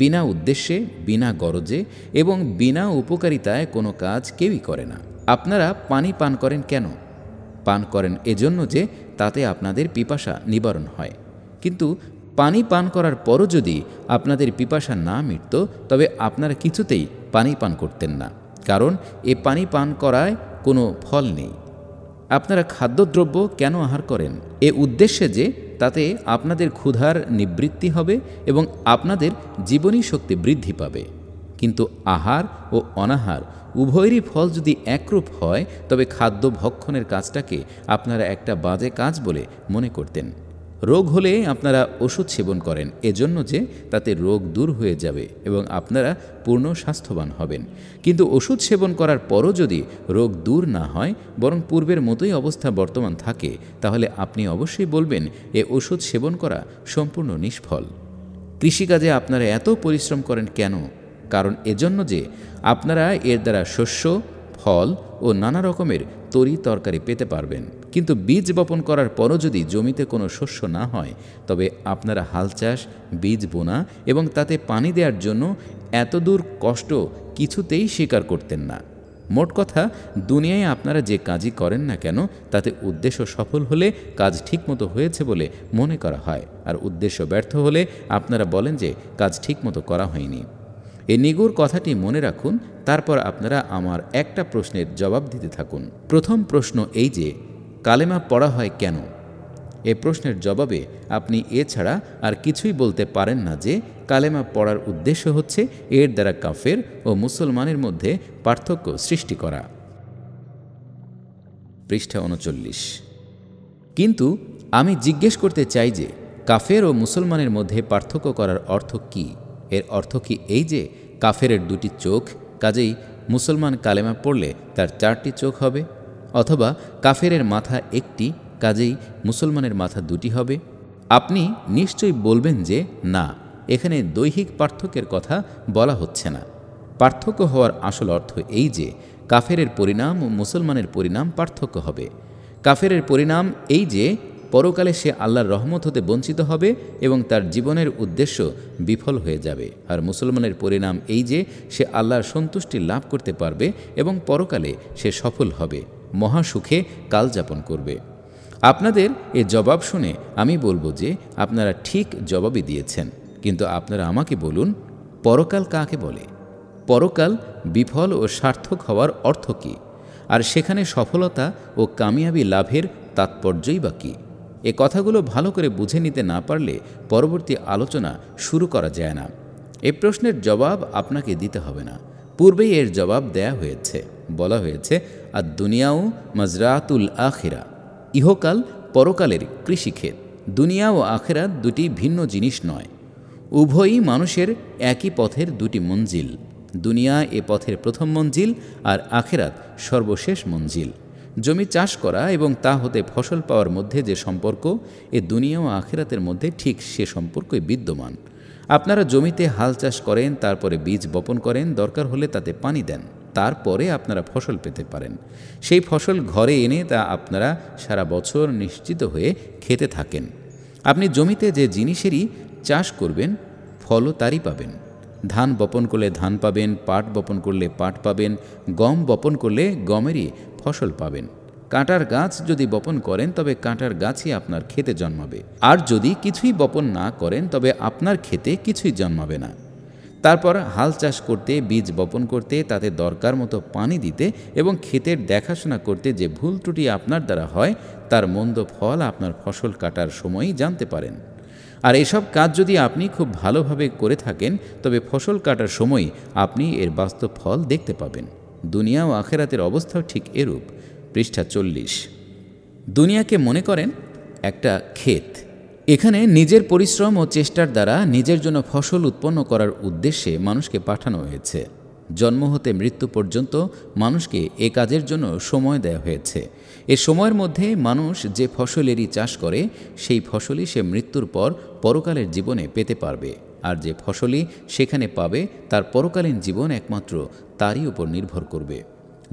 বিনা উদ্দেশ্যে বিনা গরজে এবং বিনা উপকারিতায় কোনো কাজ কেউই করে না আপনারা পানি পান করেন কেন পান করেন এজন্য যে তাতে আপনাদের পিপাসা নিবারণ হয় কিন্তু পানি পান করার পরও যদি আপনাদের পিপাসা না মিটত তবে আপনারা কিছুতেই পানি পান করতেন না কারণ এ পানি পান করায় কোনো ফল নেই আপনারা খাদ্যদ্রব্য কেন আহার করেন এ উদ্দেশ্যে যে তাতে আপনাদের ক্ষুধার নিবৃত্তি হবে এবং আপনাদের জীবনী শক্তি বৃদ্ধি পাবে কিন্তু আহার ও অনাহার উভয়েরই ফল যদি একরূপ হয় তবে খাদ্য ভক্ষণের কাজটাকে আপনারা একটা বাজে কাজ বলে মনে করতেন রোগ হলে আপনারা ওষুধ সেবন করেন এজন্য যে তাতে রোগ দূর হয়ে যাবে এবং আপনারা পূর্ণ স্বাস্থ্যবান হবেন কিন্তু ওষুধ সেবন করার পরও যদি রোগ দূর না হয় বরং পূর্বের মতোই অবস্থা বর্তমান থাকে তাহলে আপনি অবশ্যই বলবেন এ ওষুধ সেবন করা সম্পূর্ণ নিষ্ফল কৃষিকাজে আপনারা এত পরিশ্রম করেন কেন কারণ এজন্য যে আপনারা এর দ্বারা শস্য ফল ও নানা রকমের তরি তরকারি পেতে পারবেন কিন্তু বীজ বপন করার পরও যদি জমিতে কোনো শস্য না হয় তবে আপনারা হাল চাষ বীজ বোনা এবং তাতে পানি দেওয়ার জন্য এতদূর কষ্ট কিছুতেই স্বীকার করতেন না মোট কথা দুনিয়ায় আপনারা যে কাজই করেন না কেন তাতে উদ্দেশ্য সফল হলে কাজ ঠিকমতো হয়েছে বলে মনে করা হয় আর উদ্দেশ্য ব্যর্থ হলে আপনারা বলেন যে কাজ ঠিকমতো করা হয়নি এই নিগুর কথাটি মনে রাখুন তারপর আপনারা আমার একটা প্রশ্নের জবাব দিতে থাকুন প্রথম প্রশ্ন এই যে কালেমা পড়া হয় কেন এ প্রশ্নের জবাবে আপনি এছাড়া আর কিছুই বলতে পারেন না যে কালেমা পড়ার উদ্দেশ্য হচ্ছে এর দ্বারা কাফের ও মুসলমানের মধ্যে পার্থক্য সৃষ্টি করা পৃষ্ঠা উনচল্লিশ কিন্তু আমি জিজ্ঞেস করতে চাই যে কাফের ও মুসলমানের মধ্যে পার্থক্য করার অর্থ কী এর অর্থ কি এই যে কাফেরের দুটি চোখ কাজেই মুসলমান কালেমা পড়লে তার চারটি চোখ হবে অথবা কাফেরের মাথা একটি কাজেই মুসলমানের মাথা দুটি হবে আপনি নিশ্চয়ই বলবেন যে না এখানে দৈহিক পার্থক্যের কথা বলা হচ্ছে না পার্থক্য হওয়ার আসল অর্থ এই যে কাফেরের পরিণাম ও মুসলমানের পরিণাম পার্থক্য হবে কাফেরের পরিণাম এই যে পরকালে সে আল্লাহর রহমত হতে বঞ্চিত হবে এবং তার জীবনের উদ্দেশ্য বিফল হয়ে যাবে আর মুসলমানের পরিণাম এই যে সে আল্লাহর সন্তুষ্টি লাভ করতে পারবে এবং পরকালে সে সফল হবে মহাসুখে কাল যাপন করবে আপনাদের এ জবাব শুনে আমি বলবো যে আপনারা ঠিক জবাবই দিয়েছেন কিন্তু আপনারা আমাকে বলুন পরকাল কাকে বলে পরকাল বিফল ও সার্থক হওয়ার অর্থ কী আর সেখানে সফলতা ও কামিয়াবি লাভের তাৎপর্যই বা কী এ কথাগুলো ভালো করে বুঝে নিতে না পারলে পরবর্তী আলোচনা শুরু করা যায় না এ প্রশ্নের জবাব আপনাকে দিতে হবে না পূর্বেই এর জবাব দেয়া হয়েছে বলা হয়েছে আর দুনিয়াও মজরাতুল আখেরা ইহকাল পরকালের কৃষিক্ষেত দুনিয়া ও আখেরা দুটি ভিন্ন জিনিস নয় উভয়ই মানুষের একই পথের দুটি মঞ্জিল দুনিয়া এ পথের প্রথম মঞ্জিল আর আখেরাত সর্বশেষ মঞ্জিল জমি চাষ করা এবং তা হতে ফসল পাওয়ার মধ্যে যে সম্পর্ক এ দুনিয়া ও আখেরাতের মধ্যে ঠিক সে সম্পর্কই বিদ্যমান আপনারা জমিতে হাল চাষ করেন তারপরে বীজ বপন করেন দরকার হলে তাতে পানি দেন তারপরে আপনারা ফসল পেতে পারেন সেই ফসল ঘরে এনে তা আপনারা সারা বছর নিশ্চিত হয়ে খেতে থাকেন আপনি জমিতে যে জিনিসেরই চাষ করবেন ফলও তারই পাবেন ধান বপন করলে ধান পাবেন পাট বপন করলে পাট পাবেন গম বপন করলে গমেরই ফসল পাবেন কাঁটার গাছ যদি বপন করেন তবে কাঁটার গাছই আপনার ক্ষেতে জন্মাবে আর যদি কিছুই বপন না করেন তবে আপনার ক্ষেতে কিছুই জন্মাবে না তারপর হাল চাষ করতে বীজ বপন করতে তাতে দরকার মতো পানি দিতে এবং ক্ষেতের দেখাশোনা করতে যে ভুল ত্রুটি আপনার দ্বারা হয় তার মন্দ ফল আপনার ফসল কাটার সময়ই জানতে পারেন আর এসব কাজ যদি আপনি খুব ভালোভাবে করে থাকেন তবে ফসল কাটার সময় আপনি এর বাস্তব ফল দেখতে পাবেন দুনিয়া ও আখেরাতের অবস্থাও ঠিক এরূপ পৃষ্ঠা চল্লিশ দুনিয়াকে মনে করেন একটা ক্ষেত এখানে নিজের পরিশ্রম ও চেষ্টার দ্বারা নিজের জন্য ফসল উৎপন্ন করার উদ্দেশ্যে মানুষকে পাঠানো হয়েছে জন্ম হতে মৃত্যু পর্যন্ত মানুষকে এ কাজের জন্য সময় দেয়া হয়েছে এ সময়ের মধ্যে মানুষ যে ফসলেরই চাষ করে সেই ফসলই সে মৃত্যুর পর পরকালের জীবনে পেতে পারবে আর যে ফসলই সেখানে পাবে তার পরকালীন জীবন একমাত্র তারই উপর নির্ভর করবে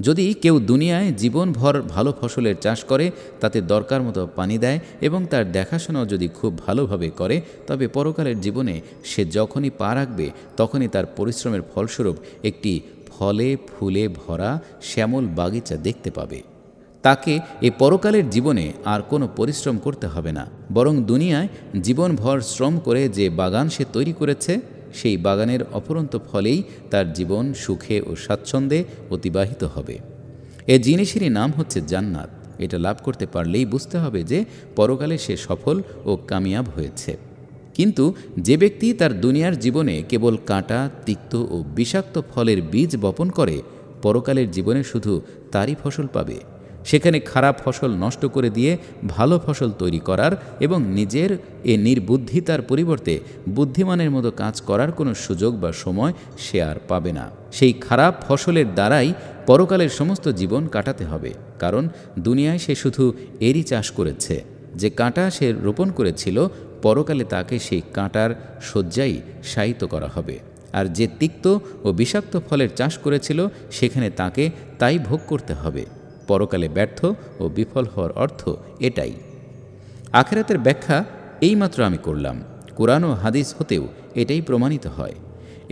যদি কেউ দুনিয়ায় জীবনভর ভালো ফসলের চাষ করে তাতে দরকার মতো পানি দেয় এবং তার দেখাশোনাও যদি খুব ভালোভাবে করে তবে পরকালের জীবনে সে যখনই পা রাখবে তখনই তার পরিশ্রমের ফলস্বরূপ একটি ফলে ফুলে ভরা শ্যামল বাগিচা দেখতে পাবে তাকে এ পরকালের জীবনে আর কোনো পরিশ্রম করতে হবে না বরং দুনিয়ায় জীবনভর শ্রম করে যে বাগান সে তৈরি করেছে সেই বাগানের অপরন্ত ফলেই তার জীবন সুখে ও স্বাচ্ছন্দ্যে অতিবাহিত হবে এ জিনিসেরই নাম হচ্ছে জান্নাত এটা লাভ করতে পারলেই বুঝতে হবে যে পরকালে সে সফল ও কামিয়াব হয়েছে কিন্তু যে ব্যক্তি তার দুনিয়ার জীবনে কেবল কাঁটা তিক্ত ও বিষাক্ত ফলের বীজ বপন করে পরকালের জীবনে শুধু তারই ফসল পাবে সেখানে খারাপ ফসল নষ্ট করে দিয়ে ভালো ফসল তৈরি করার এবং নিজের এ নির্বুদ্ধিতার পরিবর্তে বুদ্ধিমানের মতো কাজ করার কোনো সুযোগ বা সময় সে আর পাবে না সেই খারাপ ফসলের দ্বারাই পরকালের সমস্ত জীবন কাটাতে হবে কারণ দুনিয়ায় সে শুধু এরই চাষ করেছে যে কাঁটা সে রোপণ করেছিল পরকালে তাকে সেই কাঁটার শয্যাই শায়িত করা হবে আর যে তিক্ত ও বিষাক্ত ফলের চাষ করেছিল সেখানে তাকে তাই ভোগ করতে হবে পরকালে ব্যর্থ ও বিফল হওয়ার অর্থ এটাই আখেরাতের ব্যাখ্যা এইমাত্র আমি করলাম কোরআন ও হাদিস হতেও এটাই প্রমাণিত হয়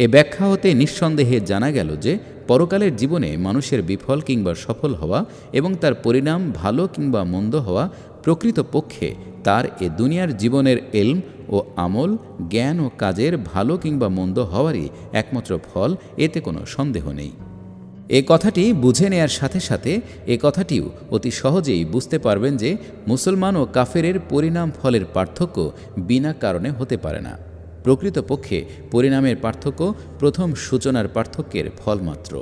এ ব্যাখ্যা হতে নিঃসন্দেহে জানা গেল যে পরকালের জীবনে মানুষের বিফল কিংবা সফল হওয়া এবং তার পরিণাম ভালো কিংবা মন্দ হওয়া প্রকৃতপক্ষে তার এ দুনিয়ার জীবনের এলম ও আমল জ্ঞান ও কাজের ভালো কিংবা মন্দ হওয়ারই একমাত্র ফল এতে কোনো সন্দেহ নেই এ কথাটি বুঝে নেয়ার সাথে সাথে এ কথাটিও অতি সহজেই বুঝতে পারবেন যে মুসলমান ও কাফেরের পরিণাম ফলের পার্থক্য বিনা কারণে হতে পারে না প্রকৃতপক্ষে পরিণামের পার্থক্য প্রথম সূচনার পার্থক্যের ফল মাত্র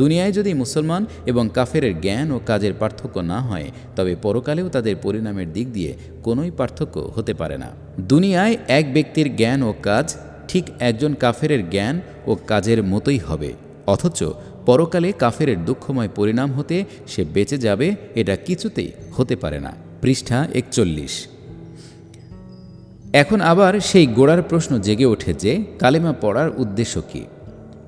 দুনিয়ায় যদি মুসলমান এবং কাফেরের জ্ঞান ও কাজের পার্থক্য না হয় তবে পরকালেও তাদের পরিণামের দিক দিয়ে কোনোই পার্থক্য হতে পারে না দুনিয়ায় এক ব্যক্তির জ্ঞান ও কাজ ঠিক একজন কাফেরের জ্ঞান ও কাজের মতোই হবে অথচ পরকালে কাফেরের দুঃখময় পরিণাম হতে সে বেঁচে যাবে এটা কিছুতেই হতে পারে না পৃষ্ঠা একচল্লিশ এখন আবার সেই গোড়ার প্রশ্ন জেগে ওঠে যে কালেমা পড়ার উদ্দেশ্য কি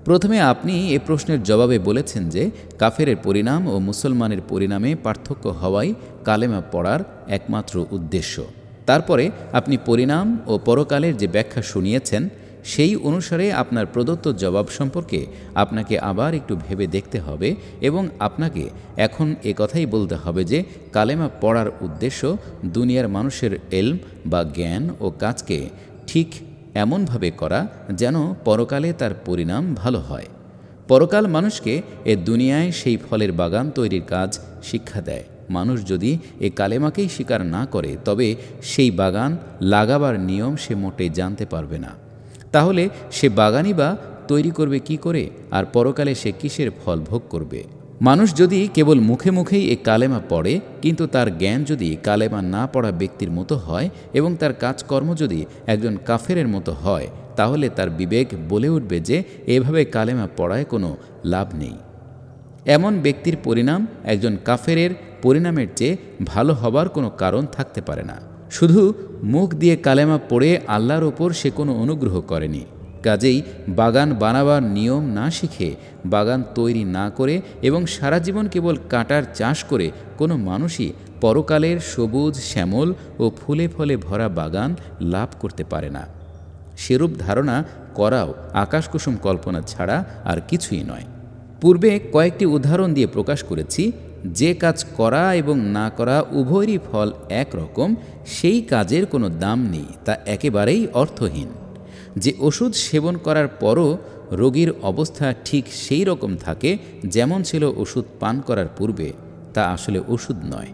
প্রথমে আপনি এ প্রশ্নের জবাবে বলেছেন যে কাফেরের পরিণাম ও মুসলমানের পরিণামে পার্থক্য হওয়াই কালেমা পড়ার একমাত্র উদ্দেশ্য তারপরে আপনি পরিণাম ও পরকালের যে ব্যাখ্যা শুনিয়েছেন সেই অনুসারে আপনার প্রদত্ত জবাব সম্পর্কে আপনাকে আবার একটু ভেবে দেখতে হবে এবং আপনাকে এখন এ কথাই বলতে হবে যে কালেমা পড়ার উদ্দেশ্য দুনিয়ার মানুষের এলম বা জ্ঞান ও কাজকে ঠিক এমনভাবে করা যেন পরকালে তার পরিণাম ভালো হয় পরকাল মানুষকে এ দুনিয়ায় সেই ফলের বাগান তৈরির কাজ শিক্ষা দেয় মানুষ যদি এ কালেমাকেই স্বীকার না করে তবে সেই বাগান লাগাবার নিয়ম সে মোটে জানতে পারবে না তাহলে সে বাগানই বা তৈরি করবে কি করে আর পরকালে সে কিসের ফল ভোগ করবে মানুষ যদি কেবল মুখে মুখেই এ কালেমা পড়ে কিন্তু তার জ্ঞান যদি কালেমা না পড়া ব্যক্তির মতো হয় এবং তার কাজকর্ম যদি একজন কাফেরের মতো হয় তাহলে তার বিবেক বলে উঠবে যে এভাবে কালেমা পড়ায় কোনো লাভ নেই এমন ব্যক্তির পরিণাম একজন কাফেরের পরিণামের চেয়ে ভালো হবার কোনো কারণ থাকতে পারে না শুধু মুখ দিয়ে কালেমা পড়ে আল্লাহর ওপর সে কোনো অনুগ্রহ করেনি কাজেই বাগান বানাবার নিয়ম না শিখে বাগান তৈরি না করে এবং সারা জীবন কেবল কাটার চাষ করে কোনো মানুষই পরকালের সবুজ শ্যামল ও ফুলে ফলে ভরা বাগান লাভ করতে পারে না সেরূপ ধারণা করাও আকাশকুসুম কল্পনা ছাড়া আর কিছুই নয় পূর্বে কয়েকটি উদাহরণ দিয়ে প্রকাশ করেছি যে কাজ করা এবং না করা উভয়েরই ফল একরকম সেই কাজের কোনো দাম নেই তা একেবারেই অর্থহীন যে ওষুধ সেবন করার পরও রোগীর অবস্থা ঠিক সেই রকম থাকে যেমন ছিল ওষুধ পান করার পূর্বে তা আসলে ওষুধ নয়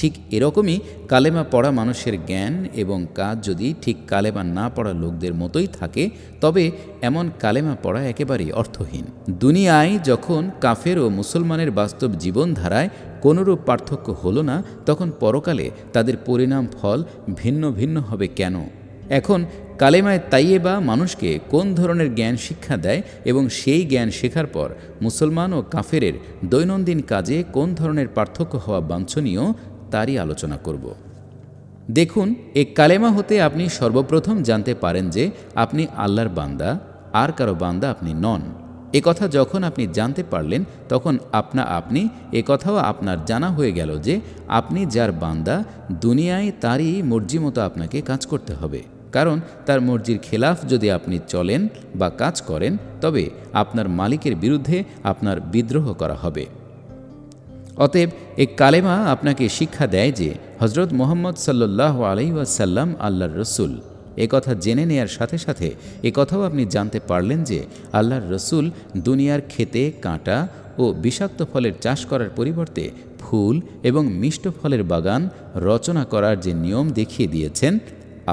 ঠিক এরকমই কালেমা পড়া মানুষের জ্ঞান এবং কাজ যদি ঠিক কালেমা না পড়া লোকদের মতোই থাকে তবে এমন কালেমা পড়া একেবারেই অর্থহীন দুনিয়ায় যখন কাফের ও মুসলমানের বাস্তব জীবনধারায় কোনোরূপ পার্থক্য হলো না তখন পরকালে তাদের পরিণাম ফল ভিন্ন ভিন্ন হবে কেন এখন কালেমায় তাইয়েবা মানুষকে কোন ধরনের জ্ঞান শিক্ষা দেয় এবং সেই জ্ঞান শেখার পর মুসলমান ও কাফেরের দৈনন্দিন কাজে কোন ধরনের পার্থক্য হওয়া বাঞ্ছনীয় তারই আলোচনা করব দেখুন এ কালেমা হতে আপনি সর্বপ্রথম জানতে পারেন যে আপনি আল্লাহর বান্দা আর কারো বান্দা আপনি নন এ কথা যখন আপনি জানতে পারলেন তখন আপনা আপনি এ কথাও আপনার জানা হয়ে গেল যে আপনি যার বান্দা দুনিয়ায় তারই মর্জি মতো আপনাকে কাজ করতে হবে কারণ তার মর্জির খেলাফ যদি আপনি চলেন বা কাজ করেন তবে আপনার মালিকের বিরুদ্ধে আপনার বিদ্রোহ করা হবে অতএব এ কালেমা আপনাকে শিক্ষা দেয় যে হজরত মোহাম্মদ সাল্লাহ আলাইসাল্লাম আল্লাহর রসুল এ কথা জেনে নেয়ার সাথে সাথে এ কথাও আপনি জানতে পারলেন যে আল্লাহর রসুল দুনিয়ার খেতে কাঁটা ও বিষাক্ত ফলের চাষ করার পরিবর্তে ফুল এবং মিষ্ট ফলের বাগান রচনা করার যে নিয়ম দেখিয়ে দিয়েছেন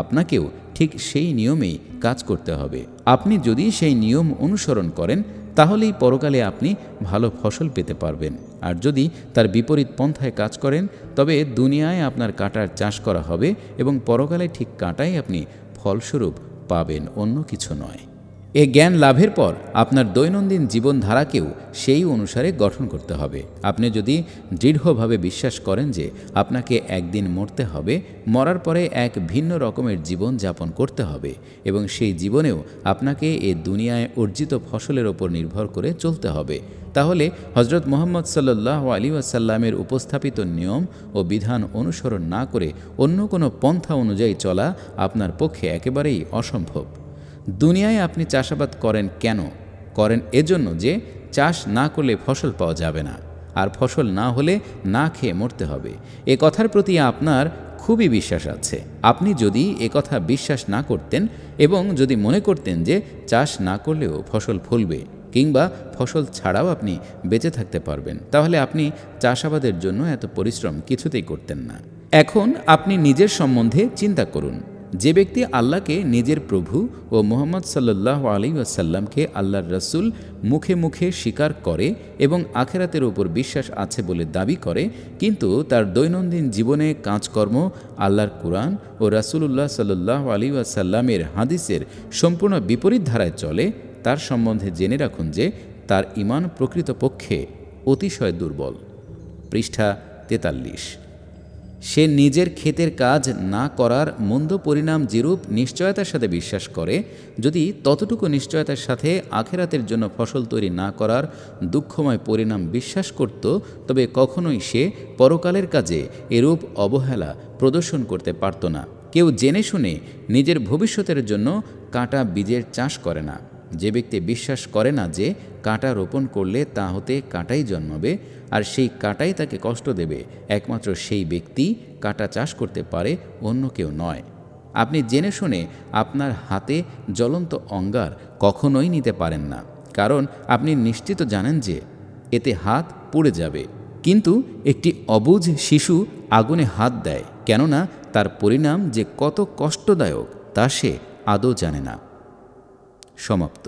আপনাকেও ঠিক সেই নিয়মেই কাজ করতে হবে আপনি যদি সেই নিয়ম অনুসরণ করেন তাহলেই পরকালে আপনি ভালো ফসল পেতে পারবেন আর যদি তার বিপরীত পন্থায় কাজ করেন তবে দুনিয়ায় আপনার কাটার চাষ করা হবে এবং পরকালে ঠিক কাটাই আপনি ফলস্বরূপ পাবেন অন্য কিছু নয় এ জ্ঞান লাভের পর আপনার দৈনন্দিন জীবনধারাকেও সেই অনুসারে গঠন করতে হবে আপনি যদি দৃঢ়ভাবে বিশ্বাস করেন যে আপনাকে একদিন মরতে হবে মরার পরে এক ভিন্ন রকমের জীবন যাপন করতে হবে এবং সেই জীবনেও আপনাকে এ দুনিয়ায় অর্জিত ফসলের ওপর নির্ভর করে চলতে হবে তাহলে হজরত মোহাম্মদ সাল্লাহ আলী ওয়াসাল্লামের উপস্থাপিত নিয়ম ও বিধান অনুসরণ না করে অন্য কোনো পন্থা অনুযায়ী চলা আপনার পক্ষে একেবারেই অসম্ভব দুনিয়ায় আপনি চাষাবাদ করেন কেন করেন এজন্য যে চাষ না করলে ফসল পাওয়া যাবে না আর ফসল না হলে না খেয়ে মরতে হবে এ কথার প্রতি আপনার খুবই বিশ্বাস আছে আপনি যদি এ কথা বিশ্বাস না করতেন এবং যদি মনে করতেন যে চাষ না করলেও ফসল ফলবে কিংবা ফসল ছাড়াও আপনি বেঁচে থাকতে পারবেন তাহলে আপনি চাষাবাদের জন্য এত পরিশ্রম কিছুতেই করতেন না এখন আপনি নিজের সম্বন্ধে চিন্তা করুন যে ব্যক্তি আল্লাহকে নিজের প্রভু ও মোহাম্মদ সাল্লাহ আলী ওয়াসাল্লামকে আল্লাহর রসুল মুখে মুখে স্বীকার করে এবং আখেরাতের ওপর বিশ্বাস আছে বলে দাবি করে কিন্তু তার দৈনন্দিন জীবনে কাজকর্ম আল্লাহর কোরআন ও উল্লাহ সাল্লাহ আলী ওয়াসাল্লামের হাদিসের সম্পূর্ণ বিপরীত ধারায় চলে তার সম্বন্ধে জেনে রাখুন যে তার ইমান প্রকৃতপক্ষে অতিশয় দুর্বল পৃষ্ঠা তেতাল্লিশ সে নিজের ক্ষেতের কাজ না করার মন্দ পরিণাম যেরূপ নিশ্চয়তার সাথে বিশ্বাস করে যদি ততটুকু নিশ্চয়তার সাথে আখেরাতের জন্য ফসল তৈরি না করার দুঃখময় পরিণাম বিশ্বাস করত তবে কখনোই সে পরকালের কাজে এরূপ অবহেলা প্রদর্শন করতে পারত না কেউ জেনে শুনে নিজের ভবিষ্যতের জন্য কাটা বীজের চাষ করে না যে ব্যক্তি বিশ্বাস করে না যে কাঁটা রোপণ করলে তা হতে কাঁটাই জন্মাবে আর সেই কাঁটাই তাকে কষ্ট দেবে একমাত্র সেই ব্যক্তি কাঁটা চাষ করতে পারে অন্য কেউ নয় আপনি জেনে শুনে আপনার হাতে জ্বলন্ত অঙ্গার কখনোই নিতে পারেন না কারণ আপনি নিশ্চিত জানেন যে এতে হাত পুড়ে যাবে কিন্তু একটি অবুঝ শিশু আগুনে হাত দেয় কেননা তার পরিণাম যে কত কষ্টদায়ক তা সে আদৌ জানে না সমাপ্ত